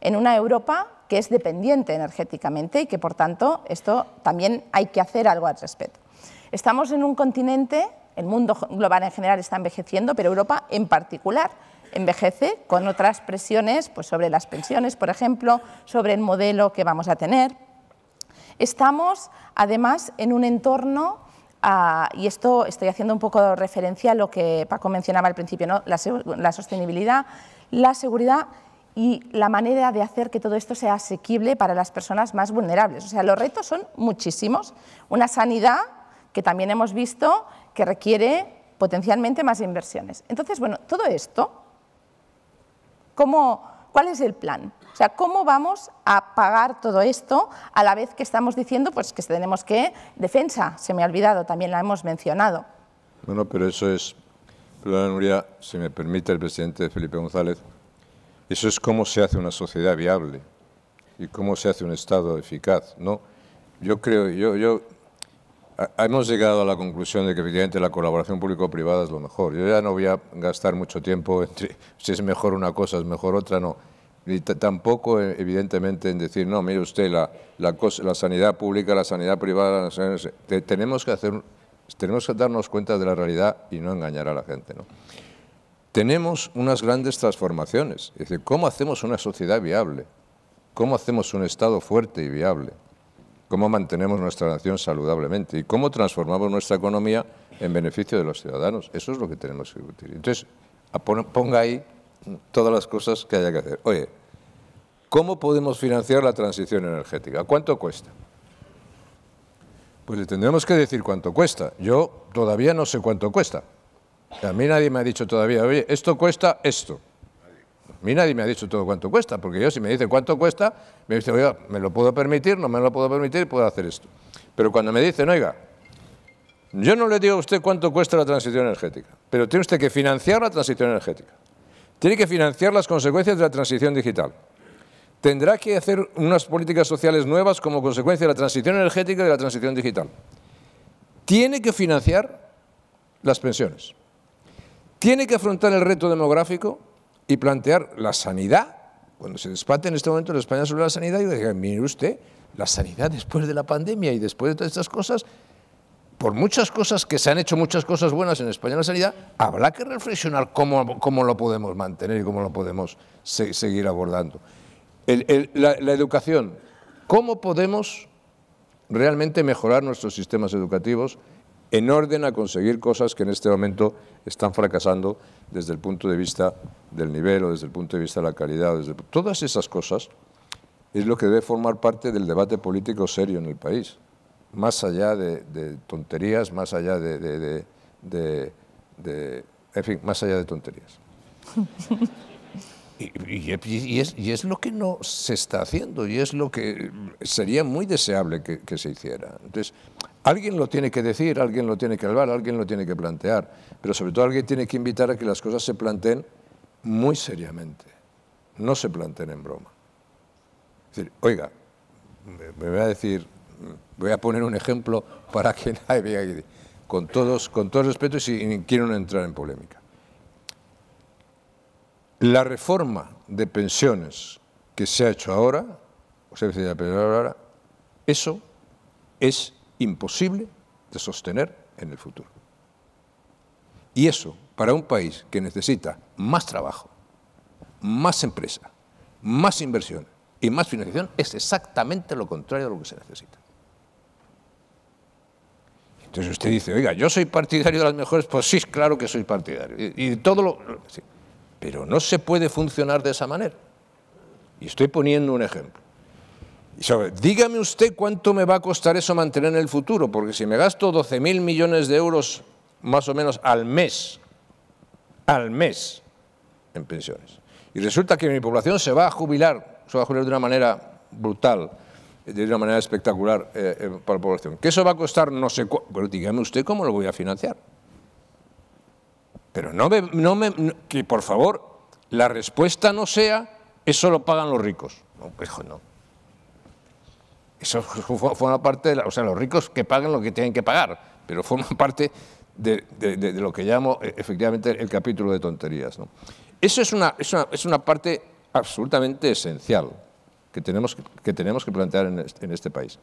en una Europa que es dependiente energéticamente y que, por tanto, esto también hay que hacer algo al respecto. Estamos en un continente, el mundo global en general está envejeciendo, pero Europa en particular envejece con otras presiones pues sobre las pensiones, por ejemplo, sobre el modelo que vamos a tener. Estamos, además, en un entorno ah, y esto estoy haciendo un poco referencia a lo que Paco mencionaba al principio, la, sostenibilidad, la seguridad y la manera de hacer que todo esto sea asequible para las personas más vulnerables. O sea, los retos son muchísimos. Una sanidad que también hemos visto que requiere potencialmente más inversiones. Entonces, bueno, todo esto, ¿cómo, ¿cuál es el plan? O sea, ¿cómo vamos a pagar todo esto a la vez que estamos diciendo pues, que tenemos que... Defensa, se me ha olvidado, también la hemos mencionado. Bueno, pero eso es... Nuria, si me permite el presidente Felipe González, eso es cómo se hace una sociedad viable y cómo se hace un Estado eficaz. ¿no? Yo creo, yo, hemos llegado a la conclusión de que efectivamente la colaboración público-privada es lo mejor. Yo ya no voy a gastar mucho tiempo entre <laughs> si es mejor una cosa, es mejor otra, no. Y tampoco, eh, evidentemente, en decir, no, mire usted, la, sanidad pública, la sanidad privada, tenemos que darnos cuenta de la realidad y no engañar a la gente tenemos unas grandes transformaciones. Es decir, ¿cómo hacemos una sociedad viable? ¿Cómo hacemos un Estado fuerte y viable? ¿Cómo mantenemos nuestra nación saludablemente? ¿Y cómo transformamos nuestra economía en beneficio de los ciudadanos? Eso es lo que tenemos que discutir. Entonces, ponga ahí todas las cosas que haya que hacer. Oye, ¿cómo podemos financiar la transición energética? ¿Cuánto cuesta? Pues le tendremos que decir cuánto cuesta. Yo todavía no sé cuánto cuesta. A mí nadie me ha dicho todavía, oye, esto cuesta esto. A mí nadie me ha dicho todo cuánto cuesta, porque yo si me dice cuánto cuesta, me dice, oiga, me lo puedo permitir, no me lo puedo permitir, y puedo hacer esto. Pero cuando me dicen, oiga, yo no le digo a usted cuánto cuesta la transición energética, pero tiene usted que financiar la transición energética. Tiene que financiar las consecuencias de la transición digital. Tendrá que hacer unas políticas sociales nuevas como consecuencia de la transición energética y de la transición digital. Tiene que financiar las pensiones. Tiene que afrontar el reto demográfico y plantear la sanidad. Cuando se despate en este momento en España sobre la sanidad, yo digo, mire usted, la sanidad después de la pandemia y después de todas estas cosas, por muchas cosas que se han hecho muchas cosas buenas en España la sanidad, habrá que reflexionar cómo, lo podemos mantener y cómo lo podemos seguir abordando. la, la educación, ¿cómo podemos realmente mejorar nuestros sistemas educativos en orden a conseguir cosas que en este momento están fracasando desde el punto de vista del nivel o desde el punto de vista de la calidad. Desde... Todas esas cosas es lo que debe formar parte del debate político serio en el país, más allá de, tonterías, más allá de, de, En fin, más allá de tonterías. <laughs> Y, es, lo que no se está haciendo y es lo que sería muy deseable que, que se hiciera. Entonces, Alguien lo tiene que decir, alguien lo tiene que hablar, alguien lo tiene que plantear, pero sobre todo alguien tiene que invitar a que las cosas se planteen muy seriamente, no se planteen en broma. Es decir, oiga, me voy a decir, voy a poner un ejemplo para que <laughs> nadie vea con todos, con todo respeto y si no entrar en polémica. La reforma de pensiones que se ha hecho ahora, o sea, ahora, eso es imposible de sostener en el futuro. Y eso, para un país que necesita más trabajo, más empresa, más inversión y más financiación, es exactamente lo contrario de lo que se necesita. Entonces usted dice, oiga, yo soy partidario de las mejores, pues sí, claro que soy partidario. Y, todo lo... Pero no se puede funcionar de esa manera. Y estoy poniendo un ejemplo. Dígame usted cuánto me va a costar eso mantener en el futuro, porque si me gasto 12.000 mil millones de euros más o menos al mes, al mes, en pensiones, y resulta que mi población se va a jubilar, se va a jubilar de una manera brutal, de una manera espectacular eh, eh, para la población, que eso va a costar no sé cuánto, pero dígame usted cómo lo voy a financiar. Pero no me, no que por favor, la respuesta no sea, eso lo pagan los ricos. No, pues, no. Eso <laughs> forma parte, o sea, los ricos que pagan lo que tienen que pagar, pero forma <laughs> parte de, lo que llamo eh, efectivamente el capítulo de tonterías. Eso es una, parte absolutamente esencial que tenemos que, tenemos que plantear este, en este, país.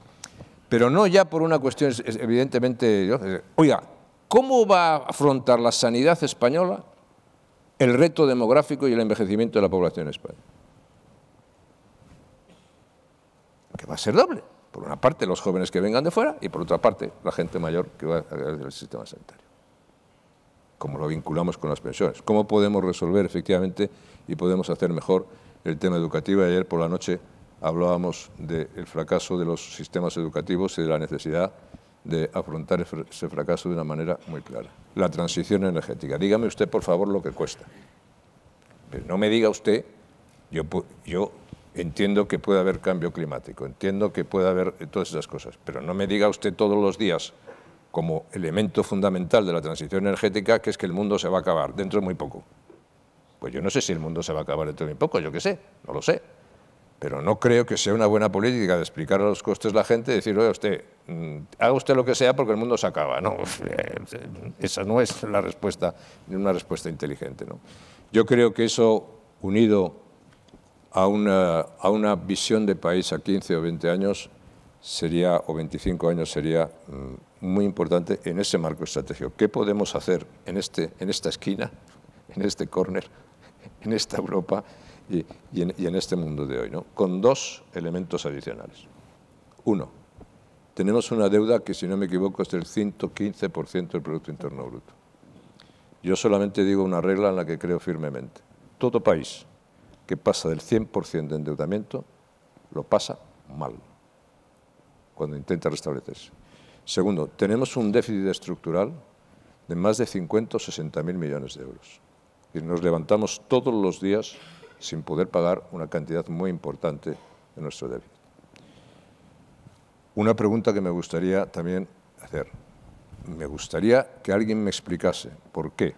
Pero no ya por una cuestión, evidentemente, eh, oiga, ¿cómo va a afrontar la sanidad española el reto demográfico y el envejecimiento de la población española? que va a ser doble. Por una parte, los jóvenes que vengan de fuera y por otra parte, la gente mayor que va a del sistema sanitario. Como lo vinculamos con las pensiones. ¿Cómo podemos resolver efectivamente y podemos hacer mejor el tema educativo? Ayer por la noche hablábamos del fracaso de los sistemas educativos y de la necesidad de afrontar ese fracaso de una manera muy clara. La transición energética. Dígame usted, por favor, lo que cuesta. Pero no me diga usted, yo, yo Entiendo que puede haber cambio climático, entiendo que puede haber eh, todas esas cosas, pero no me diga usted todos los días como elemento fundamental de la transición energética que es que el mundo se va a acabar dentro de muy poco. Pues yo no sé si el mundo se va a acabar dentro de muy poco, yo qué sé, no lo sé. Pero no creo que sea una buena política de explicar a los costes la gente y decir, oye, usted, mm, haga usted lo que sea porque el mundo se acaba. No, <laughs> eh, eh, esa no es la respuesta, una respuesta inteligente. Yo creo que eso, unido a una, visión de país a 15 o 20 años sería, o 25 años sería mm, muy importante en ese marco estratégico. ¿Qué podemos hacer en, este, en esta esquina, en este corner en esta Europa y, en, este mundo de hoy? ¿no? Con dos elementos adicionales. Uno, tenemos una deuda que, si no me equivoco, es del 115% del Producto Interno Bruto. Yo solamente digo una regla en la que creo firmemente. Todo país que pasa del 100% de endeudamiento, lo pasa mal cuando intenta restablecerse. Segundo, tenemos un déficit estructural de más de 50 o 60 mil millones de euros. Y nos levantamos todos los días sin poder pagar una cantidad muy importante de nuestro déficit. Una pregunta que me gustaría también hacer. Me gustaría que alguien me explicase por qué.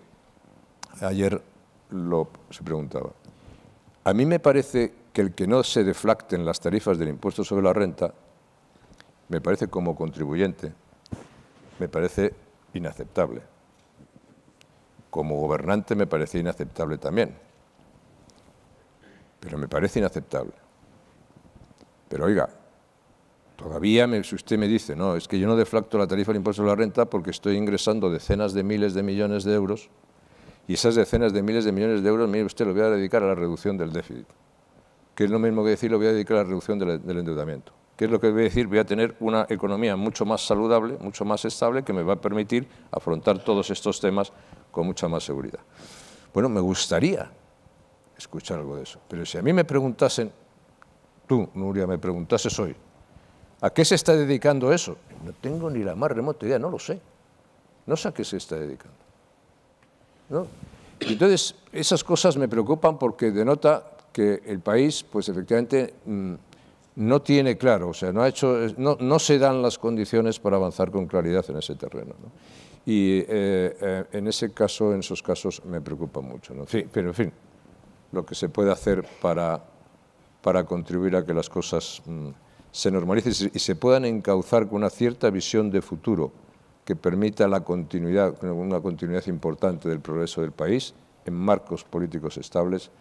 Ayer lo, se preguntaba, a mí me parece que el que no se deflacten las tarifas del impuesto sobre la renta, me parece como contribuyente, me parece inaceptable. Como gobernante me parece inaceptable también. Pero me parece inaceptable. Pero oiga, todavía si usted me dice, no, es que yo no deflacto la tarifa del impuesto sobre la renta porque estoy ingresando decenas de miles de millones de euros y esas decenas de miles de millones de euros, mire usted, lo voy a dedicar a la reducción del déficit, que es lo mismo que decir lo voy a dedicar a la reducción del, del endeudamiento. ¿Qué es lo que voy a decir? Voy a tener una economía mucho más saludable, mucho más estable, que me va a permitir afrontar todos estos temas con mucha más seguridad. Bueno, me gustaría escuchar algo de eso, pero si a mí me preguntasen, tú, Nuria, me preguntases hoy, ¿a qué se está dedicando eso? No tengo ni la más remota idea, no lo sé. No sé a qué se está dedicando. ¿no? Entonces, esas cosas me preocupan porque denota que el país, pues efectivamente, mm, no tiene claro, o sea, no, ha hecho, no, se dan las condiciones para avanzar con claridad en ese terreno. Y eh, eh, en ese caso, en esos casos, me preocupa mucho. pero, en fin, lo que se puede hacer para, contribuir a que las cosas mm, se normalicen y se puedan encauzar con una cierta visión de futuro, que permita la continuidad, una continuidad importante del progreso del país en marcos políticos estables,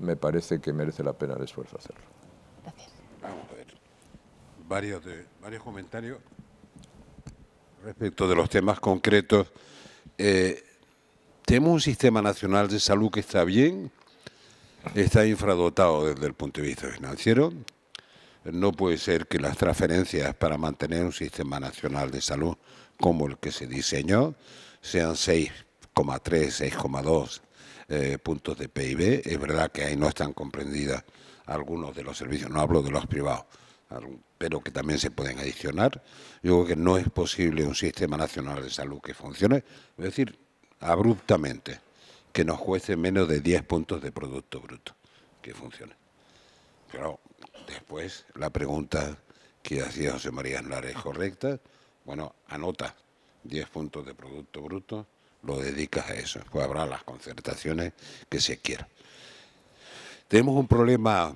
me parece que merece la pena el esfuerzo hacerlo. Gracias. Vamos a ver. Varios, varios comentarios respecto de los temas concretos. Eh, tenemos un sistema nacional de salud que está bien, está infradotado desde el punto de vista financiero. No puede ser que las transferencias para mantener un sistema nacional de salud como el que se diseñó, sean 6,3, 6,2 eh, puntos de PIB. Es verdad que ahí no están comprendidas algunos de los servicios, no hablo de los privados, pero que también se pueden adicionar. Yo creo que no es posible un sistema nacional de salud que funcione, es decir, abruptamente, que nos cueste menos de 10 puntos de Producto Bruto que funcione. Pero después la pregunta que hacía José María Aznar es correcta, bueno, anota 10 puntos de Producto Bruto, lo dedicas a eso. Después habrá las concertaciones que se quieran. Tenemos un problema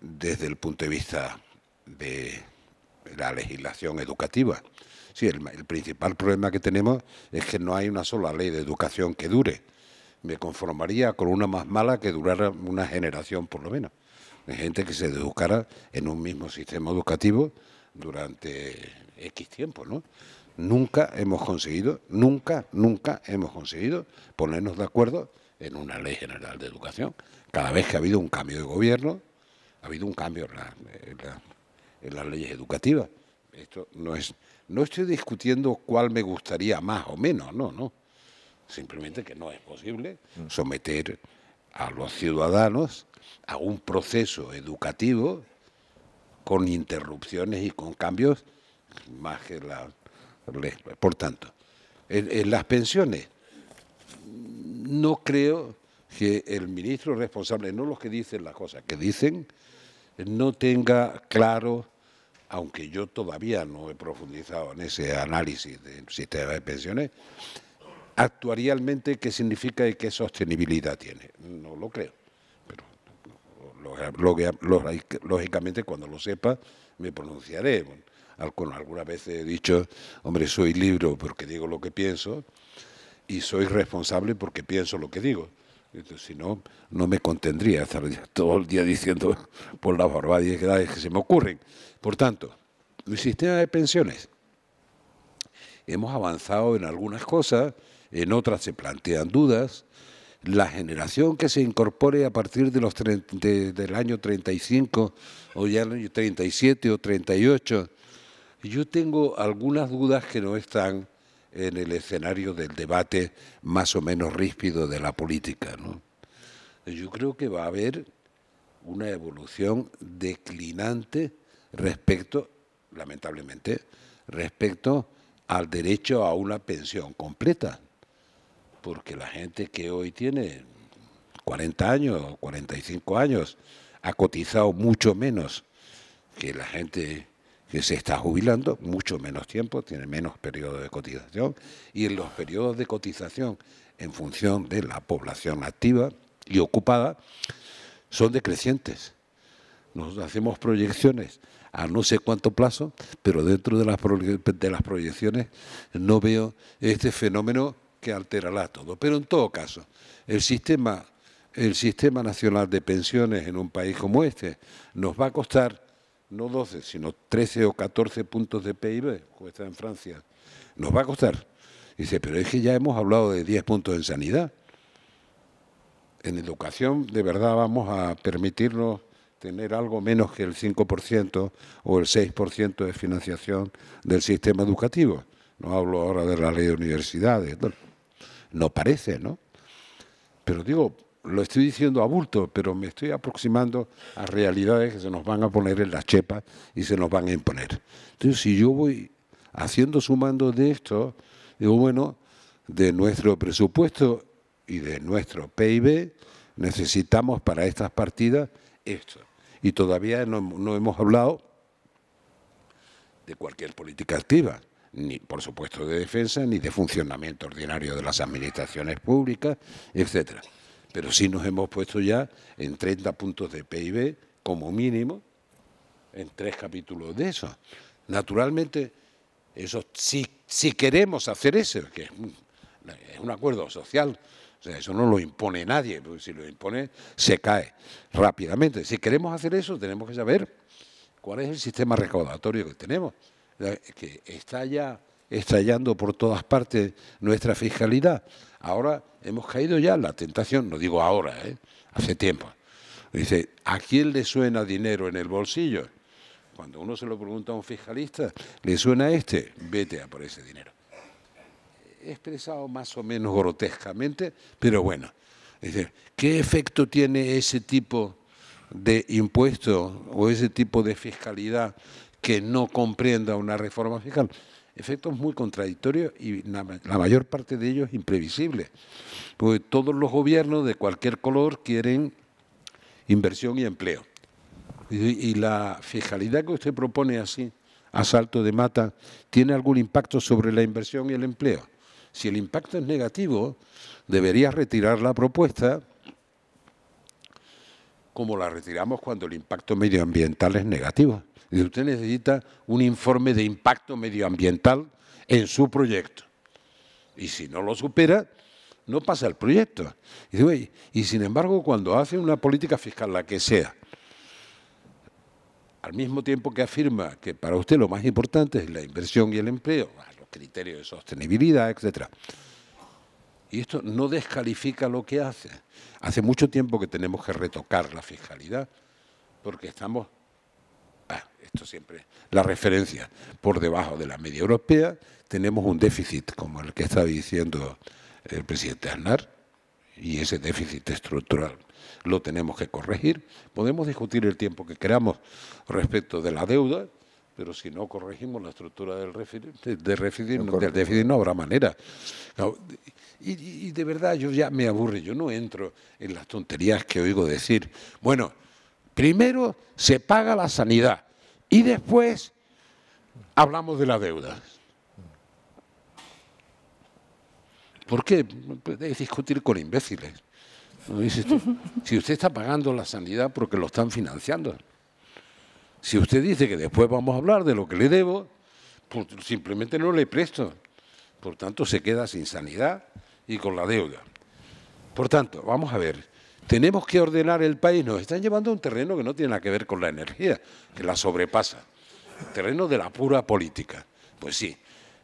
desde el punto de vista de la legislación educativa. Sí, el, principal problema que tenemos es que no hay una sola ley de educación que dure. Me conformaría con una más mala que durara una generación por lo menos. Hay gente que se educara en un mismo sistema educativo durante X tiempo, ¿no? Nunca hemos conseguido, nunca, nunca hemos conseguido ponernos de acuerdo en una ley general de educación. Cada vez que ha habido un cambio de gobierno, ha habido un cambio en, las leyes educativas. Esto no es, no estoy discutiendo cuál me gustaría más o menos, no, no. Simplemente que no es posible mm. someter a los ciudadanos a un proceso educativo con interrupciones y con cambios más que la... Por tanto, en, en las pensiones, no creo que el ministro responsable, no los que dicen las cosas, que dicen, no tenga claro, aunque yo todavía no he profundizado en ese análisis del sistema de pensiones, actuarialmente qué significa y qué sostenibilidad tiene. No lo creo. Lógicamente, cuando lo sepa, me pronunciaré. Algunas veces he dicho, hombre, soy libre porque digo lo que pienso y soy responsable porque pienso lo que digo. Entonces, si no, no me contendría estar todo el día diciendo por las barbaridades que se me ocurren. Por tanto, el sistema de pensiones. Hemos avanzado en algunas cosas, en otras se plantean dudas, la generación que se incorpore a partir de los del año 35 o ya el año 37 o 38, yo tengo algunas dudas que no están en el escenario del debate más o menos ríspido de la política. Yo creo que va a haber una evolución declinante respecto, lamentablemente, respecto al derecho a una pensión completa porque la gente que hoy tiene 40 años o 45 años ha cotizado mucho menos que la gente que se está jubilando, mucho menos tiempo, tiene menos periodo de cotización y en los periodos de cotización en función de la población activa y ocupada son decrecientes. Nosotros hacemos proyecciones a no sé cuánto plazo, pero dentro de las, de las proyecciones no veo este fenómeno que alterará todo. Pero en todo caso, el sistema, el sistema nacional de pensiones en un país como este nos va a costar no 12, sino 13 o 14 puntos de PIB, cuesta en Francia, nos va a costar. Dice, pero es que ya hemos hablado de 10 puntos en sanidad. En educación, de verdad, vamos a permitirnos tener algo menos que el 5% o el 6% de financiación del sistema educativo. No hablo ahora de la ley de universidades no parece, ¿no? Pero digo, lo estoy diciendo a bulto, pero me estoy aproximando a realidades que se nos van a poner en las chepas y se nos van a imponer. Entonces, si yo voy haciendo sumando de esto, digo, bueno, de nuestro presupuesto y de nuestro PIB necesitamos para estas partidas esto. Y todavía no hemos hablado de cualquier política activa ni por supuesto de defensa, ni de funcionamiento ordinario de las administraciones públicas, etcétera. Pero sí nos hemos puesto ya en 30 puntos de PIB como mínimo en tres capítulos de eso. Naturalmente, eso, si, si queremos hacer eso, que es un, es un acuerdo social, o sea, eso no lo impone nadie, porque si lo impone se cae rápidamente. Si queremos hacer eso, tenemos que saber cuál es el sistema recaudatorio que tenemos que está ya estallando por todas partes nuestra fiscalidad. Ahora hemos caído ya en la tentación, no digo ahora, ¿eh? hace tiempo. Dice, ¿a quién le suena dinero en el bolsillo? Cuando uno se lo pregunta a un fiscalista, ¿le suena este? Vete a por ese dinero. He expresado más o menos grotescamente, pero bueno. Dice, ¿qué efecto tiene ese tipo de impuesto o ese tipo de fiscalidad que no comprenda una reforma fiscal. Efectos muy contradictorios y la, mayor parte de ellos imprevisibles. Porque todos los gobiernos de cualquier color quieren inversión y empleo. Y, la fiscalidad que usted propone así, a salto de mata, ¿tiene algún impacto sobre la inversión y el empleo? Si el impacto es negativo, debería retirar la propuesta como la retiramos cuando el impacto medioambiental es negativo usted necesita un informe de impacto medioambiental en su proyecto. Y si no lo supera, no pasa el proyecto. Y, y sin embargo, cuando hace una política fiscal, la que sea, al mismo tiempo que afirma que para usted lo más importante es la inversión y el empleo, los criterios de sostenibilidad, etc. Y esto no descalifica lo que hace. Hace mucho tiempo que tenemos que retocar la fiscalidad, porque estamos siempre la referencia por debajo de la media europea, tenemos un déficit como el que está diciendo el presidente Aznar, y ese déficit estructural lo tenemos que corregir. Podemos discutir el tiempo que queramos respecto de la deuda, pero si no corregimos la estructura del, de déficit, no, habrá manera. Y, y, de verdad yo ya me aburre, yo no entro en las tonterías que oigo decir. Bueno, primero se paga la sanidad, y después hablamos de la deuda. ¿Por qué? Puedes discutir con imbéciles. Este, si usted está pagando la sanidad porque lo están financiando. Si usted dice que después vamos a hablar de lo que le debo, simplemente no le presto. Por tanto, se queda sin sanidad y con la deuda. Por tanto, vamos a ver tenemos que ordenar el país, nos están llevando a un terreno que no tiene nada que ver con la energía, que la sobrepasa, terreno de la pura política. Pues sí,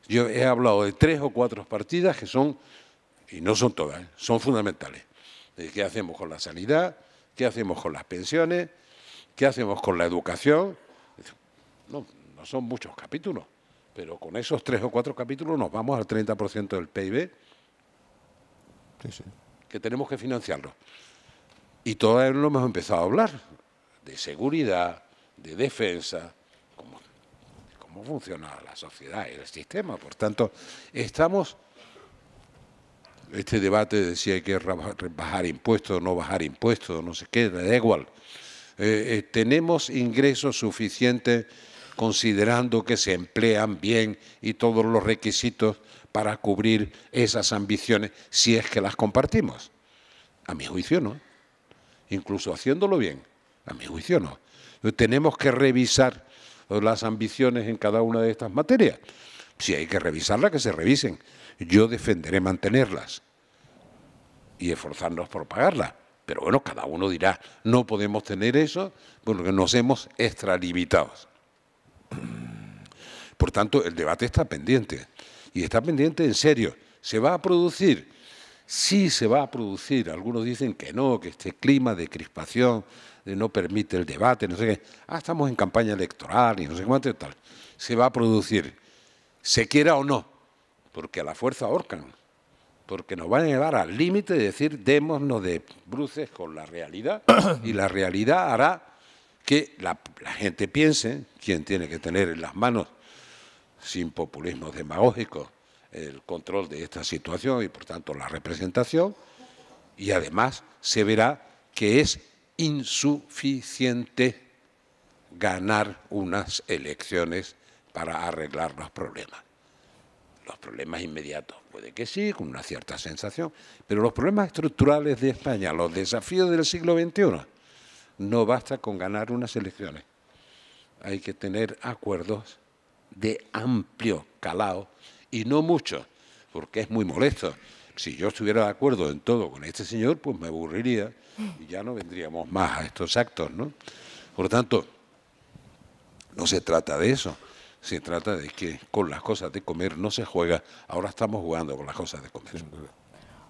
yo he hablado de tres o cuatro partidas que son, y no son todas, ¿eh? son fundamentales. Eh, ¿Qué hacemos con la sanidad? ¿Qué hacemos con las pensiones? ¿Qué hacemos con la educación? No, no son muchos capítulos, pero con esos tres o cuatro capítulos nos vamos al 30% del PIB, que tenemos que financiarlo. Y todavía no hemos empezado a hablar de seguridad, de defensa, cómo, cómo funciona la sociedad y el sistema. Por tanto, estamos este debate de si hay que bajar impuestos o no bajar impuestos, no sé qué, da igual. Eh, eh, tenemos ingresos suficientes considerando que se emplean bien y todos los requisitos para cubrir esas ambiciones, si es que las compartimos. A mi juicio, ¿no? incluso haciéndolo bien. A mi juicio no. Tenemos que revisar las ambiciones en cada una de estas materias. Si hay que revisarlas, que se revisen. Yo defenderé mantenerlas y esforzarnos por pagarlas. Pero bueno, cada uno dirá, no podemos tener eso porque nos hemos extralimitado. Por tanto, el debate está pendiente. Y está pendiente en serio. ¿Se va a producir? sí se va a producir. Algunos dicen que no, que este clima de crispación no permite el debate, no sé qué. Ah, estamos en campaña electoral y no sé cuánto y tal. Se va a producir, se quiera o no, porque a la fuerza ahorcan, porque nos van a llevar al límite de decir démonos de bruces con la realidad y la realidad hará que la, gente piense, quien tiene que tener en las manos, sin populismos demagógicos, el control de esta situación y, por tanto, la representación. Y además se verá que es insuficiente ganar unas elecciones para arreglar los problemas. Los problemas inmediatos, puede que sí, con una cierta sensación, pero los problemas estructurales de España, los desafíos del siglo XXI, no basta con ganar unas elecciones. Hay que tener acuerdos de amplio calado y no mucho, porque es muy molesto. Si yo estuviera de acuerdo en todo con este señor, pues me aburriría y ya no vendríamos más a estos actos, ¿no? Por lo tanto, no se trata de eso, se trata de que con las cosas de comer no se juega, ahora estamos jugando con las cosas de comer.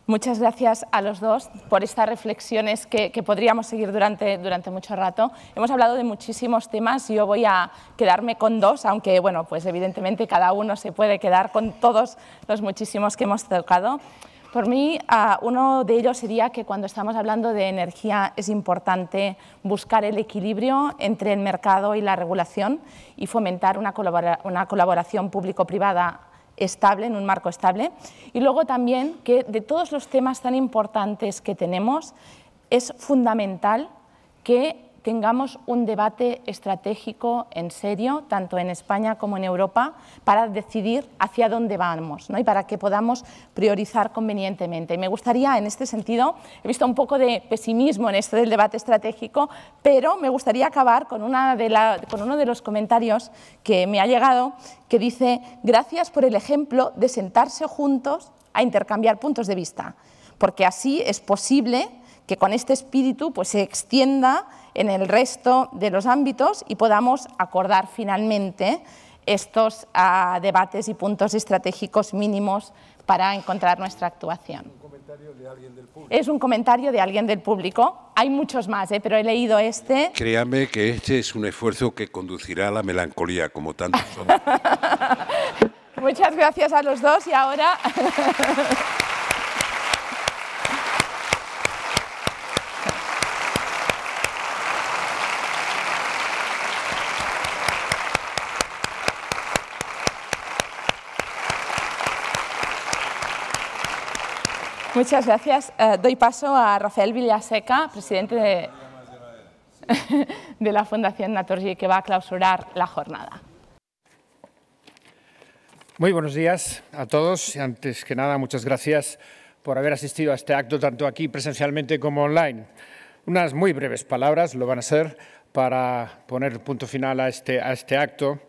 Muchas gracias a los dos por estas reflexiones que, podríamos seguir durante, durante mucho rato. Hemos hablado de muchísimos temas, y yo voy a quedarme con dos, aunque bueno, pues evidentemente cada uno se puede quedar con todos los muchísimos que hemos tocado. Por mí, ah, uno de ellos sería que cuando estamos hablando de energía es importante buscar el equilibrio entre el mercado y la regulación y fomentar una colaboración público-privada estable, en un marco estable, y luego también que de todos los temas tan importantes que tenemos, es fundamental que tengamos un debate estratégico en serio, tanto en España como en Europa, para decidir hacia dónde vamos ¿no? y para que podamos priorizar convenientemente. me gustaría, en este sentido, he visto un poco de pesimismo en esto del debate estratégico, pero me gustaría acabar con, una de la, con uno de los comentarios que me ha llegado, que dice, gracias por el ejemplo de sentarse juntos a intercambiar puntos de vista, porque así es posible que con este espíritu pues, se extienda en el resto de los ámbitos y podamos acordar finalmente estos ah, debates y puntos estratégicos mínimos para encontrar nuestra actuación. Es un comentario de alguien del público. Hay muchos más, ¿eh? pero he leído este. Créame que este es un esfuerzo que conducirá a la melancolía, como tantos otros. <laughs> Muchas gracias a los dos y ahora... <laughs> Muchas gracias. Eh, doy paso a Rafael Villaseca, presidente <laughs> de, la Fundación Naturgy, que va a clausurar la jornada. Muy buenos días a todos. Antes que nada, muchas gracias por haber asistido a este acto, tanto aquí presencialmente como online. Unas muy breves palabras, lo van a hacer para poner punto final este, a este, acto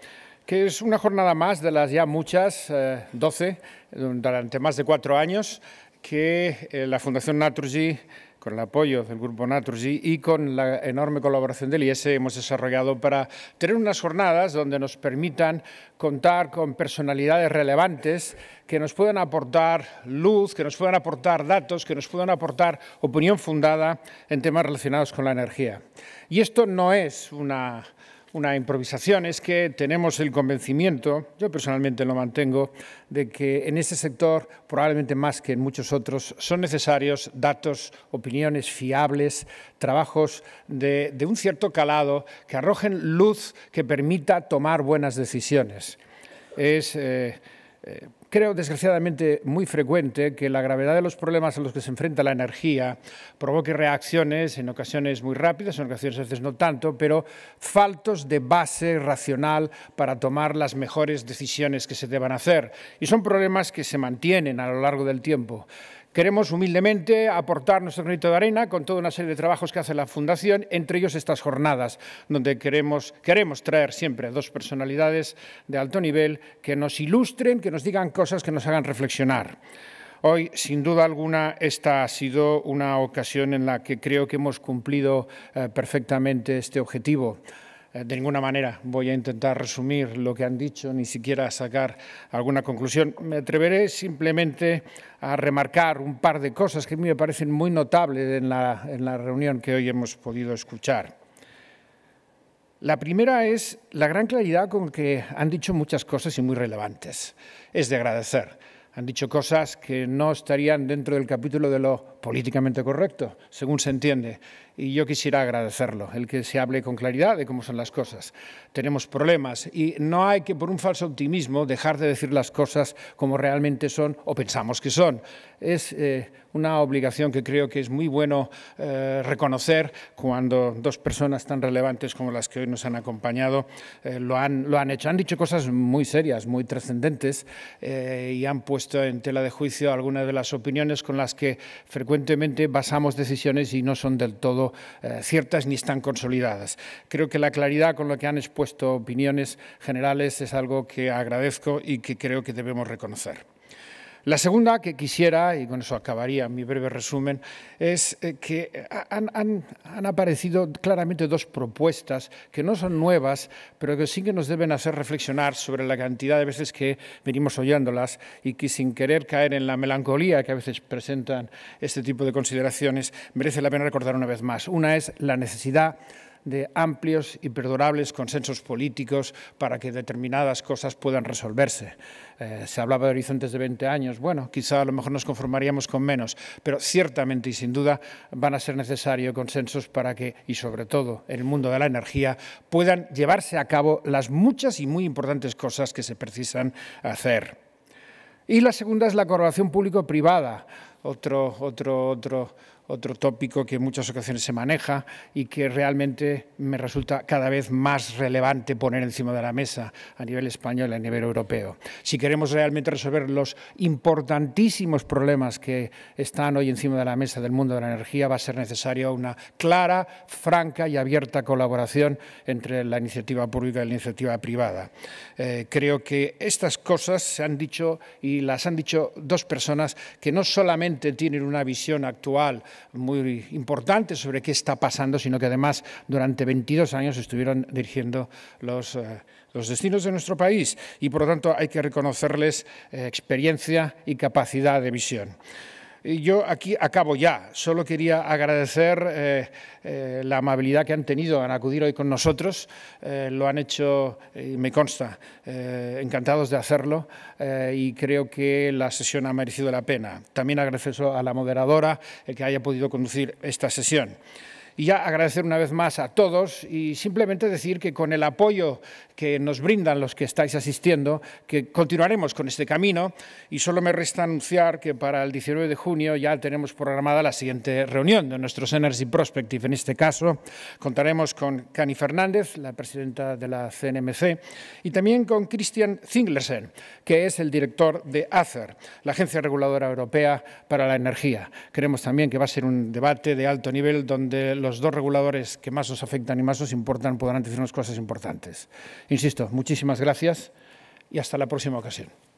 que es una jornada más de las ya muchas, 12, eh, durante más de cuatro años, que eh, la Fundación Naturgy, con el apoyo del grupo Naturgy y con la enorme colaboración del IES, e, hemos desarrollado para tener unas jornadas donde nos permitan contar con personalidades relevantes que nos puedan aportar luz, que nos puedan aportar datos, que nos puedan aportar opinión fundada en temas relacionados con la energía. Y esto no es una una improvisación, es que tenemos el convencimiento, yo personalmente lo mantengo, de que en este sector, probablemente más que en muchos otros, son necesarios datos, opiniones fiables, trabajos de, un cierto calado que arrojen luz que permita tomar buenas decisiones. Es. Eh, eh, Creo, desgraciadamente, muy frecuente que la gravedad de los problemas a los que se enfrenta la energía provoque reacciones, en ocasiones muy rápidas, en ocasiones a veces no tanto, pero faltos de base racional para tomar las mejores decisiones que se deban hacer. Y son problemas que se mantienen a lo largo del tiempo. Queremos humildemente aportar nuestro granito de arena con toda una serie de trabajos que hace la Fundación, entre ellos estas jornadas, donde queremos, queremos traer siempre dos personalidades de alto nivel que nos ilustren, que nos digan cosas que nos hagan reflexionar. Hoy, sin duda alguna, esta ha sido una ocasión en la que creo que hemos cumplido eh, perfectamente este objetivo. Eh, de ninguna manera voy a intentar resumir lo que han dicho, ni siquiera sacar alguna conclusión. Me atreveré simplemente a remarcar un par de cosas que a mí me parecen muy notables en la, en la reunión que hoy hemos podido escuchar. La primera es la gran claridad con que han dicho muchas cosas y muy relevantes. Es de agradecer. Han dicho cosas que no estarían dentro del capítulo de lo políticamente correcto, según se entiende y yo quisiera agradecerlo, el que se hable con claridad de cómo son las cosas. Tenemos problemas y no hay que, por un falso optimismo, dejar de decir las cosas como realmente son o pensamos que son. Es eh, una obligación que creo que es muy bueno eh, reconocer cuando dos personas tan relevantes como las que hoy nos han acompañado eh, lo, han, lo han hecho. Han dicho cosas muy serias, muy trascendentes y han puesto en tela de juicio algunas de las opiniones con las que frecuentemente basamos decisiones y no son del todo eh, ciertas ni están consolidadas. Creo que la claridad con la que han expuesto opiniones generales es algo que agradezco y que creo que debemos reconocer. La segunda que quisiera, y con eso acabaría mi breve resumen, es eh, que han, aparecido claramente dos propuestas que no son nuevas, pero que sí que nos deben hacer reflexionar sobre la cantidad de veces que venimos oyéndolas y que sin querer caer en la melancolía que a veces presentan este tipo de consideraciones, merece la pena recordar una vez más. Una es la necesidad de amplios y perdurables consensos políticos para que determinadas cosas puedan resolverse. Eh, se hablaba de horizontes de 20 años, bueno, quizá a lo mejor nos conformaríamos con menos, pero ciertamente y sin duda van a ser necesarios consensos para que, y sobre todo en el mundo de la energía, puedan llevarse a cabo las muchas y muy importantes cosas que se precisan hacer. Y la segunda es la colaboración público-privada, otro, otro, otro, otro tópico que en muchas ocasiones se maneja y que realmente me resulta cada vez más relevante poner encima de la mesa a nivel español y a nivel europeo. Si queremos realmente resolver los importantísimos problemas que están hoy encima de la mesa del mundo de la energía, va a ser necesaria una clara, franca y abierta colaboración entre la iniciativa pública y la iniciativa privada. Eh, creo que estas cosas se han dicho y las han dicho dos personas que no solamente tienen una visión actual muy importante sobre qué está pasando, sino que además durante 22 años estuvieron dirigiendo eh, los, destinos de nuestro país y por lo tanto hay que reconocerles eh, experiencia y capacidad de visión. Yo aquí acabo ya. Solo quería agradecer eh, eh, la amabilidad que han tenido en acudir hoy con nosotros. Eh, lo han hecho, y me consta, encantados de hacerlo y creo que la sesión ha merecido la pena. También agradezco a la moderadora que haya podido conducir esta sesión. Y ya agradecer una vez más a todos y simplemente decir que con el apoyo que nos brindan los que estáis asistiendo, que continuaremos con este camino y solo me resta anunciar que para el 19 de junio ya tenemos programada la siguiente reunión de nuestros Energy Prospective. En este caso contaremos con Cani Fernández, la presidenta de la CNMC, y también con Christian Zinglersen, que es el director de ACER, la Agencia Reguladora Europea para la Energía. Creemos también que va a ser un debate de alto nivel donde los dos reguladores que más os afectan y más os importan podrán decirnos cosas importantes. Insisto, muchísimas gracias y hasta la próxima ocasión.